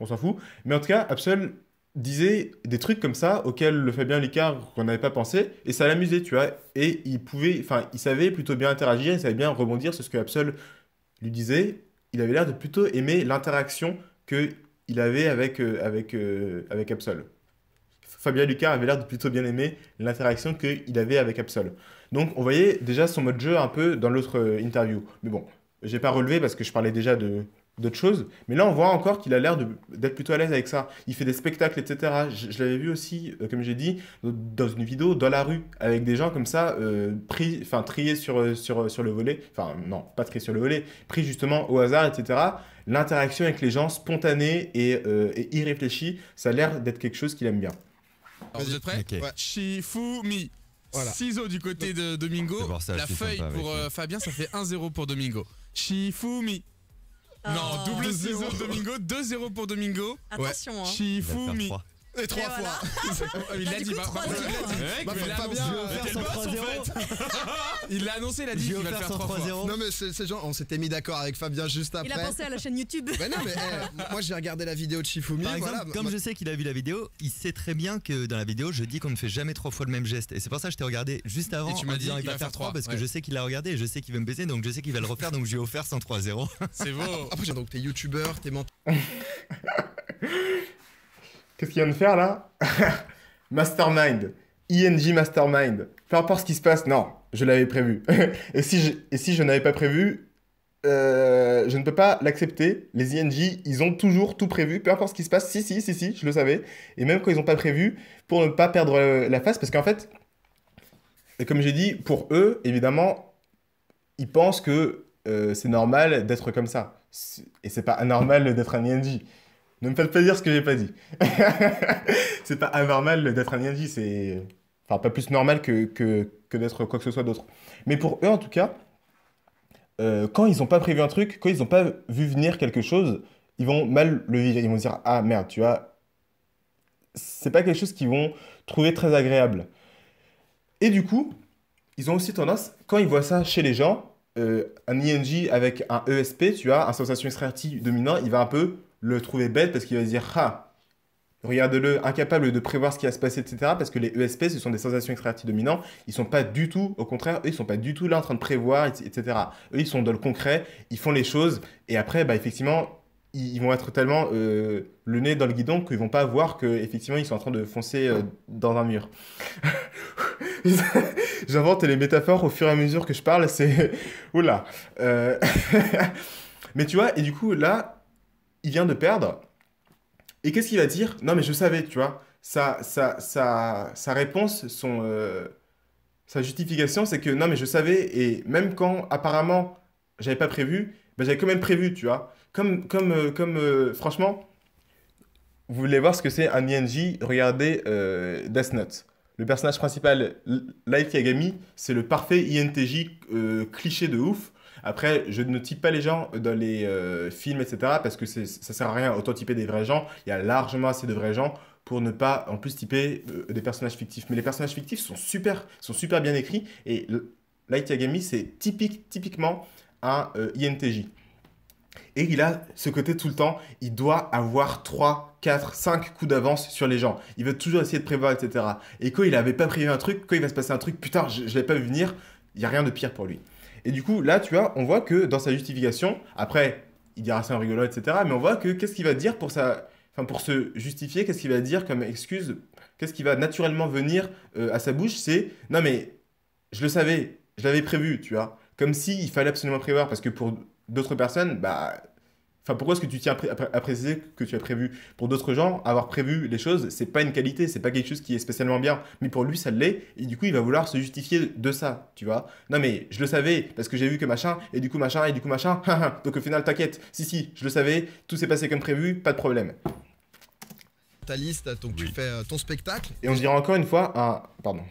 on s'en fout. Mais en tout cas, Absol disait des trucs comme ça auxquels le Fabien Licard qu'on n'avait pas pensé et ça l'amusait tu vois et il pouvait enfin il savait plutôt bien interagir il savait bien rebondir sur ce que Absol lui disait il avait l'air de plutôt aimer l'interaction que il avait avec, euh, avec, euh, avec Absol. Fabien Lucas avait l'air de plutôt bien aimer l'interaction qu'il avait avec Absol. Donc on voyait déjà son mode jeu un peu dans l'autre euh, interview. Mais bon, j'ai pas relevé parce que je parlais déjà de, d'autres choses. Mais là, on voit encore qu'il a l'air d'être plutôt à l'aise avec ça. Il fait des spectacles, etc. Je, l'avais vu aussi, euh, comme j'ai dit, dans une vidéo dans la rue, avec des gens comme ça, euh, pris, enfin triés sur, sur, sur le volet. Enfin, non, pas triés sur le volet, pris justement au hasard, etc. L'interaction avec les gens spontanée euh, et, irréfléchie, ça a l'air d'être quelque chose qu'il aime bien. Alors, vous êtes prêts Ciseaux du côté de Domingo. la feuille pour Fabien, ça fait 1-0 pour Domingo. Shifumi. Non, double saison Domingo, 2-0 pour Domingo. Attention, hein. Chifoumi. Et trois fois. il l'a dit, hein. bah, il l'a dit. fois. il l'a annoncé, il a dit qu'il va faire 3-0. Non, mais c'est genre, on s'était mis d'accord avec Fabien juste après. Il a pensé à la chaîne YouTube. Ben non, mais eh, moi j'ai regardé la vidéo de Shifumi. Par exemple, comme je sais qu'il a vu la vidéo, il sait très bien que dans la vidéo, je dis qu'on ne fait jamais trois fois le même geste. Et c'est pour ça que je t'ai regardé juste avant. Et tu m'as dit qu'il va faire trois. Parce que je sais qu'il l'a regardé et je sais qu'il va me baiser, donc je sais qu'il va le refaire, donc je lui ai offert 103-0. C'est beau. Après, donc t'es youtubeur, t'es ment. Qu'est-ce qu'il vient de faire là Mastermind, ING Mastermind. Peu importe ce qui se passe, non, je l'avais prévu. et si je, et si je n'avais pas prévu, euh, je ne peux pas l'accepter. Les ING, ils ont toujours tout prévu, peu importe ce qui se passe. Si, si, si, si, je le savais. Et même quand ils n'ont pas prévu, pour ne pas perdre la face, parce qu'en fait, comme j'ai dit, pour eux, évidemment, ils pensent que euh, c'est normal d'être comme ça. Et c'est pas anormal d'être un ING. Ne me faites pas dire ce que j'ai pas dit. c'est pas anormal d'être un ING, c'est. Enfin, pas plus normal que, que, d'être quoi que ce soit d'autre. Mais pour eux, en tout cas, euh, quand ils n'ont pas prévu un truc, quand ils n'ont pas vu venir quelque chose, ils vont mal le vivre. Ils vont dire Ah merde, tu vois, c'est pas quelque chose qu'ils vont trouver très agréable. Et du coup, ils ont aussi tendance, quand ils voient ça chez les gens, euh, un ING e avec un ESP, tu vois, un sensation extraverti dominant, il va un peu le trouver bête parce qu'il va se dire Ah, regarde-le, incapable de prévoir ce qui va se passer, etc. Parce que les ESP, ce sont des sensations extraverties dominantes. Ils sont pas du tout, au contraire, eux, ils sont pas du tout là en train de prévoir, etc. Eux, ils sont dans le concret, ils font les choses. Et après, bah, effectivement, ils vont être tellement euh, le nez dans le guidon qu'ils vont pas voir que effectivement ils sont en train de foncer euh, dans un mur. J'invente les métaphores au fur et à mesure que je parle, c'est oula. Euh, mais tu vois, et du coup là, il vient de perdre. Et qu'est-ce qu'il va dire Non, mais je savais, tu vois. Sa, sa, sa, sa réponse, son, euh, sa justification, c'est que non, mais je savais, et même quand apparemment j'avais pas prévu, ben, j'avais quand même prévu, tu vois. Comme, comme, euh, comme euh, franchement, vous voulez voir ce que c'est un INJ, regardez Death Note. Le personnage principal, Light Yagami, c'est le parfait INTJ cliché de ouf après, je ne type pas les gens dans les euh, films, etc. Parce que ça sert à rien. Autant typer des vrais gens. Il y a largement assez de vrais gens pour ne pas en plus typer euh, des personnages fictifs. Mais les personnages fictifs sont super, sont super bien écrits. Et Light Yagami, c'est typique, typiquement un euh, INTJ. Et il a ce côté tout le temps, il doit avoir 3, 4, 5 coups d'avance sur les gens. Il veut toujours essayer de prévoir, etc. Et quand il n'avait pas prévu un truc, quand il va se passer un truc, plus tard, je ne l'ai pas vu venir, il n'y a rien de pire pour lui. Et du coup, là, tu vois, on voit que dans sa justification, après, il dira ça en rigolo, etc. Mais on voit que qu'est-ce qu'il va dire pour Enfin, pour se justifier, qu'est-ce qu'il va dire comme excuse Qu'est-ce qui va naturellement venir euh, à sa bouche C'est non mais je le savais, je l'avais prévu, tu vois. Comme s'il fallait absolument prévoir parce que pour d'autres personnes, bah Enfin, pourquoi est-ce que tu tiens à, préciser que tu as prévu Pour d'autres gens, avoir prévu les choses, c'est pas une qualité, c'est pas quelque chose qui est spécialement bien. Mais pour lui, ça l'est, et du coup, il va vouloir se justifier de ça, tu vois. Non, mais je le savais, parce que j'ai vu que machin, et du coup, machin, et du coup, machin. Donc au final, t'inquiète, si, si, je le savais, tout s'est passé comme prévu, pas de problème. Ta liste, donc tu fais euh, ton spectacle. Et on dirait encore une fois un. Pardon.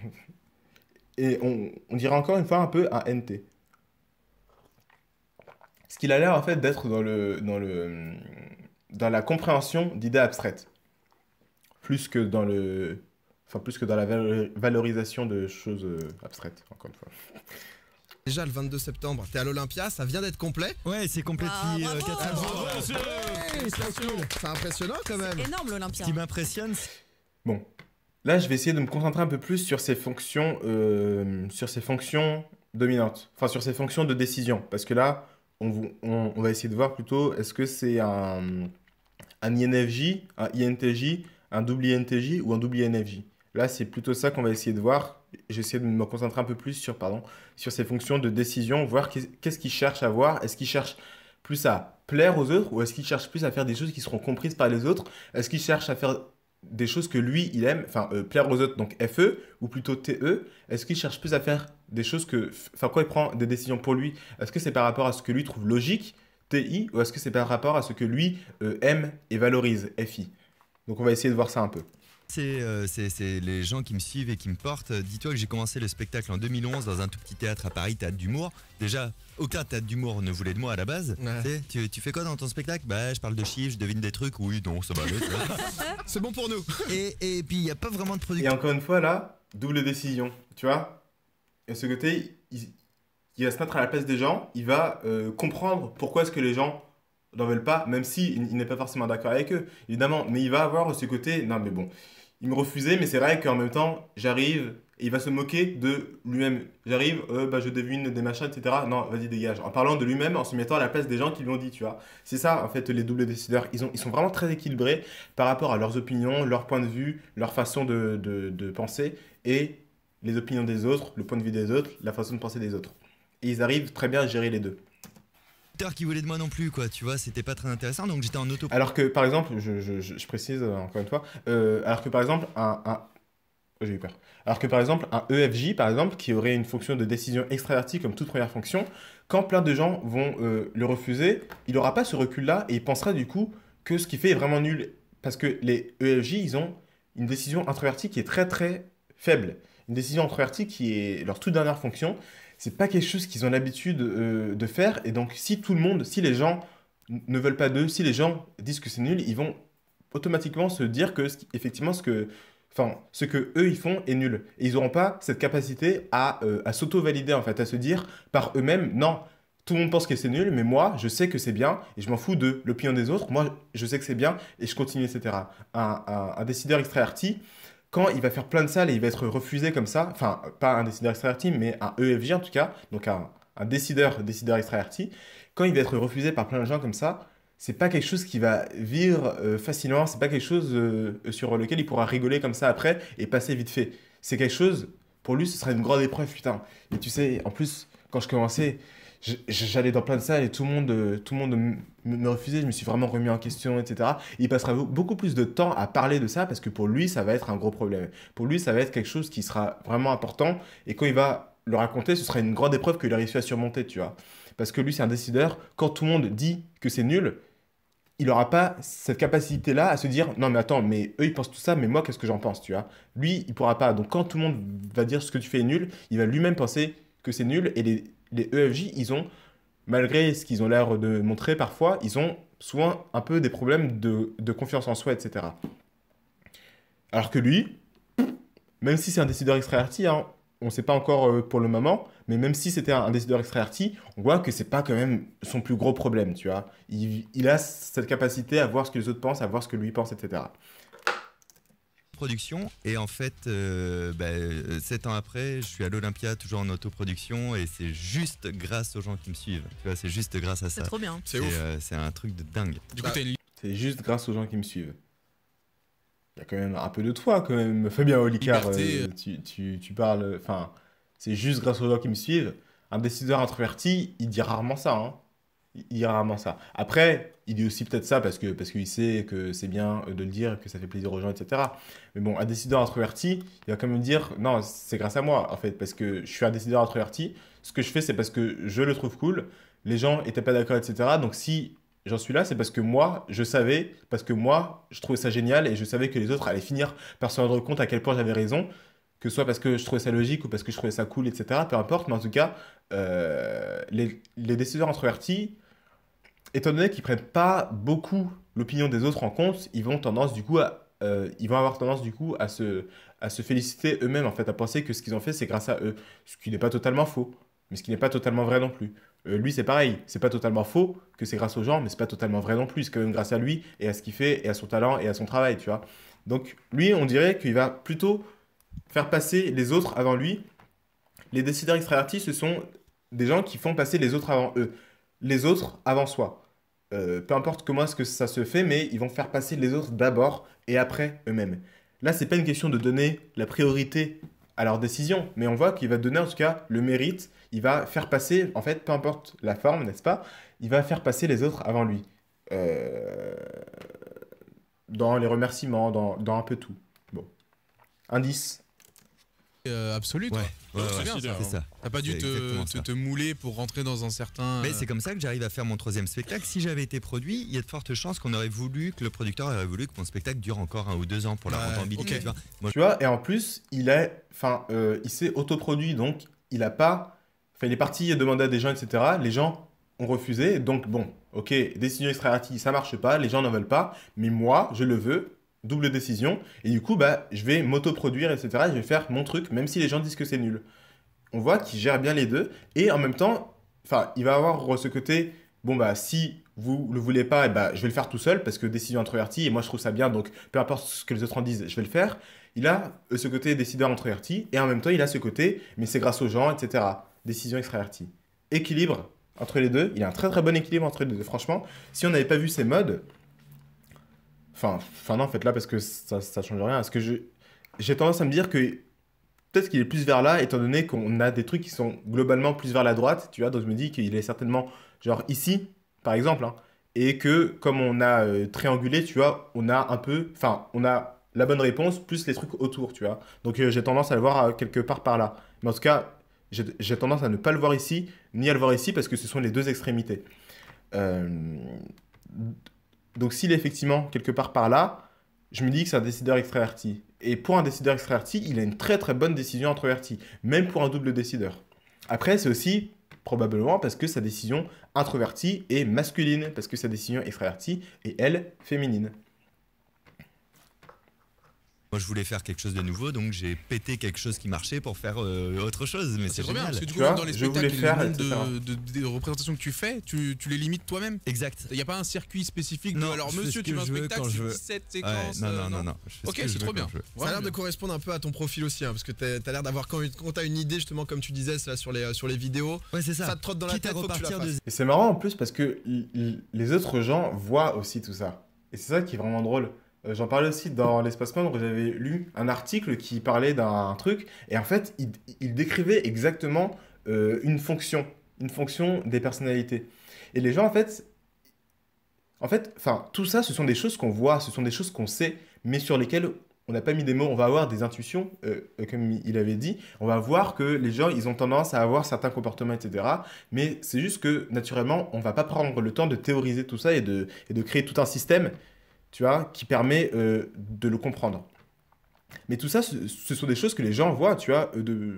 Et on, on dirait encore une fois un peu un NT ce qu'il a l'air en fait d'être dans, le, dans, le, dans la compréhension d'idées abstraites, plus que dans le, enfin plus que dans la valorisation de choses euh, abstraites, encore une fois. Déjà le 22 septembre, t'es à l'Olympia, ça vient d'être complet. Ouais, c'est complet bah, depuis 4 euh, c'est impressionnant quand même. énorme l'Olympia. Ce qui m'impressionne. Bon, là je vais essayer de me concentrer un peu plus sur ses fonctions, euh, sur ces fonctions dominantes, enfin sur ses fonctions de décision, parce que là, on, va essayer de voir plutôt est-ce que c'est un, un INFJ, un INTJ, un double INTJ ou un double INFJ. Là, c'est plutôt ça qu'on va essayer de voir. J'essaie de me concentrer un peu plus sur, pardon, sur ces fonctions de décision, voir qu'est-ce qu'ils cherchent à voir. Est-ce qu'ils cherche plus à plaire aux autres ou est-ce qu'ils cherchent plus à faire des choses qui seront comprises par les autres Est-ce qu'ils cherchent à faire des choses que lui, il aime, enfin, plaire aux autres, donc FE, ou plutôt TE, est-ce qu'il cherche plus à faire des choses que. Enfin, quoi, il prend des décisions pour lui Est-ce que c'est par rapport à ce que lui trouve logique, TI, ou est-ce que c'est par rapport à ce que lui euh, aime et valorise, FI Donc, on va essayer de voir ça un peu. Euh, c'est les gens qui me suivent et qui me portent. Euh, dis-toi que j'ai commencé le spectacle en 2011 dans un tout petit théâtre à Paris, théâtre d'humour. Déjà, aucun théâtre d'humour ne voulait de moi à la base. Tu, fais quoi dans ton spectacle Bah, je parle de chiffres, je devine des trucs. Oui, non, ça va aller. c'est bon pour nous. Et, et puis, il n'y a pas vraiment de production. Et encore une fois, là, double décision. Tu vois Et ce côté, il, va se mettre à la place des gens, il va euh, comprendre pourquoi est-ce que les gens n'en veulent pas, même si il n'est pas forcément d'accord avec eux, évidemment. Mais il va avoir ce côté, non mais bon, il me refusait, mais c'est vrai qu'en même temps, j'arrive, il va se moquer de lui-même. J'arrive, euh, bah, je devine des machins, etc. Non, vas-y, dégage. En parlant de lui-même, en se mettant à la place des gens qui lui ont dit, tu vois. C'est ça, en fait, les doubles décideurs. Ils, sont vraiment très équilibrés par rapport à leurs opinions, leur point de vue, leur façon de, de penser, et les opinions des autres, le point de vue des autres, la façon de penser des autres. Et ils arrivent très bien à gérer les deux qui voulait de moi non plus, quoi. Tu vois, c'était pas très intéressant. Donc j'étais en auto. Alors que par exemple, je, je, précise euh, encore une fois, euh, alors que par exemple, un. Oh, j'ai eu peur. Alors que par exemple, un EFJ, par exemple, qui aurait une fonction de décision extravertie comme toute première fonction, quand plein de gens vont euh, le refuser, il n'aura pas ce recul-là et il pensera du coup que ce qu'il fait est vraiment nul. Parce que les EFJ, ils ont une décision introvertie qui est très très faible. Une décision introvertie qui est leur toute dernière fonction c'est pas quelque chose qu'ils ont l'habitude euh, de faire. Et donc, si tout le monde, si les gens ne veulent pas d'eux, si les gens disent que c'est nul, ils vont automatiquement se dire que, effectivement, ce que, enfin, ce que eux ils font est nul. Et ils n'auront pas cette capacité à, euh, à s'auto-valider, en fait, à se dire par eux-mêmes, non, tout le monde pense que c'est nul, mais moi, je sais que c'est bien et je m'en fous de l'opinion des autres. Moi, je sais que c'est bien et je continue, etc. Un, un, un décideur extraverti, quand il va faire plein de salles et il va être refusé comme ça, enfin, pas un décideur extraverti, mais un EFJ en tout cas, donc un, décideur, décideur extraverti, quand il va être refusé par plein de gens comme ça, c'est pas quelque chose qui va vivre euh, facilement, c'est pas quelque chose euh, sur lequel il pourra rigoler comme ça après et passer vite fait. C'est quelque chose, pour lui, ce serait une grande épreuve, putain. Et tu sais, en plus, quand je commençais, j'allais dans plein de salles et tout le monde, euh, tout le monde me refusait. Je me suis vraiment remis en question, etc. Il passera beaucoup plus de temps à parler de ça parce que pour lui, ça va être un gros problème. Pour lui, ça va être quelque chose qui sera vraiment important. Et quand il va le raconter, ce sera une grande épreuve qu'il a réussi à surmonter, tu vois. Parce que lui, c'est un décideur. Quand tout le monde dit que c'est nul, il n'aura pas cette capacité-là à se dire non mais attends mais eux ils pensent tout ça mais moi qu'est-ce que j'en pense tu vois lui il pourra pas donc quand tout le monde va dire ce que tu fais est nul il va lui-même penser que c'est nul et les les EFJ, ils ont, malgré ce qu'ils ont l'air de montrer parfois, ils ont souvent un peu des problèmes de, confiance en soi, etc. Alors que lui, même si c'est un décideur extraverti, hein, on ne sait pas encore euh, pour le moment, mais même si c'était un décideur extraverti, on voit que ce n'est pas quand même son plus gros problème, tu vois. il, a cette capacité à voir ce que les autres pensent, à voir ce que lui pense, etc production. Et en fait, euh, bah, euh, sept 7 ans après, je suis à l'Olympia, toujours en autoproduction. Et c'est juste grâce aux gens qui me suivent. Tu vois, c'est juste grâce à ça. C'est trop bien. C'est ouf. Euh, c'est un truc de dingue. C'est juste grâce aux gens qui me suivent. Il y a quand même un peu de toi, quand même. Fabien Olicard, tu, tu, tu, parles. Enfin, c'est juste grâce aux gens qui me suivent. Un décideur introverti, il dit rarement ça. Hein. Il dit rarement ça. Après, il dit aussi peut-être ça parce que parce qu'il sait que c'est bien euh, de le dire, que ça fait plaisir aux gens, etc. Mais bon, un décideur introverti, il va quand même dire non, c'est grâce à moi en fait, parce que je suis un décideur introverti. Ce que je fais, c'est parce que je le trouve cool. Les gens étaient pas d'accord, etc. Donc si j'en suis là, c'est parce que moi, je savais, parce que moi, je trouvais ça génial et je savais que les autres allaient finir par se rendre compte à quel point j'avais raison que ce soit parce que je trouvais ça logique ou parce que je trouvais ça cool, etc. Peu importe, mais en tout cas, euh, les, les, décideurs introvertis, étant donné qu'ils prennent pas beaucoup l'opinion des autres en compte, ils vont tendance du coup à, euh, ils vont avoir tendance du coup à se, à se féliciter eux-mêmes en fait, à penser que ce qu'ils ont fait c'est grâce à eux, ce qui n'est pas totalement faux, mais ce qui n'est pas totalement vrai non plus. Euh, lui c'est pareil, c'est pas totalement faux que c'est grâce aux gens, mais c'est pas totalement vrai non plus, c'est quand même grâce à lui et à ce qu'il fait et à son talent et à son travail, tu vois. Donc lui on dirait qu'il va plutôt faire passer les autres avant lui. Les décideurs extravertis ce sont des gens qui font passer les autres avant eux, les autres avant soi. Euh, peu importe comment est-ce que ça se fait, mais ils vont faire passer les autres d'abord et après eux-mêmes. Là, c'est pas une question de donner la priorité à leur décision, mais on voit qu'il va donner en tout cas le mérite, il va faire passer, en fait, peu importe la forme, n'est-ce pas, il va faire passer les autres avant lui. Euh, dans les remerciements, dans, dans un peu tout. Bon. Indice absolue. ça. T'as pas dû te, te, mouler pour rentrer dans un certain. Mais euh, c'est comme ça que j'arrive à faire mon troisième spectacle. Si j'avais été produit, il y a de fortes chances qu'on aurait voulu, que le producteur aurait voulu que mon spectacle dure encore un ou deux ans pour la rentabilité. Tu, vois tu vois, et en plus, il enfin, euh, il s'est autoproduit, donc il a pas, enfin, il est parti, demander à des gens, etc. Les gens ont refusé, donc bon, ok, décision extravertie, ça marche pas, les gens n'en veulent pas, mais moi, je le veux, double décision, et du coup, bah, je vais m'autoproduire, etc. Je vais faire mon truc, même si les gens disent que c'est nul. On voit qu'il gère bien les deux, et en même temps, enfin, il va avoir ce côté, bon, bah, si vous le voulez pas, et bah, je vais le faire tout seul, parce que décision introvertie, et moi je trouve ça bien, donc peu importe ce que les autres en disent, je vais le faire. Il a euh, ce côté décideur introverti, et en même temps, il a ce côté, mais c'est grâce aux gens, etc. Décision extravertie. Équilibre entre les deux, il a un très très bon équilibre entre les deux. Franchement, si on n'avait pas vu ces modes, Enfin, enfin non, fait là parce que ça, ça change rien. ce que j'ai tendance à me dire que peut-être qu'il est plus vers là, étant donné qu'on a des trucs qui sont globalement plus vers la droite, tu vois. Donc je me dis qu'il est certainement genre ici, par exemple, hein. et que comme on a euh, triangulé, tu vois, on a un peu, enfin, on a la bonne réponse plus les trucs autour, tu vois. Donc euh, j'ai tendance à le voir euh, quelque part par là. Mais en tout cas, j'ai tendance à ne pas le voir ici, ni à le voir ici, parce que ce sont les deux extrémités. Donc s'il est effectivement quelque part par là, je me dis que c'est un décideur extraverti. Et pour un décideur extraverti, il a une très très bonne décision introvertie, même pour un double décideur. Après, c'est aussi probablement parce que sa décision introvertie est masculine, parce que sa décision extravertie est, elle, féminine. Moi, je voulais faire quelque chose de nouveau, donc j'ai pété quelque chose qui marchait pour faire euh, autre chose. Mais ah, c'est génial. Bien, parce que du dans les spectacles, faire, de, des représentations que tu fais, tu, les limites toi-même. Exact. Il n'y a pas un circuit spécifique. Non, de, alors, monsieur, tu veux un spectacle sur 17 séquences. Euh, non, non, non, Ok, c'est trop bien. Ça a l'air de correspondre un peu à ton profil aussi, hein, parce que tu as l'air d'avoir quand, quand tu as une idée justement, comme tu disais, sur les euh, sur les vidéos. Ouais, c'est ça. Ça te trotte dans la tête. Et c'est marrant en plus parce que les autres gens voient aussi tout ça. Et c'est ça qui est vraiment drôle. Euh, j'en parlais aussi dans l'espace membre, j'avais lu un article qui parlait d'un truc, et en fait, il, décrivait exactement euh, une fonction, une fonction des personnalités. Et les gens, en fait, en fait, enfin, tout ça, ce sont des choses qu'on voit, ce sont des choses qu'on sait, mais sur lesquelles on n'a pas mis des mots, on va avoir des intuitions, euh, comme il avait dit, on va voir que les gens, ils ont tendance à avoir certains comportements, etc. Mais c'est juste que, naturellement, on ne va pas prendre le temps de théoriser tout ça et de, et de créer tout un système tu qui permet euh, de le comprendre. Mais tout ça, ce, sont des choses que les gens voient, tu vois. Euh, de...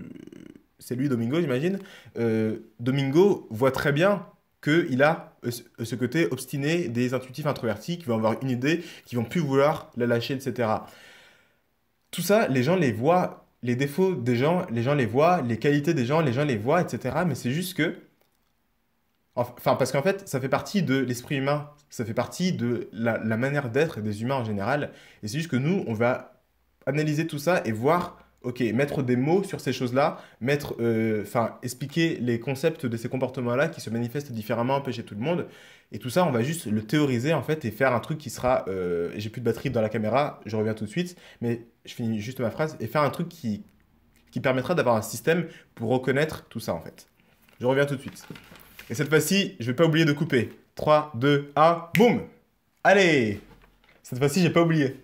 C'est lui, Domingo, j'imagine. Euh, Domingo voit très bien qu'il a ce côté obstiné des intuitifs introvertis qui vont avoir une idée, qui vont plus vouloir la lâcher, etc. Tout ça, les gens les voient, les défauts des gens, les gens les voient, les qualités des gens, les gens les voient, etc. Mais c'est juste que Enfin, parce qu'en fait, ça fait partie de l'esprit humain, ça fait partie de la, manière d'être des humains en général. Et c'est juste que nous, on va analyser tout ça et voir, ok, mettre des mots sur ces choses-là, mettre, euh, enfin, expliquer les concepts de ces comportements-là qui se manifestent différemment un peu chez tout le monde. Et tout ça, on va juste le théoriser en fait et faire un truc qui sera, euh, j'ai plus de batterie dans la caméra, je reviens tout de suite, mais je finis juste ma phrase et faire un truc qui qui permettra d'avoir un système pour reconnaître tout ça en fait. Je reviens tout de suite. Et cette fois-ci, je vais pas oublier de couper. 3, 2, 1, boum Allez Cette fois-ci, j'ai pas oublié.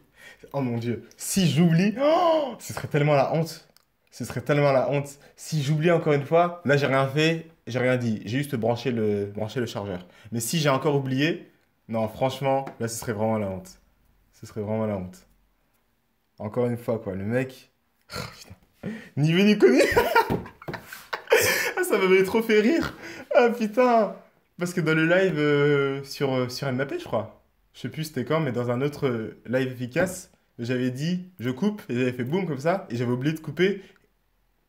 Oh mon dieu, si j'oublie, oh, ce serait tellement la honte. Ce serait tellement la honte. Si j'oublie encore une fois, là j'ai rien fait, j'ai rien dit. J'ai juste branché le, branché le chargeur. Mais si j'ai encore oublié, non, franchement, là ce serait vraiment la honte. Ce serait vraiment la honte. Encore une fois, quoi, le mec. Oh, putain. Ni vu ni connu ça m'avait trop fait rire. Ah putain Parce que dans le live euh, sur, euh, sur MAP, je crois, je sais plus c'était quand, mais dans un autre euh, live efficace, j'avais dit je coupe, et j'avais fait boum comme ça, et j'avais oublié de couper.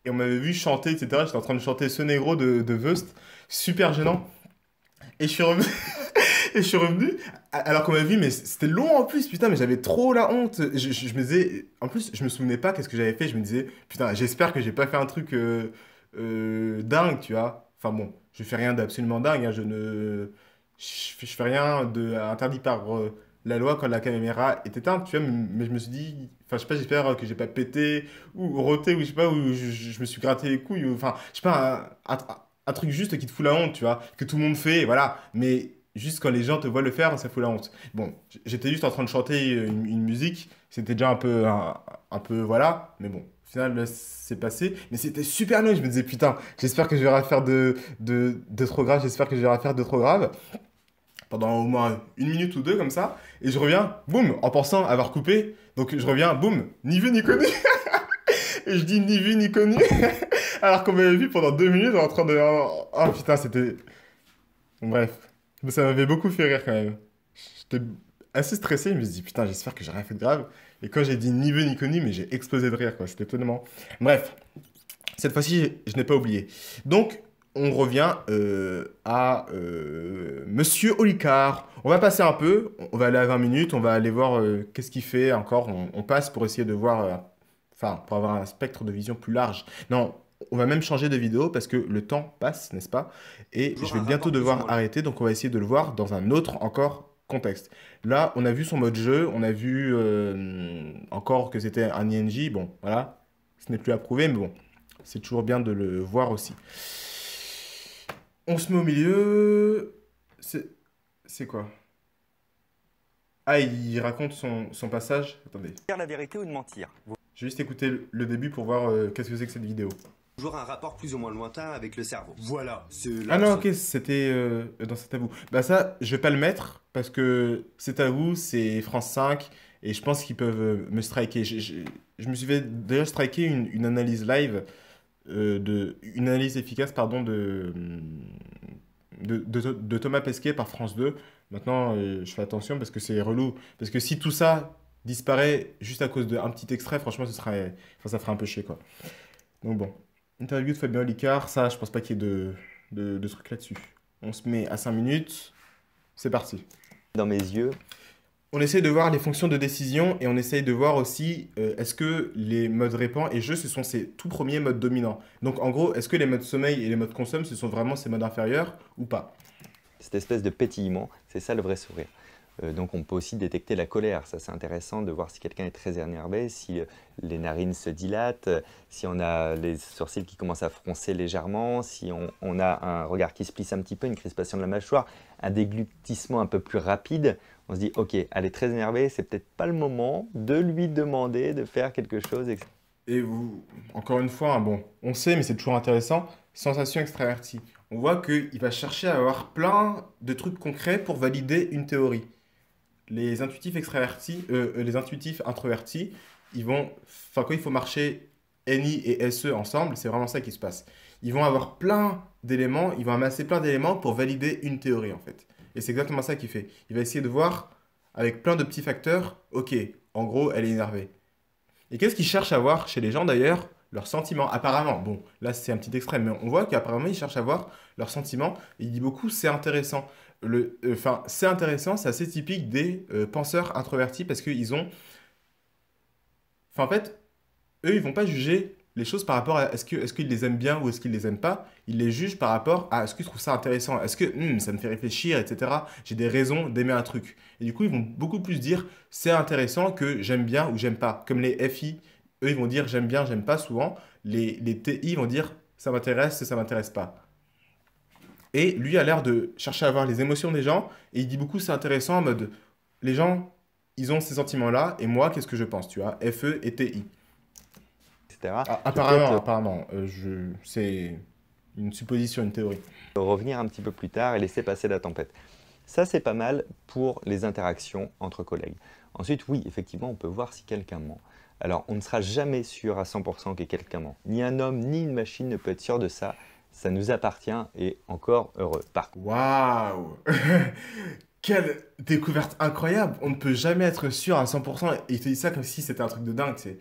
Et on m'avait vu chanter, etc. J'étais en train de chanter ce négro de, de super gênant. Et je suis revenu. et je suis revenu alors qu'on m'avait vu mais c'était long en plus putain mais j'avais trop la honte je, me disais en plus je me souvenais pas qu'est-ce que j'avais fait je me disais putain j'espère que j'ai pas fait un truc euh, dingue, tu vois. Enfin bon, je fais rien d'absolument dingue, hein. je ne je, fais rien de interdit par euh, la loi quand la caméra est éteinte, tu vois, mais, je me suis dit enfin je sais pas, j'espère que j'ai pas pété ou roté ou je sais pas ou je, me suis gratté les couilles enfin, je sais pas un, truc juste qui te fout la honte, tu vois, que tout le monde fait, voilà, mais juste quand les gens te voient le faire, ça fout la honte. Bon, j'étais juste en train de chanter une, musique, c'était déjà un peu un peu voilà, mais bon, final, c'est passé. Mais c'était super long. Je me disais, putain, j'espère que je vais rien faire de, de, trop grave. J'espère que je vais rien faire de trop grave. Pendant au moins une minute ou deux, comme ça. Et je reviens, boum, en pensant avoir coupé. Donc je reviens, boum, ni vu ni connu. et je dis ni vu ni connu. Alors qu'on m'avait vu pendant deux minutes en train de. Oh, oh putain, c'était. Bref. Ça m'avait beaucoup fait rire quand même. J'étais assez stressé. Je me suis dit, putain, j'espère que j'ai rien fait de grave. Et quand j'ai dit ni vu ni connu, mais j'ai explosé de rire, quoi. C'était étonnant. Bref, cette fois-ci, je n'ai pas oublié. Donc, on revient euh, à euh, Monsieur Olicard. On va passer un peu, on va aller à 20 minutes, on va aller voir euh, qu'est-ce qu'il fait encore. On, passe pour essayer de voir, enfin, pour avoir un spectre de vision plus large. Non, on va même changer de vidéo parce que le temps passe, n'est-ce pas Et je vais bientôt devoir arrêter, donc on va essayer de le voir dans un autre encore contexte. Là, on a vu son mode jeu, on a vu euh, encore que c'était un INJ. Bon, voilà, ce n'est plus à prouver, mais bon, c'est toujours bien de le voir aussi. On se met au milieu. C'est quoi Ah, il raconte son, passage. Attendez. Dire la vérité ou de mentir J'ai juste écouter le début pour voir euh, qu'est-ce que c'est que cette vidéo. Toujours un rapport plus ou moins lointain avec le cerveau. Voilà. Ah non, ok, c'était euh, dans cet tabou. Bah ça, je vais pas le mettre parce que c'est à vous, c'est France 5, et je pense qu'ils peuvent euh, me striker. Je, me suis fait déjà striker une, analyse live, euh, une analyse efficace pardon, de, hum, Thomas Pesquet par France 2. Maintenant, euh, je fais attention parce que c'est relou. Parce que si tout ça disparaît juste à cause d'un petit extrait, franchement, ce ça ferait un peu chier. Quoi. Donc bon, interview de Fabien Olicard, ça, je pense pas qu'il y ait de, de, de trucs là-dessus. On se met à 5 minutes. C'est parti dans mes yeux. On essaie de voir les fonctions de décision et on essaye de voir aussi euh, est-ce que les modes répand et jeu, ce sont ces tout premiers modes dominants. Donc en gros, est-ce que les modes sommeil et les modes consomme, ce sont vraiment ces modes inférieurs ou pas Cette espèce de pétillement, c'est ça le vrai sourire. Euh, donc on peut aussi détecter la colère, ça c'est intéressant de voir si quelqu'un est très énervé, si euh, les narines se dilatent, euh, si on a les sourcils qui commencent à froncer légèrement, si on, a un regard qui se plisse un petit peu, une crispation de la mâchoire, un déglutissement un peu plus rapide, on se dit ok, elle est très énervée, c'est peut-être pas le moment de lui demander de faire quelque chose. Et vous, encore une fois, hein, bon, on sait, mais c'est toujours intéressant, sensation extravertie. On voit qu'il va chercher à avoir plein de trucs concrets pour valider une théorie les intuitifs euh, euh, les intuitifs introvertis, ils vont, enfin quand il faut marcher NI et SE ensemble, c'est vraiment ça qui se passe. Ils vont avoir plein d'éléments, ils vont amasser plein d'éléments pour valider une théorie en fait. Et c'est exactement ça qu'il fait. Il va essayer de voir avec plein de petits facteurs, ok, en gros, elle est énervée. Et qu'est-ce qu'il cherche à voir chez les gens d'ailleurs Leurs sentiments, apparemment. Bon, là c'est un petit extrême, mais on voit qu'apparemment il cherche à voir leurs sentiments. il dit beaucoup, c'est intéressant. Euh, enfin, c'est intéressant, c'est assez typique des euh, penseurs introvertis parce qu'ils ont. Enfin, en fait, eux, ils vont pas juger les choses par rapport à est-ce qu'ils que, est -ce qu'ils les aiment bien ou est-ce qu'ils les aiment pas. Ils les jugent par rapport à est-ce qu'ils trouvent ça intéressant, est-ce que hmm, ça me fait réfléchir, etc. J'ai des raisons d'aimer un truc. Et du coup, ils vont beaucoup plus dire c'est intéressant que j'aime bien ou j'aime pas. Comme les FI, eux, ils vont dire j'aime bien, j'aime pas souvent. Les, les TI vont dire ça m'intéresse, ça m'intéresse pas. Et lui a l'air de chercher à voir les émotions des gens. Et il dit beaucoup, c'est intéressant en mode les gens, ils ont ces sentiments-là. Et moi, qu'est-ce que je pense, tu vois FE et TI. Etc. Ah, apparemment, euh, apparemment. Euh, je... C'est une supposition, une théorie. Revenir un petit peu plus tard et laisser passer la tempête. Ça, c'est pas mal pour les interactions entre collègues. Ensuite, oui, effectivement, on peut voir si quelqu'un ment. Alors, on ne sera jamais sûr à 100% que quelqu'un ment. Ni un homme, ni une machine ne peut être sûr de ça ça nous appartient et encore heureux. Par Waouh Quelle découverte incroyable On ne peut jamais être sûr à 100% et il te dit ça comme si c'était un truc de dingue. C'est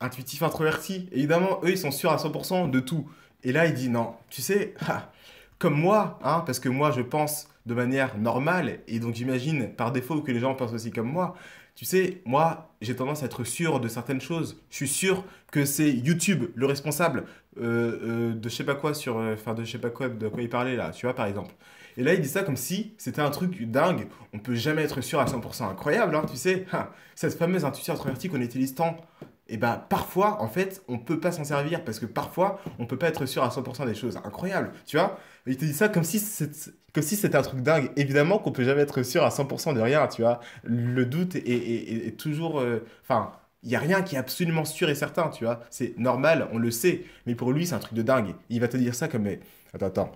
intuitif, introverti. Évidemment, eux, ils sont sûrs à 100% de tout. Et là, il dit non, tu sais, ah, comme moi, hein, parce que moi, je pense de manière normale et donc j'imagine par défaut que les gens pensent aussi comme moi. Tu sais, moi, j'ai tendance à être sûr de certaines choses. Je suis sûr que c'est YouTube le responsable euh, euh, de je sais pas quoi sur, euh, enfin de je sais pas quoi de quoi il parlait là, tu vois par exemple. Et là, il dit ça comme si c'était un truc dingue. On peut jamais être sûr à 100%. Incroyable, hein, tu sais. Cette fameuse intuition introvertie qu'on utilise tant. Et eh ben parfois, en fait, on peut pas s'en servir parce que parfois, on peut pas être sûr à 100% des choses. Incroyable, tu vois. Il te dit ça comme si c'est si un truc dingue. Évidemment qu'on peut jamais être sûr à 100% de rien, tu vois. Le doute est, toujours... Euh, enfin, il y a rien qui est absolument sûr et certain, tu vois. C'est normal, on le sait. Mais pour lui, c'est un truc de dingue. Il va te dire ça comme... Mais, attends, attends.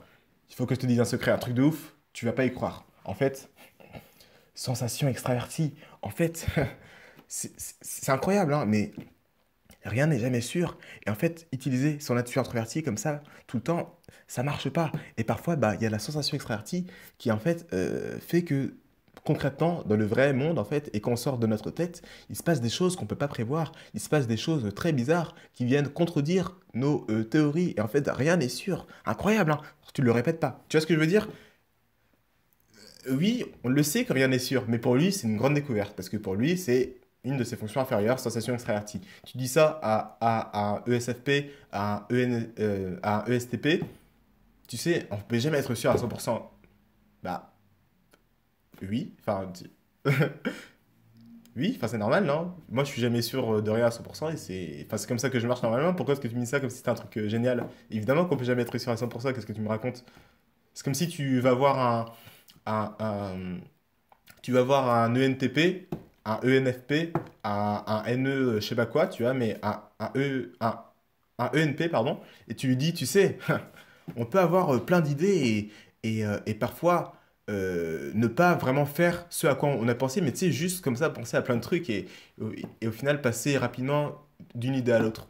Il faut que je te dise un secret, un truc de ouf. Tu vas pas y croire. En fait, sensation extravertie. En fait, c'est incroyable, hein, mais rien n'est jamais sûr. Et en fait, utiliser son attitude introvertie comme ça, tout le temps, ça marche pas. Et parfois, bah, il y a la sensation extravertie qui, en fait, euh, fait que concrètement, dans le vrai monde, en fait, et qu'on sort de notre tête, il se passe des choses qu'on ne peut pas prévoir. Il se passe des choses très bizarres qui viennent contredire nos euh, théories. Et en fait, rien n'est sûr. Incroyable, hein. Tu ne le répètes pas. Tu vois ce que je veux dire euh, Oui, on le sait que rien n'est sûr, mais pour lui, c'est une grande découverte. Parce que pour lui, c'est une de ses fonctions inférieures, sensation extravertie. Tu dis ça à, à, un ESFP, à EN, à un ESTP, tu sais, on ne peut jamais être sûr à 100%. Bah, oui, enfin, oui, enfin, c'est normal, non Moi, je suis jamais sûr de rien à 100% et c'est enfin, comme ça que je marche normalement. Pourquoi est-ce que tu me dis ça comme si c'était un truc euh, génial Évidemment qu'on peut jamais être sûr à 100%, qu'est-ce que tu me racontes C'est comme si tu vas voir un, un, tu vas voir un ENTP, un ENFP, un, NE, euh, je sais pas quoi, tu vois, mais un, un, e, un ENP, pardon, et tu lui dis, tu sais, on peut avoir euh, plein d'idées et, euh, parfois euh, ne pas vraiment faire ce à quoi on a pensé, mais tu sais, juste comme ça, penser à plein de trucs et, au final passer rapidement d'une idée à l'autre.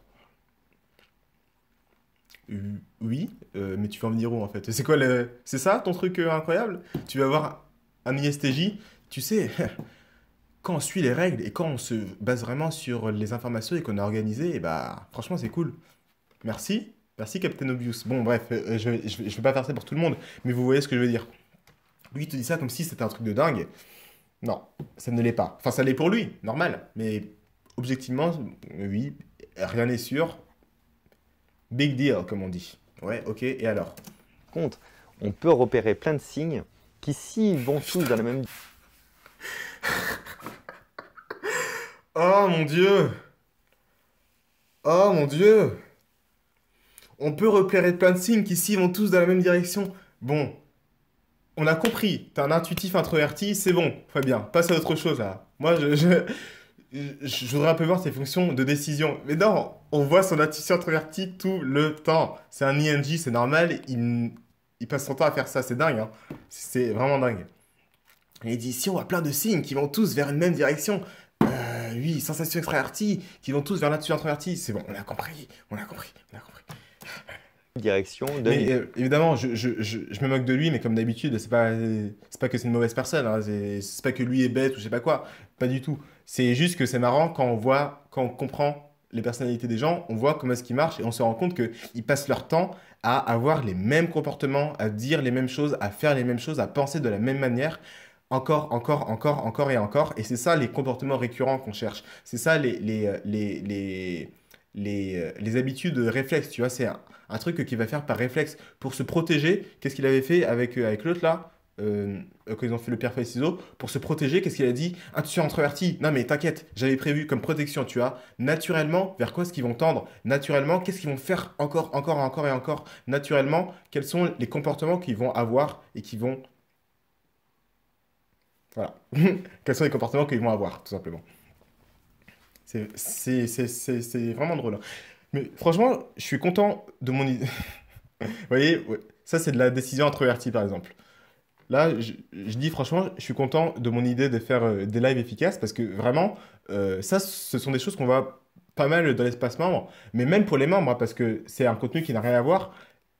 Oui, mais tu vas en venir où en fait C'est quoi C'est ça ton truc incroyable Tu vas avoir un ISTJ, tu sais, quand on suit les règles et quand on se base vraiment sur les informations et qu'on a organisé, et eh bah franchement c'est cool. Merci. Merci Captain Obvious. Bon, bref, euh, je, je, vais pas faire ça pour tout le monde, mais vous voyez ce que je veux dire. Lui, il te dit ça comme si c'était un truc de dingue. Non, ça ne l'est pas. Enfin, ça l'est pour lui, normal. Mais objectivement, oui, rien n'est sûr. Big deal, comme on dit. Ouais, ok, et alors contre, on peut repérer plein de signes qui, s'ils si vont tous dans la même... oh mon dieu Oh mon dieu on peut repérer plein de signes qui, s'ils vont tous dans la même direction, bon, on a compris, t'es un intuitif introverti, c'est bon, bien, passe à autre chose là. Moi, je, je, voudrais un peu voir ses fonctions de décision. Mais non, on voit son intuition introverti tout le temps. C'est un ING, c'est normal, il, il, passe son temps à faire ça, c'est dingue, hein. c'est vraiment dingue. Et on a plein de signes qui vont tous vers une même direction, euh, oui, sensation extravertie, qui vont tous vers l'intuition introverti. c'est bon, on a compris, on a compris, on a compris direction euh, évidemment, je, me moque de lui, mais comme d'habitude, c'est pas, c'est pas que c'est une mauvaise personne, hein, c'est pas que lui est bête ou je sais pas quoi, pas du tout. C'est juste que c'est marrant quand on voit, quand on comprend les personnalités des gens, on voit comment est-ce qu'ils marchent et on se rend compte qu'ils passent leur temps à avoir les mêmes comportements, à dire les mêmes choses, à faire les mêmes choses, à penser de la même manière encore, encore, encore, encore et encore. Et c'est ça les comportements récurrents qu'on cherche. C'est ça les, les, euh, les, les les, euh, les habitudes réflexes, tu vois, c'est un, truc qu'il va faire par réflexe pour se protéger. Qu'est-ce qu'il avait fait avec, euh, avec l'autre là euh, quand ils ont fait le père ciseaux pour se protéger, qu'est-ce qu'il a dit Ah, tu es introverti Non, mais t'inquiète, j'avais prévu comme protection, tu vois. Naturellement, vers quoi est-ce qu'ils vont tendre Naturellement, qu'est-ce qu'ils vont faire encore, encore, encore et encore Naturellement, quels sont les comportements qu'ils vont avoir et qui vont. Voilà. quels sont les comportements qu'ils vont avoir, tout simplement. C'est vraiment drôle. Hein. Mais franchement, je suis content de mon idée. Vous voyez, ça c'est de la décision introvertie par exemple. Là, je, dis franchement, je suis content de mon idée de faire euh, des lives efficaces parce que vraiment, euh, ça, ce sont des choses qu'on va pas mal dans l'espace membre, mais même pour les membres, hein, parce que c'est un contenu qui n'a rien à voir.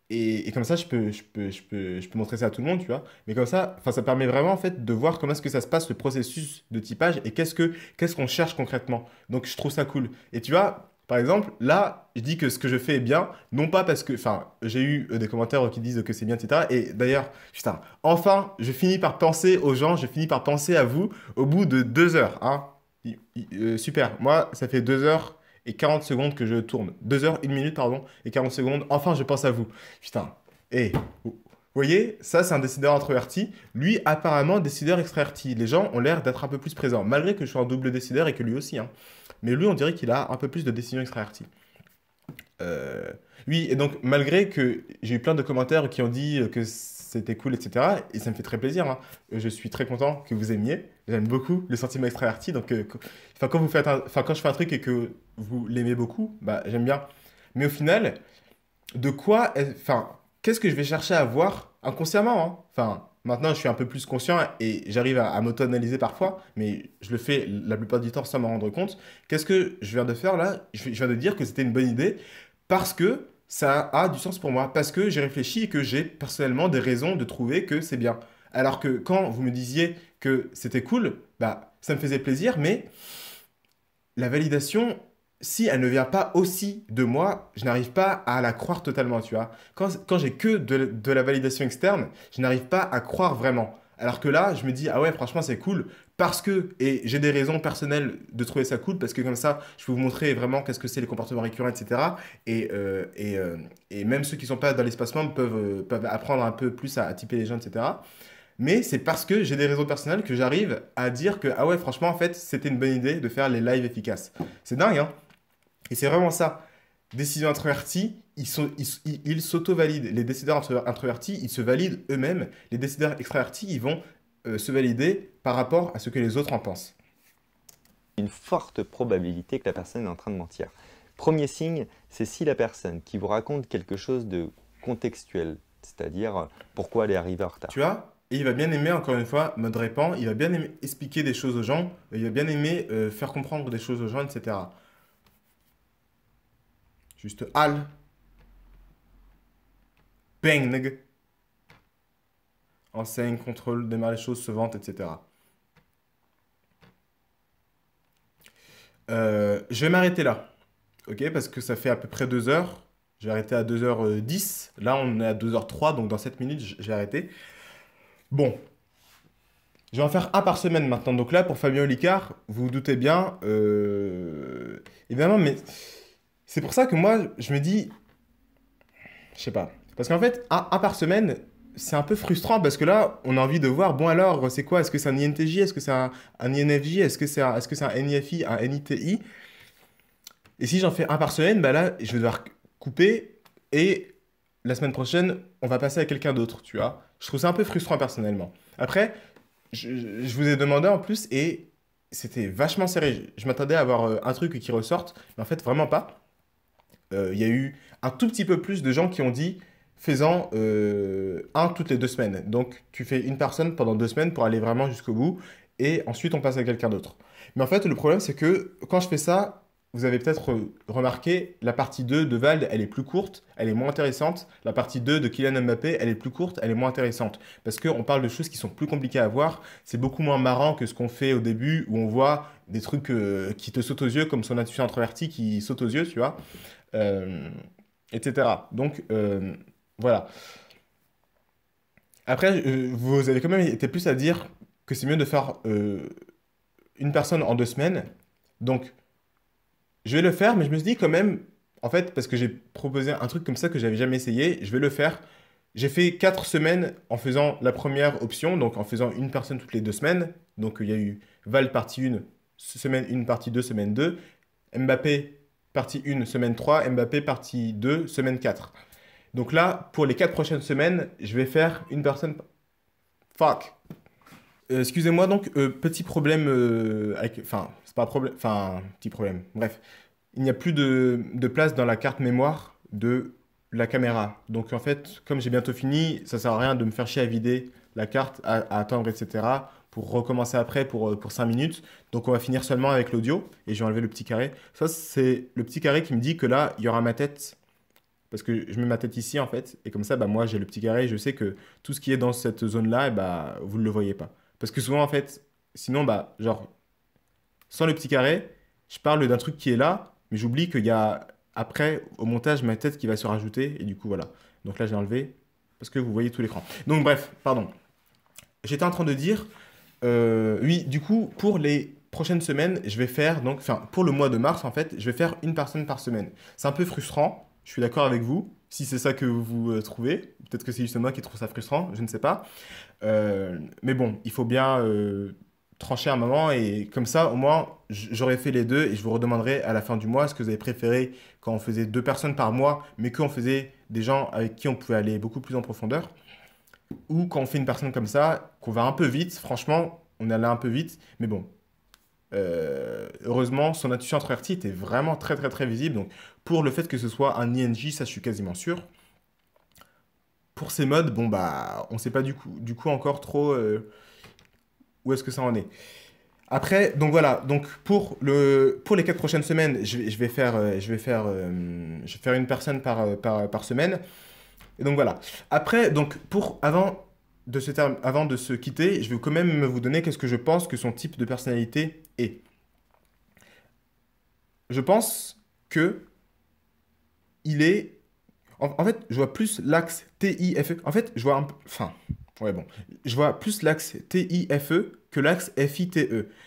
Et, et, comme ça, je peux, je, peux, je, peux, je peux montrer ça à tout le monde, tu vois. Mais comme ça, ça permet vraiment en fait, de voir comment est-ce que ça se passe, le processus de typage, et qu'est-ce qu'on ce qu'on cherche concrètement. Donc, je trouve ça cool. Et tu vois, par exemple, là, je dis que ce que je fais est bien, non pas parce que, enfin, j'ai eu euh, des commentaires qui disent que c'est bien, etc. Et d'ailleurs, putain, enfin, je finis par penser aux gens, je finis par penser à vous au bout de deux heures. Hein. Euh, super, moi, ça fait deux heures et 40 secondes que je tourne. 2 heures, 1 minute, pardon, et 40 secondes. Enfin, je pense à vous. Putain. Et eh, vous voyez, ça, c'est un décideur introverti. Lui, apparemment, décideur extraverti. Les gens ont l'air d'être un peu plus présents, malgré que je sois un double décideur et que lui aussi. Hein. Mais lui, on dirait qu'il a un peu plus de décision extraverti euh, Oui, et donc, malgré que j'ai eu plein de commentaires qui ont dit que c'était cool, etc. Et ça me fait très plaisir. Hein. Euh, je suis très content que vous aimiez. J'aime beaucoup le sentiment extraverti. Donc, euh, quand, vous faites quand je fais un truc et que vous l'aimez beaucoup, bah, j'aime bien. Mais au final, de quoi. Enfin, qu'est-ce que je vais chercher à voir inconsciemment hein? Enfin, maintenant, je suis un peu plus conscient et j'arrive à, m'auto-analyser parfois, mais je le fais la plupart du temps sans m'en rendre compte. Qu'est-ce que je viens de faire là je viens de dire que c'était une bonne idée parce que ça a du sens pour moi parce que j'ai réfléchi et que j'ai personnellement des raisons de trouver que c'est bien. Alors que quand vous me disiez que c'était cool, bah ça me faisait plaisir, mais la validation, si elle ne vient pas aussi de moi, je n'arrive pas à la croire totalement, tu vois. Quand, quand j'ai que de, de la validation externe, je n'arrive pas à croire vraiment. Alors que là, je me dis, ah ouais, franchement, c'est cool parce que, et j'ai des raisons personnelles de trouver ça cool, parce que comme ça, je peux vous montrer vraiment qu'est-ce que c'est les comportements récurrents, etc. Et, et, euh, euh, et, même ceux qui ne sont pas dans l'espace membre peuvent, euh, peuvent apprendre un peu plus à, typer les gens, etc. Mais c'est parce que j'ai des raisons personnelles que j'arrive à dire que, ah ouais, franchement, en fait, c'était une bonne idée de faire les lives efficaces. C'est dingue, hein Et c'est vraiment ça. Décision introvertie, ils s'auto-valident. Ils, les décideurs introvertis, ils se valident eux-mêmes. Les décideurs extravertis, ils vont euh, se valider par rapport à ce que les autres en pensent. Une forte probabilité que la personne est en train de mentir. Premier signe, c'est si la personne qui vous raconte quelque chose de contextuel, c'est-à-dire pourquoi elle est arrivée en retard. Tu vois Et il va bien aimer, encore une fois, me répand, il va bien aimer expliquer des choses aux gens, il va bien aimer euh, faire comprendre des choses aux gens, etc. Juste al. Bang, enseigne, contrôle, démarre les choses, se vante, etc. Euh, je vais m'arrêter là, ok Parce que ça fait à peu près deux heures. J'ai arrêté à 2h10. Euh, là, on est à 2h03, donc dans 7 minutes, j'ai arrêté. Bon. Je vais en faire un par semaine maintenant. Donc là, pour Fabien Olicard, vous vous doutez bien, euh, évidemment, mais c'est pour ça que moi, je me dis, je sais pas. Parce qu'en fait, un par semaine, c'est un peu frustrant parce que là, on a envie de voir, bon alors, c'est quoi Est-ce que c'est un INTJ Est-ce que c'est un, INFJ Est-ce que c'est un, est -ce c'est un NIFI Un NITI Et si j'en fais un par semaine, bah là, je vais devoir couper et la semaine prochaine, on va passer à quelqu'un d'autre, tu vois. Je trouve ça un peu frustrant personnellement. Après, je, vous ai demandé en plus et c'était vachement serré. Je, m'attendais à avoir euh, un truc qui ressorte, mais en fait, vraiment pas. Euh, il y a eu un tout petit peu plus de gens qui ont dit faisant euh, un toutes les deux semaines. Donc tu fais une personne pendant deux semaines pour aller vraiment jusqu'au bout et ensuite on passe à quelqu'un d'autre. Mais en fait, le problème c'est que quand je fais ça, vous avez peut-être euh, remarqué, la partie 2 de Vald, elle est plus courte, elle est moins intéressante. La partie 2 de Kylian Mbappé, elle est plus courte, elle est moins intéressante. Parce qu'on parle de choses qui sont plus compliquées à voir. C'est beaucoup moins marrant que ce qu'on fait au début, où on voit des trucs euh, qui te sautent aux yeux, comme son intuition introvertie qui saute aux yeux, tu vois. etc. Donc, voilà. Après, euh, vous avez quand même été plus à dire que c'est mieux de faire euh, une personne en deux semaines. Donc, je vais le faire, mais je me suis dit quand même, en fait, parce que j'ai proposé un truc comme ça que j'avais jamais essayé, je vais le faire. J'ai fait quatre semaines en faisant la première option, donc en faisant une personne toutes les deux semaines. Donc, il y a eu Val partie 1, semaine 1, partie 2, semaine 2. Mbappé partie 1, semaine 3. Mbappé partie 2, semaine 4. Donc là, pour les 4 prochaines semaines, je vais faire une personne... Fuck euh, Excusez-moi donc, euh, petit problème euh, avec... Enfin, c'est pas un problème... Enfin, petit problème. Bref, il n'y a plus de, place dans la carte mémoire de la caméra. Donc en fait, comme j'ai bientôt fini, ça sert à rien de me faire chier à vider la carte, à, attendre, etc. pour recommencer après pour, pour 5 minutes. Donc on va finir seulement avec l'audio et j'ai enlevé le petit carré. Ça, c'est le petit carré qui me dit que là, il y aura ma tête parce que je mets ma tête ici en fait, et comme ça, bah, moi j'ai le petit carré, je sais que tout ce qui est dans cette zone-là, eh bah, vous ne le voyez pas. Parce que souvent en fait, sinon, bah, genre, sans le petit carré, je parle d'un truc qui est là, mais j'oublie qu'il y a après, au montage, ma tête qui va se rajouter, et du coup voilà. Donc là, j'ai enlevé, parce que vous voyez tout l'écran. Donc bref, pardon. J'étais en train de dire, euh, oui, du coup, pour les prochaines semaines, je vais faire, donc, enfin, pour le mois de mars, en fait, je vais faire une personne par semaine. C'est un peu frustrant, je suis d'accord avec vous. Si c'est ça que vous euh, trouvez, peut-être que c'est juste moi qui trouve ça frustrant, je ne sais pas. Euh, mais bon, il faut bien euh, trancher un moment et comme ça, au moins, j'aurais fait les deux et je vous redemanderai à la fin du mois ce que vous avez préféré quand on faisait deux personnes par mois, mais qu'on faisait des gens avec qui on pouvait aller beaucoup plus en profondeur. Ou quand on fait une personne comme ça, qu'on va un peu vite, franchement, on allait un peu vite, mais bon, euh, heureusement, son attitude introvertie était vraiment très très très visible. Donc pour le fait que ce soit un ING, ça je suis quasiment sûr. Pour ces modes, bon bah on sait pas du coup, encore trop euh, où est-ce que ça en est. Après, donc voilà, donc pour, les quatre prochaines semaines, je, vais, faire, je, vais faire euh, je vais faire une personne par, par semaine. Et donc voilà. Après, donc pour avant de ce terme, avant de se quitter, je vais quand même vous donner qu'est-ce que je pense que son type de personnalité est. Je pense que il est. En, fait, je vois plus l'axe TIFE. En fait, je vois un bon. Je vois plus l'axe TIFE que l'axe FITE.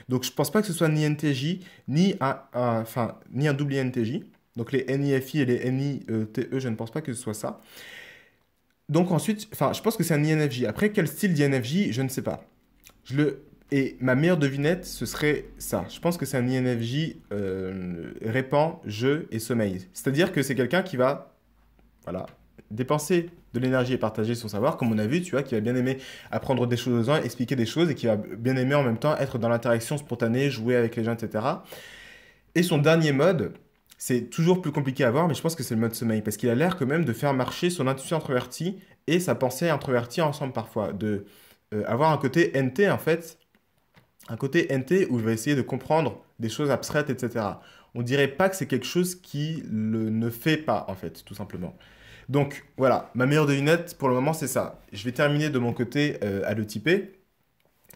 Donc, je ne pense pas que ce soit ni NTJ, ni un, enfin, ni un double INTJ. Donc, les NIFI et les NITE, e, je ne pense pas que ce soit ça. Donc ensuite, enfin, je pense que c'est un INFJ. Après, quel style d'INFJ, je ne sais pas. Je le... Et ma meilleure devinette, ce serait ça. Je pense que c'est un INFJ euh, répand, jeu et sommeil. C'est-à-dire que c'est quelqu'un qui va, voilà, dépenser de l'énergie et partager son savoir, comme on a vu, tu vois, qui va bien aimer apprendre des choses aux gens, expliquer des choses, et qui va bien aimer en même temps être dans l'interaction spontanée, jouer avec les gens, etc. Et son dernier mode, c'est toujours plus compliqué à voir, mais je pense que c'est le mode sommeil, parce qu'il a l'air quand même de faire marcher son intuition introvertie et sa pensée introvertie ensemble parfois, de euh, avoir un côté NT en fait, un côté NT où je vais essayer de comprendre des choses abstraites, etc. On dirait pas que c'est quelque chose qui le, ne fait pas en fait, tout simplement. Donc voilà, ma meilleure devinette pour le moment c'est ça. Je vais terminer de mon côté euh, à le typer.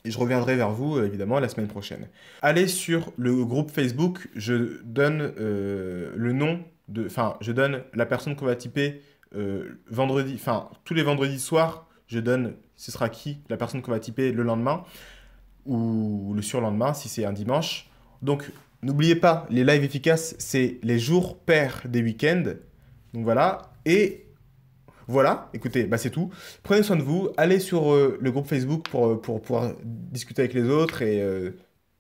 Et je reviendrai vers vous, euh, évidemment, la semaine prochaine. Allez sur le groupe Facebook, je donne euh, le nom de... Enfin, je donne la personne qu'on va typer euh, vendredi... Enfin, tous les vendredis soirs, je donne ce sera qui la personne qu'on va typer le lendemain ou le surlendemain, si c'est un dimanche. Donc, n'oubliez pas, les lives efficaces, c'est les jours pairs des week-ends. Donc voilà. Et voilà, écoutez, bah, c'est tout. Prenez soin de vous, allez sur euh, le groupe Facebook euh, pour, pouvoir discuter avec les autres et euh,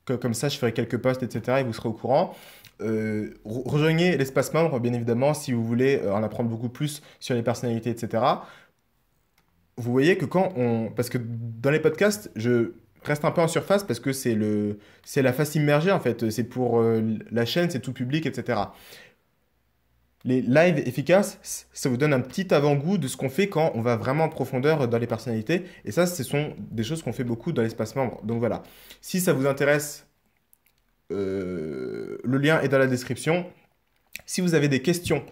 comme ça je ferai quelques posts, etc. et vous serez au courant. rejoignez l'espace membre, bien évidemment, si vous voulez en apprendre beaucoup plus sur les personnalités, etc. Vous voyez que quand on... Parce que dans les podcasts, je reste un peu en surface parce que c'est le... la face immergée, en fait. C'est pour la chaîne, c'est tout public, etc. Les lives efficaces, ça vous donne un petit avant-goût de ce qu'on fait quand on va vraiment en profondeur dans les personnalités. Et ça, ce sont des choses qu'on fait beaucoup dans l'espace membre. Donc voilà. Si ça vous intéresse, euh, le lien est dans la description. Si vous avez des questions,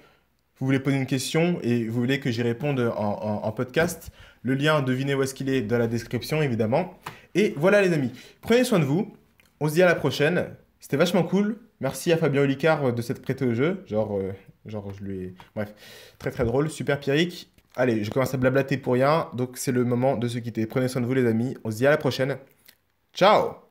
vous voulez poser une question et vous voulez que j'y réponde en, podcast, le lien, devinez où est-ce qu'il est, dans la description, évidemment. Et voilà les amis, prenez soin de vous, on se dit à la prochaine, c'était vachement cool, merci à Fabien Olicard de s'être prêté au jeu, genre... Euh, Genre, je lui ai... Bref, très très drôle, super pyrrhique. Allez, je commence à blablater pour rien, donc c'est le moment de se quitter. Prenez soin de vous les amis, on se dit à la prochaine. Ciao